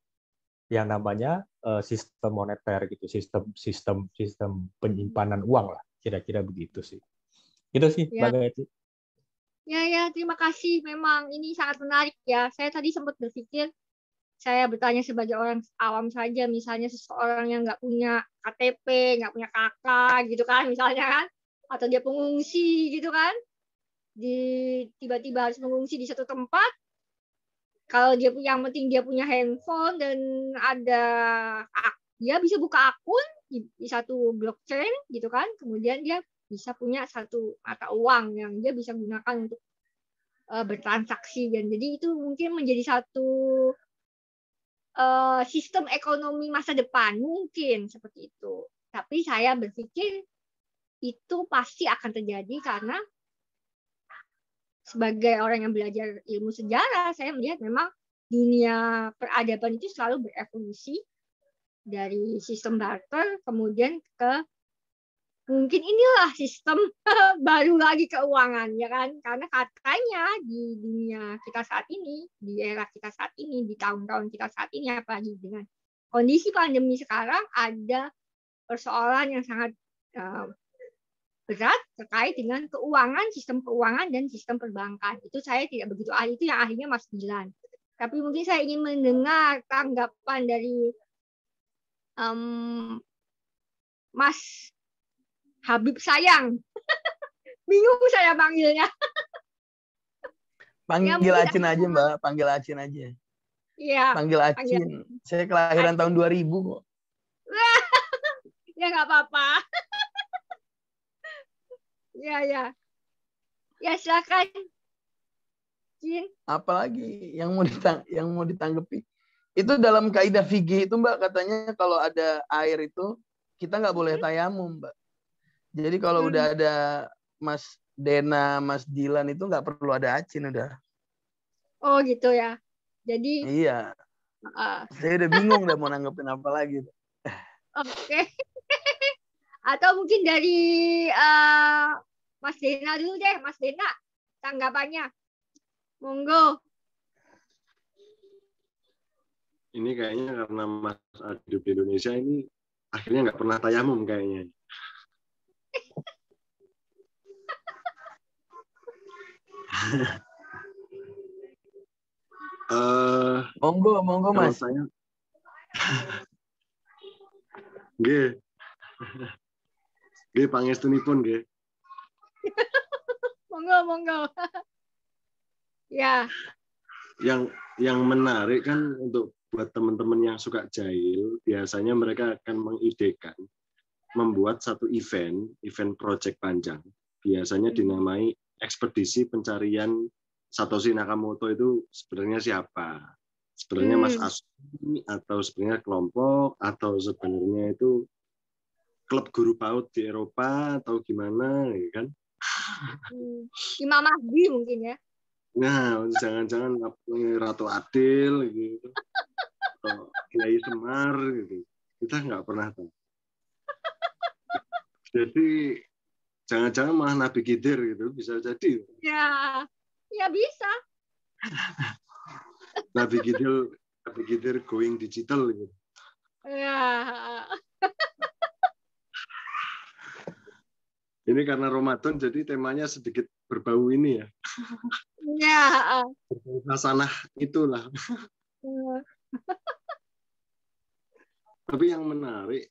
yang namanya uh, sistem moneter gitu, sistem sistem sistem penyimpanan uang lah, kira-kira begitu sih. Itu sih, yeah. itu Ya, ya, terima kasih. Memang ini sangat menarik ya. Saya tadi sempat berpikir, saya bertanya sebagai orang awam saja, misalnya seseorang yang nggak punya KTP, nggak punya KK gitu kan, misalnya kan, atau dia pengungsi gitu kan, di tiba-tiba harus mengungsi di satu tempat. Kalau dia yang penting dia punya handphone dan ada dia bisa buka akun di satu blockchain gitu kan, kemudian dia bisa punya satu mata uang yang dia bisa gunakan untuk uh, bertransaksi dan jadi itu mungkin menjadi satu uh, sistem ekonomi masa depan mungkin seperti itu tapi saya berpikir itu pasti akan terjadi karena sebagai orang yang belajar ilmu sejarah saya melihat memang dunia peradaban itu selalu berevolusi dari sistem barter kemudian ke mungkin inilah sistem baru lagi keuangan ya kan karena katanya di dunia kita saat ini di era kita saat ini di tahun-tahun kita saat ini apalagi dengan kondisi pandemi sekarang ada persoalan yang sangat uh, berat terkait dengan keuangan sistem keuangan dan sistem perbankan itu saya tidak begitu ahli itu yang akhirnya Mas Dilan tapi mungkin saya ingin mendengar tanggapan dari um, Mas Habib sayang. Bingung saya panggilnya. Panggil Acin aja, Mbak. Panggil Acin aja. Iya. Panggil Acin. Saya kelahiran Acin. tahun 2000 kok. ya nggak apa-apa. ya, ya. Ya, silakan. Cin. Apalagi yang mau ditang yang mau ditanggapi? Itu dalam kaidah fikih itu, Mbak, katanya kalau ada air itu kita nggak boleh hmm? tayamum, Mbak. Jadi kalau hmm. udah ada Mas Dena, Mas Dilan itu nggak perlu ada Acin udah. Oh gitu ya. Jadi Iya. Uh. Saya udah bingung udah mau nanggepin apa lagi. Oke. Okay. Atau mungkin dari uh, Mas Dena dulu deh, Mas Dena tanggapannya. Monggo. Ini kayaknya karena Mas hidup di Indonesia ini akhirnya nggak pernah tayamum kayaknya. Eh, monggo, monggo mas. Saya... G. G pun G. monggo, monggo. ya. Yang yang menarik kan untuk buat teman-teman yang suka jahil, biasanya mereka akan mengidekan membuat satu event, event project panjang. Biasanya dinamai ekspedisi pencarian Satoshi Nakamoto itu sebenarnya siapa? Sebenarnya hmm. Mas Asumi atau sebenarnya kelompok atau sebenarnya itu klub guru PAUD di Eropa atau gimana ya kan? Hmm. Imam Mahdi mungkin ya. Nah, jangan-jangan Ratu Adil gitu. Atau Kiai Semar gitu. Kita nggak pernah tahu. Jadi Jangan-jangan mah Nabi Khidir gitu bisa jadi. Ya, ya bisa. Nabi Khidir, Nabi Khidir going digital gitu. Ya. ini karena Ramadan jadi temanya sedikit berbau ini ya. Ya. Ah. Hasanah itulah. Iya. Tapi yang menarik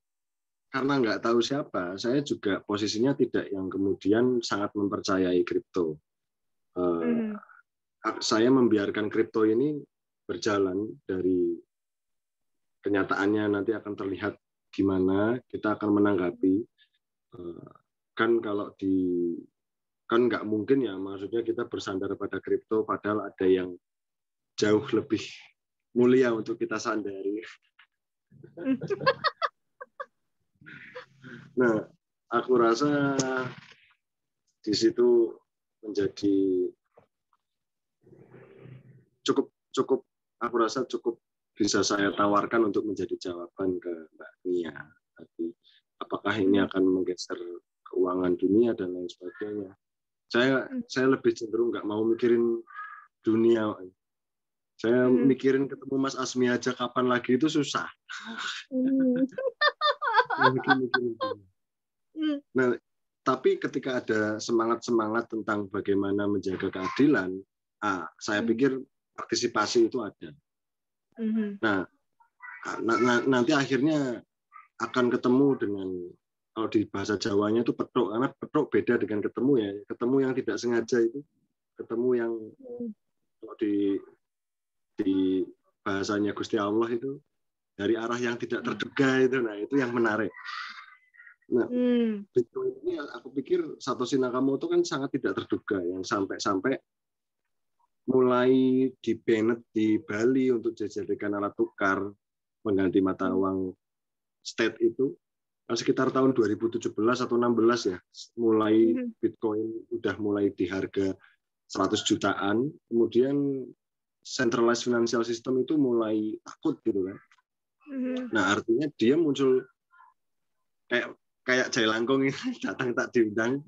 karena nggak tahu siapa, saya juga posisinya tidak yang kemudian sangat mempercayai kripto. Eh, hmm. Saya membiarkan kripto ini berjalan dari kenyataannya nanti akan terlihat gimana kita akan menanggapi eh, kan kalau di kan nggak mungkin ya maksudnya kita bersandar pada kripto padahal ada yang jauh lebih mulia untuk kita sandari Nah, aku rasa di situ menjadi cukup cukup aku rasa cukup bisa saya tawarkan untuk menjadi jawaban ke Mbak Nia tadi apakah ini akan menggeser keuangan dunia dan lain sebagainya saya hmm. saya lebih cenderung nggak mau mikirin dunia saya hmm. mikirin ketemu Mas Asmi aja kapan lagi itu susah hmm. Iya, hmm. Nah, tapi ketika ada semangat-semangat tentang bagaimana menjaga keadilan, ah, saya hmm. pikir partisipasi itu ada. Hmm. Nah, nah, nanti akhirnya akan ketemu dengan kalau di bahasa Jawanya itu petok karena petok beda dengan ketemu ya ketemu yang tidak sengaja itu ketemu yang kalau di di bahasanya Gusti Allah itu dari arah yang tidak hmm. terduga itu nah itu yang menarik nah hmm. ini aku pikir satu itu kan sangat tidak terduga yang sampai-sampai mulai di di Bali untuk dijadikan alat tukar mengganti mata hmm. uang state itu nah, sekitar tahun 2017 atau 16 ya mulai hmm. Bitcoin udah mulai di harga 100 jutaan kemudian centralized financial system itu mulai takut gitu kan Mm-hmm. Nah artinya dia muncul kayak kayak Jai Langkung ini datang tak diundang,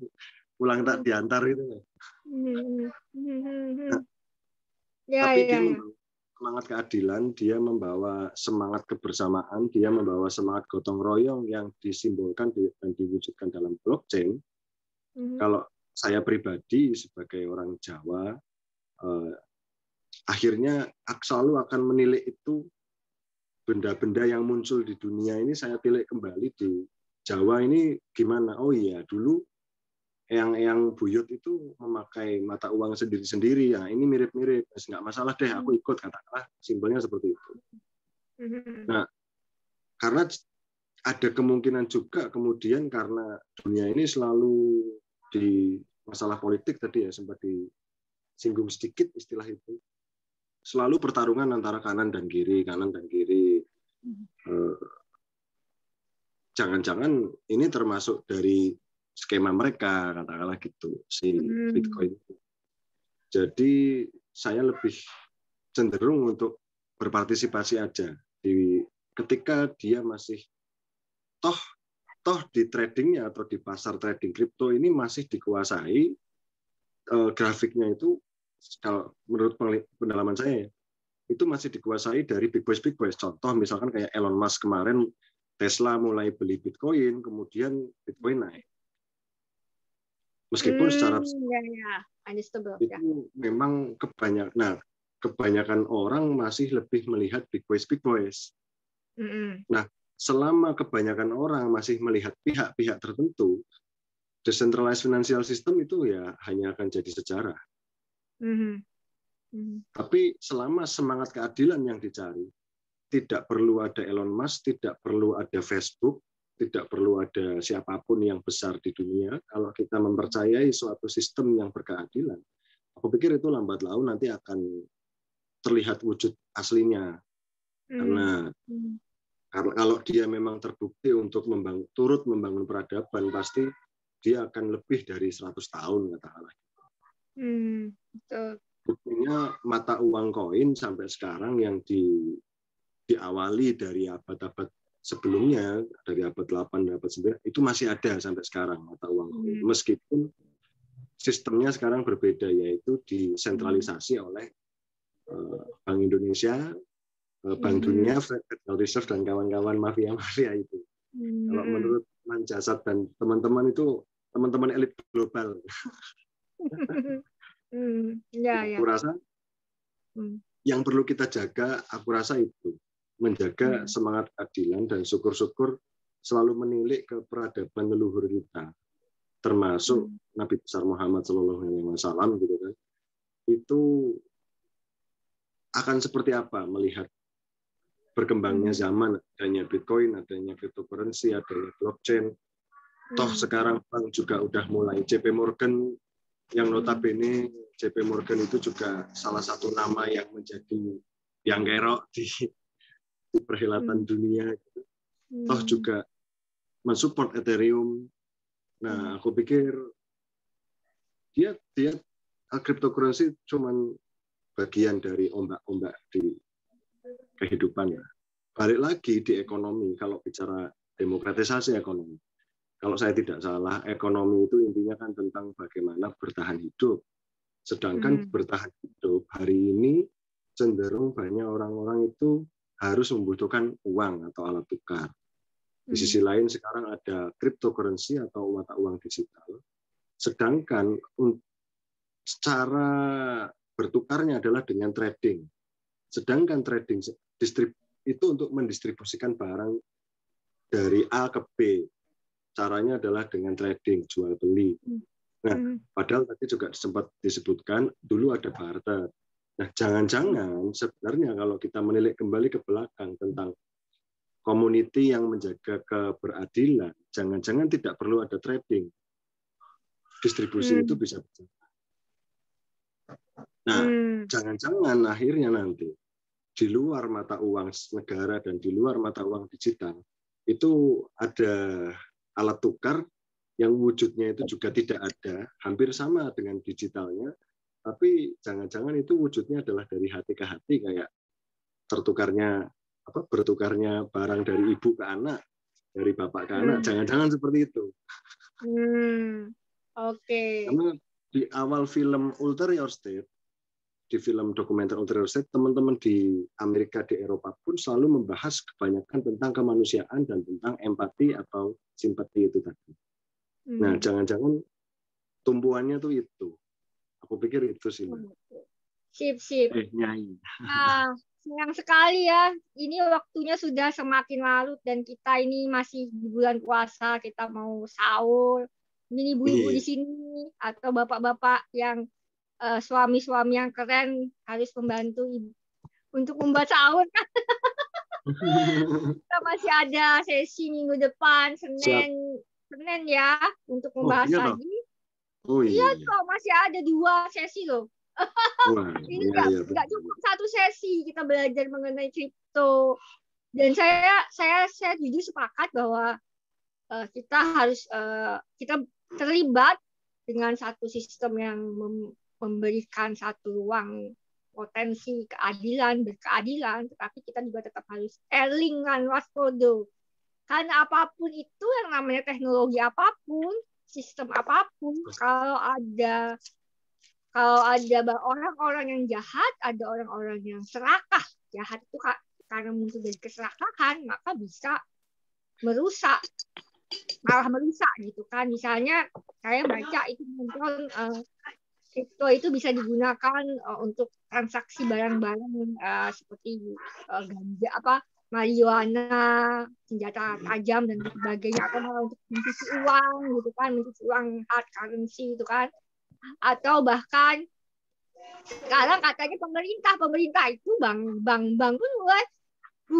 pulang tak mm-hmm. diantar gitu. Kan. Mm-hmm. Nah, ya, tapi ya, dia ya. membawa semangat keadilan, dia membawa semangat kebersamaan, dia membawa semangat gotong royong yang disimbolkan dan diwujudkan dalam blockchain. Mm-hmm. Kalau saya pribadi sebagai orang Jawa, eh, akhirnya selalu akan menilai itu benda-benda yang muncul di dunia ini saya tilik kembali di Jawa ini gimana? Oh iya, dulu yang-yang buyut itu memakai mata uang sendiri-sendiri ya. Ini mirip-mirip, nggak masalah deh, aku hmm. ikut katakanlah simbolnya seperti itu. Hmm. Nah, karena ada kemungkinan juga kemudian karena dunia ini selalu di masalah politik tadi ya sempat disinggung sedikit istilah itu selalu pertarungan antara kanan dan kiri, kanan dan kiri. Eh, jangan-jangan ini termasuk dari skema mereka katakanlah gitu si hmm. Bitcoin. Jadi saya lebih cenderung untuk berpartisipasi aja di ketika dia masih toh toh di tradingnya atau di pasar trading kripto ini masih dikuasai eh, grafiknya itu kalau menurut pendalaman saya ya, itu masih dikuasai dari big boys big boys. Contoh misalkan kayak Elon Musk kemarin Tesla mulai beli Bitcoin, kemudian Bitcoin naik. Meskipun hmm, secara ya, ya. ya. ya. itu ya. memang kebanyak, nah kebanyakan orang masih lebih melihat big boys big boys. Mm -hmm. Nah selama kebanyakan orang masih melihat pihak-pihak tertentu, decentralized financial system itu ya hanya akan jadi sejarah. Mm -hmm Hmm. Tapi selama semangat keadilan yang dicari, tidak perlu ada Elon Musk, tidak perlu ada Facebook, tidak perlu ada siapapun yang besar di dunia. Kalau kita mempercayai suatu sistem yang berkeadilan, aku pikir itu lambat laun nanti akan terlihat wujud aslinya. Hmm. Karena hmm. karena kalau dia memang terbukti untuk membangun, turut membangun peradaban, pasti dia akan lebih dari 100 tahun katakanlah. Hmm, betul. Buktinya mata uang koin sampai sekarang yang di, diawali dari abad-abad sebelumnya, dari abad 8 dan abad 9, itu masih ada sampai sekarang mata uang koin. Hmm. Meskipun sistemnya sekarang berbeda, yaitu disentralisasi hmm. oleh eh, Bank Indonesia, eh, Bank hmm. Dunia, Federal Reserve, dan kawan-kawan mafia-mafia itu. Hmm. Kalau menurut Man Jasad dan teman-teman itu teman-teman elit global. Hmm, ya, ya. rasa hmm. yang perlu kita jaga, aku rasa itu menjaga hmm. semangat keadilan dan syukur-syukur selalu menilik ke peradaban leluhur kita, termasuk hmm. Nabi besar Muhammad Shallallahu Alaihi Wasallam gitu kan, itu akan seperti apa melihat berkembangnya hmm. zaman, adanya Bitcoin, adanya cryptocurrency, adanya blockchain. Toh hmm. sekarang bank juga udah mulai JP Morgan yang notabene JP Morgan itu juga salah satu nama yang menjadi yang gerok di, perhelatan hmm. dunia gitu. hmm. toh juga mensupport Ethereum nah hmm. aku pikir dia dia uh, cryptocurrency cuman bagian dari ombak-ombak di kehidupan ya balik lagi di ekonomi kalau bicara demokratisasi ekonomi kalau saya tidak salah, ekonomi itu intinya kan tentang bagaimana bertahan hidup. Sedangkan hmm. bertahan hidup hari ini cenderung banyak orang-orang itu harus membutuhkan uang atau alat tukar. Di hmm. sisi lain sekarang ada cryptocurrency atau mata uang digital. Sedangkan cara bertukarnya adalah dengan trading. Sedangkan trading itu untuk mendistribusikan barang dari A ke B caranya adalah dengan trading jual beli. Hmm. Nah, hmm. padahal tadi juga sempat disebutkan dulu ada barter. Nah, jangan-jangan sebenarnya kalau kita menilik kembali ke belakang tentang community yang menjaga keberadilan, jangan-jangan tidak perlu ada trading. Distribusi hmm. itu bisa berjalan. Nah, hmm. jangan-jangan hmm. akhirnya nanti di luar mata uang negara dan di luar mata uang digital itu ada alat tukar yang wujudnya itu juga tidak ada, hampir sama dengan digitalnya, tapi jangan-jangan itu wujudnya adalah dari hati ke hati kayak tertukarnya apa bertukarnya barang dari ibu ke anak, dari bapak ke anak, hmm. jangan-jangan seperti itu. Hmm. Oke. Okay. di awal film *Ulterior Your State di film dokumenter Ultra Reset, teman-teman di Amerika, di Eropa pun selalu membahas kebanyakan tentang kemanusiaan dan tentang empati atau simpati itu tadi. Hmm. Nah, jangan-jangan tumbuhannya tuh itu. Aku pikir itu sih. Sip, sip. Eh, nyai. Ah, senang sekali ya. Ini waktunya sudah semakin larut dan kita ini masih di bulan puasa, kita mau sahur. Ini ibu-ibu iya. di sini atau bapak-bapak yang Eh, suami-suami yang keren harus membantu ibu untuk membuat sahur kan. kita masih ada sesi minggu depan Senin Siap. Senin ya untuk oh, membahas iya oh, iya lagi. Oh, iya, iya kok masih ada dua sesi loh. Wah, ini iya, nggak iya, iya, cukup satu sesi kita belajar mengenai kripto dan saya saya saya jujur sepakat bahwa uh, kita harus uh, kita terlibat dengan satu sistem yang mem, memberikan satu ruang potensi keadilan berkeadilan tetapi kita juga tetap harus elingan waspodo karena apapun itu yang namanya teknologi apapun sistem apapun kalau ada kalau ada orang-orang yang jahat ada orang-orang yang serakah jahat itu karena muncul dari keserakahan maka bisa merusak malah merusak gitu kan misalnya saya baca itu muncul uh, eh, kripto itu bisa digunakan uh, untuk transaksi barang-barang uh, seperti uh, ganja apa marijuana, senjata hmm. tajam dan sebagainya atau malah untuk mencuci uang gitu kan, mencuci uang hard currency gitu kan. Atau bahkan sekarang katanya pemerintah, pemerintah itu bang bang bang pun buat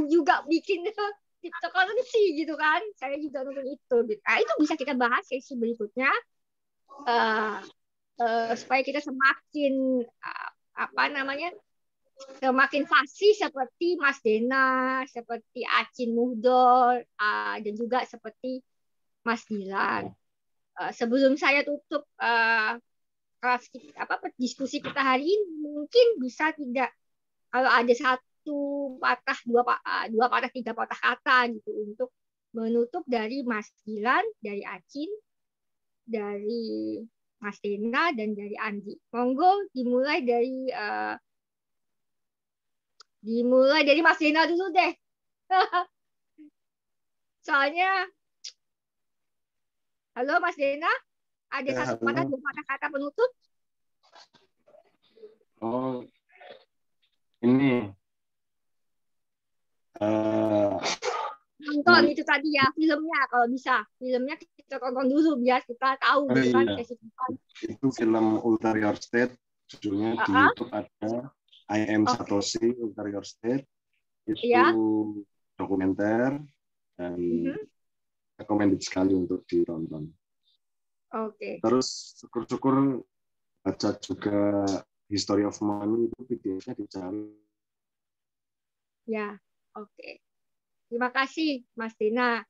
juga bikin cryptocurrency gitu kan. Saya juga nonton itu. Gitu. Nah, itu bisa kita bahas sesi berikutnya. Uh, Eh, supaya kita semakin uh, apa namanya semakin fasih seperti Mas Dena, seperti Acin Muhdor, uh, eh, dan juga seperti Mas Dilan. Uh, iya. sebelum saya tutup uh, apa diskusi kita hari ini, mungkin bisa tidak kalau ada satu patah dua dua patah tiga patah kata gitu untuk menutup dari Mas Dilan, dari Acin, dari Mas Dena dan dari Andi. Monggo dimulai dari uh, dimulai dari Mas Dena dulu deh. Soalnya Halo Mas Dena, ada ya, satu kata dua kata-kata penutup? Oh, ini uh, nonton itu tadi ya filmnya kalau bisa filmnya kita tonton dulu biar kita tahu oh, kan iya. Gitu kehidupan. Itu film Ulterior State judulnya uh -huh. di YouTube ada I Am okay. Oh. Satoshi Ulterior State itu yeah. dokumenter dan mm -hmm. recommended sekali untuk ditonton. Oke. Okay. Terus syukur-syukur baca juga History of Money itu PDF-nya dicari. Ya, oke. Okay. Terima kasih Mas Dina.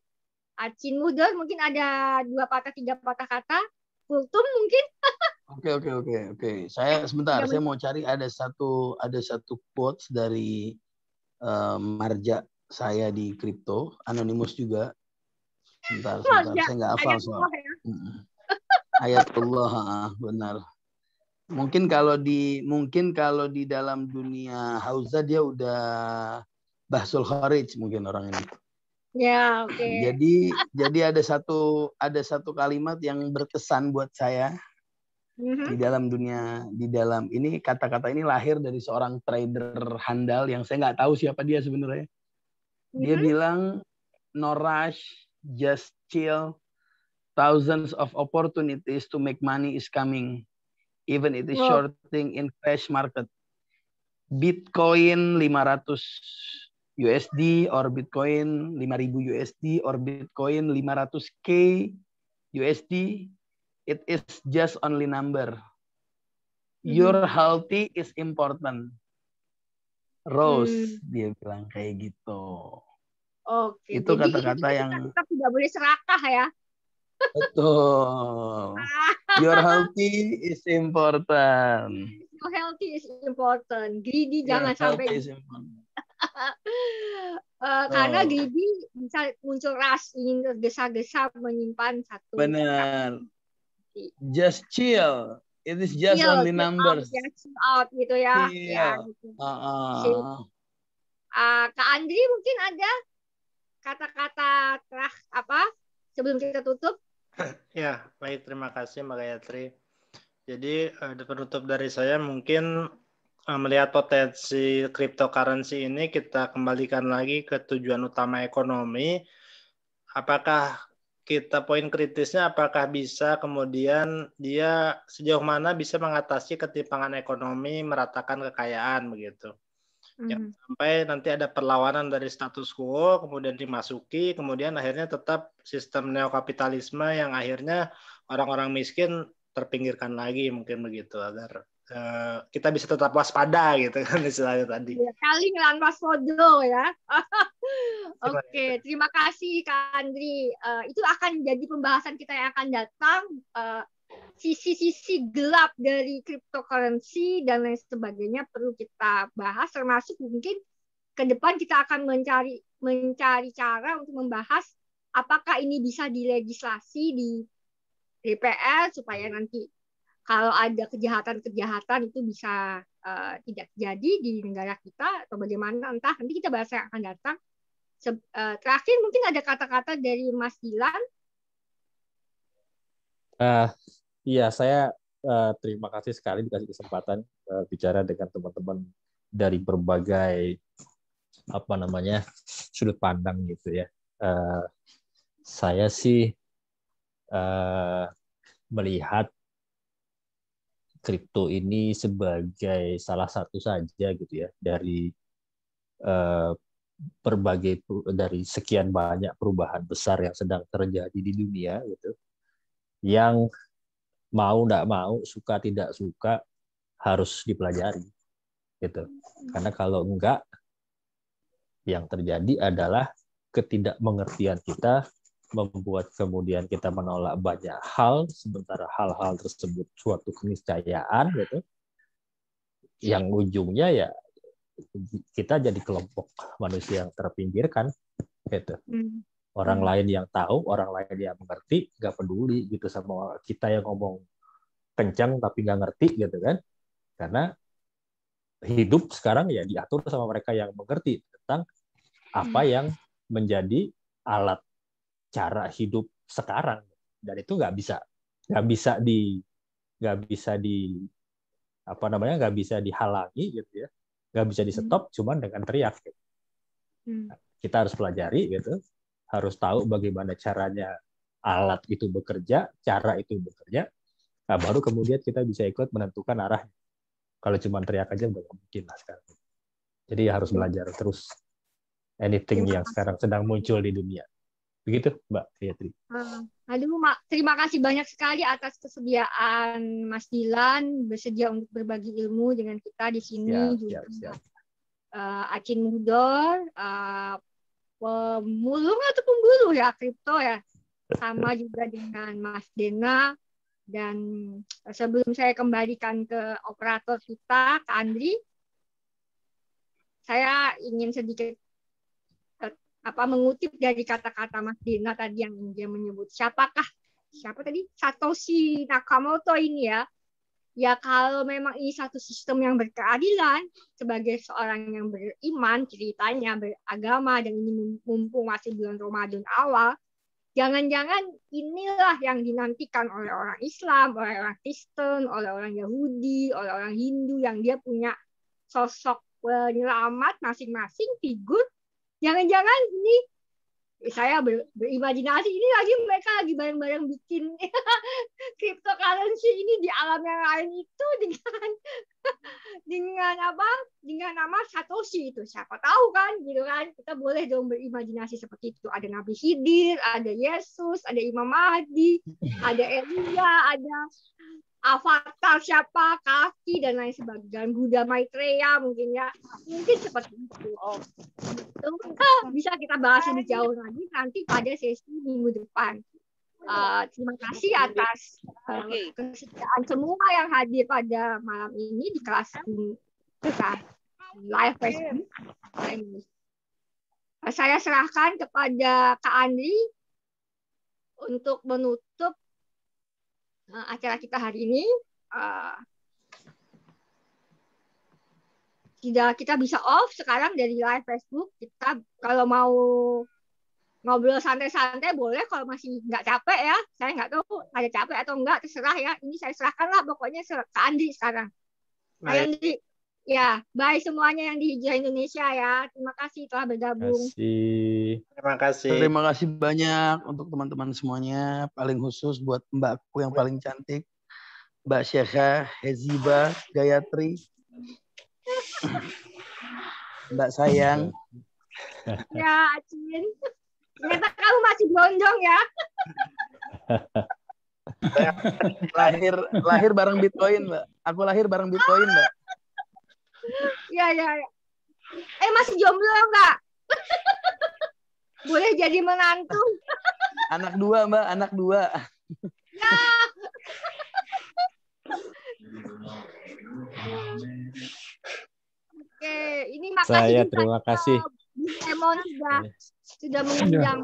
Acin Mudor mungkin ada dua patah tiga patah kata. Kultum mungkin. Oke oke oke oke. Saya sebentar, saya mau cari ada satu ada satu quotes dari um, marja saya di kripto, anonimus juga. Sebentar, sebentar. Saya nggak hafal soal. Ayatullah, ya. benar. Mungkin kalau di mungkin kalau di dalam dunia hauza dia udah Bahsul Kharij mungkin orang ini. Ya, oke. Okay. Jadi jadi ada satu ada satu kalimat yang berkesan buat saya mm-hmm. di dalam dunia di dalam ini kata-kata ini lahir dari seorang trader handal yang saya nggak tahu siapa dia sebenarnya. Dia mm-hmm. bilang no rush, just chill. Thousands of opportunities to make money is coming, even it is wow. shorting in crash market. Bitcoin 500 USD or Bitcoin 5000 USD or Bitcoin 500k USD it is just only number mhm. your healthy is important Rose hmm. dia bilang kayak gitu oke itu kata-kata yang kita tidak boleh serakah ya betul your healthy is important your healthy is important greedy jangan sampai uh, oh. karena Gibi bisa muncul ras ingin tergesa-gesa menyimpan satu. Benar. Just chill. It is just chill, only numbers. Out, just out gitu ya. Chill. Iya. ya gitu. Uh, uh. Uh, Kak Andri mungkin ada kata-kata terah apa sebelum kita tutup? ya, baik terima kasih Mbak Gayatri. Jadi uh, penutup dari saya mungkin Eh, melihat potensi cryptocurrency ini kita kembalikan lagi ke tujuan utama ekonomi. Apakah kita poin kritisnya apakah bisa kemudian dia sejauh mana bisa mengatasi ketimpangan ekonomi meratakan kekayaan begitu. Mm. Ya, mm-hmm. sampai nanti ada perlawanan dari status quo kemudian dimasuki kemudian akhirnya tetap sistem neokapitalisme yang akhirnya orang-orang miskin terpinggirkan lagi mungkin begitu agar Eh, kita bisa tetap waspada gitu kan istilahnya tadi. Kali iya, ngelawan waspada ya. Oke, okay. terima kasih Kak Andri. Uh, itu akan jadi pembahasan kita yang akan datang eh, sisi-sisi uh, gelap dari cryptocurrency dan lain sebagainya perlu kita bahas termasuk mungkin ke depan kita akan mencari mencari cara untuk membahas apakah ini bisa dilegislasi di DPR supaya iya. nanti kalau ada kejahatan-kejahatan itu bisa uh, tidak terjadi di negara kita atau bagaimana entah nanti kita bahas yang akan datang. Se uh, terakhir mungkin ada kata-kata dari Mas Dilan. Uh, iya, saya uh, terima kasih sekali dikasih kesempatan uh, bicara dengan teman-teman dari berbagai apa namanya sudut pandang gitu ya. Uh, saya sih uh, melihat kripto ini sebagai salah satu saja gitu ya dari eh, berbagai dari sekian banyak perubahan besar yang sedang terjadi di dunia gitu yang mau tidak mau suka tidak suka harus dipelajari gitu karena kalau enggak yang terjadi adalah ketidakmengertian kita membuat kemudian kita menolak banyak hal sementara hal-hal tersebut suatu keniscayaan gitu yang ujungnya ya kita jadi kelompok manusia yang terpinggirkan gitu hmm. orang hmm. lain yang tahu orang lain yang mengerti nggak peduli gitu sama kita yang ngomong kencang tapi nggak ngerti gitu kan karena hidup sekarang ya diatur sama mereka yang mengerti tentang apa hmm. yang menjadi alat cara hidup sekarang dan itu nggak bisa nggak bisa di nggak bisa di apa namanya nggak bisa dihalangi gitu ya nggak bisa di stop hmm. cuman dengan teriak gitu. hmm. kita harus pelajari gitu harus tahu bagaimana caranya alat itu bekerja cara itu bekerja nah baru kemudian kita bisa ikut menentukan arah kalau cuma teriak aja nggak mungkin lah sekarang jadi harus hmm. belajar terus anything yang sekarang sedang muncul di dunia Begitu, Mbak Yatri. Uh, eh, aduh, Mak, terima kasih banyak sekali atas kesediaan Mas Dilan bersedia untuk berbagi ilmu dengan kita di sini siap, juga. Siap, siap. Uh, eh, Akin Mudor, uh, pemulung atau pemburu ya kripto ya, sama juga dengan Mas Dena dan sebelum saya kembalikan ke operator kita, ke Andri, saya ingin sedikit apa mengutip dari kata-kata Mas Dina tadi yang dia menyebut siapakah siapa tadi Satoshi Nakamoto ini ya ya kalau memang ini satu sistem yang berkeadilan sebagai seorang yang beriman ceritanya beragama dan ini mumpung masih bulan Ramadan awal jangan-jangan inilah yang dinantikan oleh orang Islam oleh orang Kristen oleh orang Yahudi oleh orang Hindu yang dia punya sosok penyelamat masing-masing figur jangan-jangan ini eh, saya ber, berimajinasi ini lagi mereka lagi bareng-bareng bikin cryptocurrency ini di alam yang lain itu dengan dengan apa dengan nama Satoshi itu siapa tahu kan gitu kan kita boleh dong berimajinasi seperti itu ada Nabi Hidir ada Yesus ada Imam Mahdi ada Elia ada avatar siapa, kaki dan lain sebagainya, Buddha Maitreya mungkin ya, mungkin seperti itu. Oh. Itu kan bisa kita bahas lebih jauh lagi nanti pada sesi minggu depan. Uh, terima kasih atas uh, kesediaan semua yang hadir pada malam ini di kelas kita live Facebook. saya serahkan kepada Kak Andri untuk menutup uh, acara kita hari ini uh, tidak kita bisa off sekarang dari live Facebook kita kalau mau ngobrol santai-santai boleh kalau masih nggak capek ya saya nggak tahu ada capek atau enggak terserah ya ini saya serahkan lah pokoknya ke Andi sekarang Baik. Andi. Ya, bye semuanya yang di Hijrah Indonesia ya. Terima kasih telah bergabung. Terima kasih. Terima kasih. banyak untuk teman-teman semuanya. Paling khusus buat mbakku yang paling cantik. Mbak Syekha, Heziba, Gayatri. Mbak Sayang. Ya, Acin. Ternyata kamu masih gondong ya. lahir lahir bareng Bitcoin, Mbak. Aku lahir bareng Bitcoin, Mbak. Iya, iya, iya. eh masih jomblo enggak? boleh jadi menantu anak dua mbak anak dua ya oke ini makasih saya terima kasih Emon sudah sudah iya. mengundang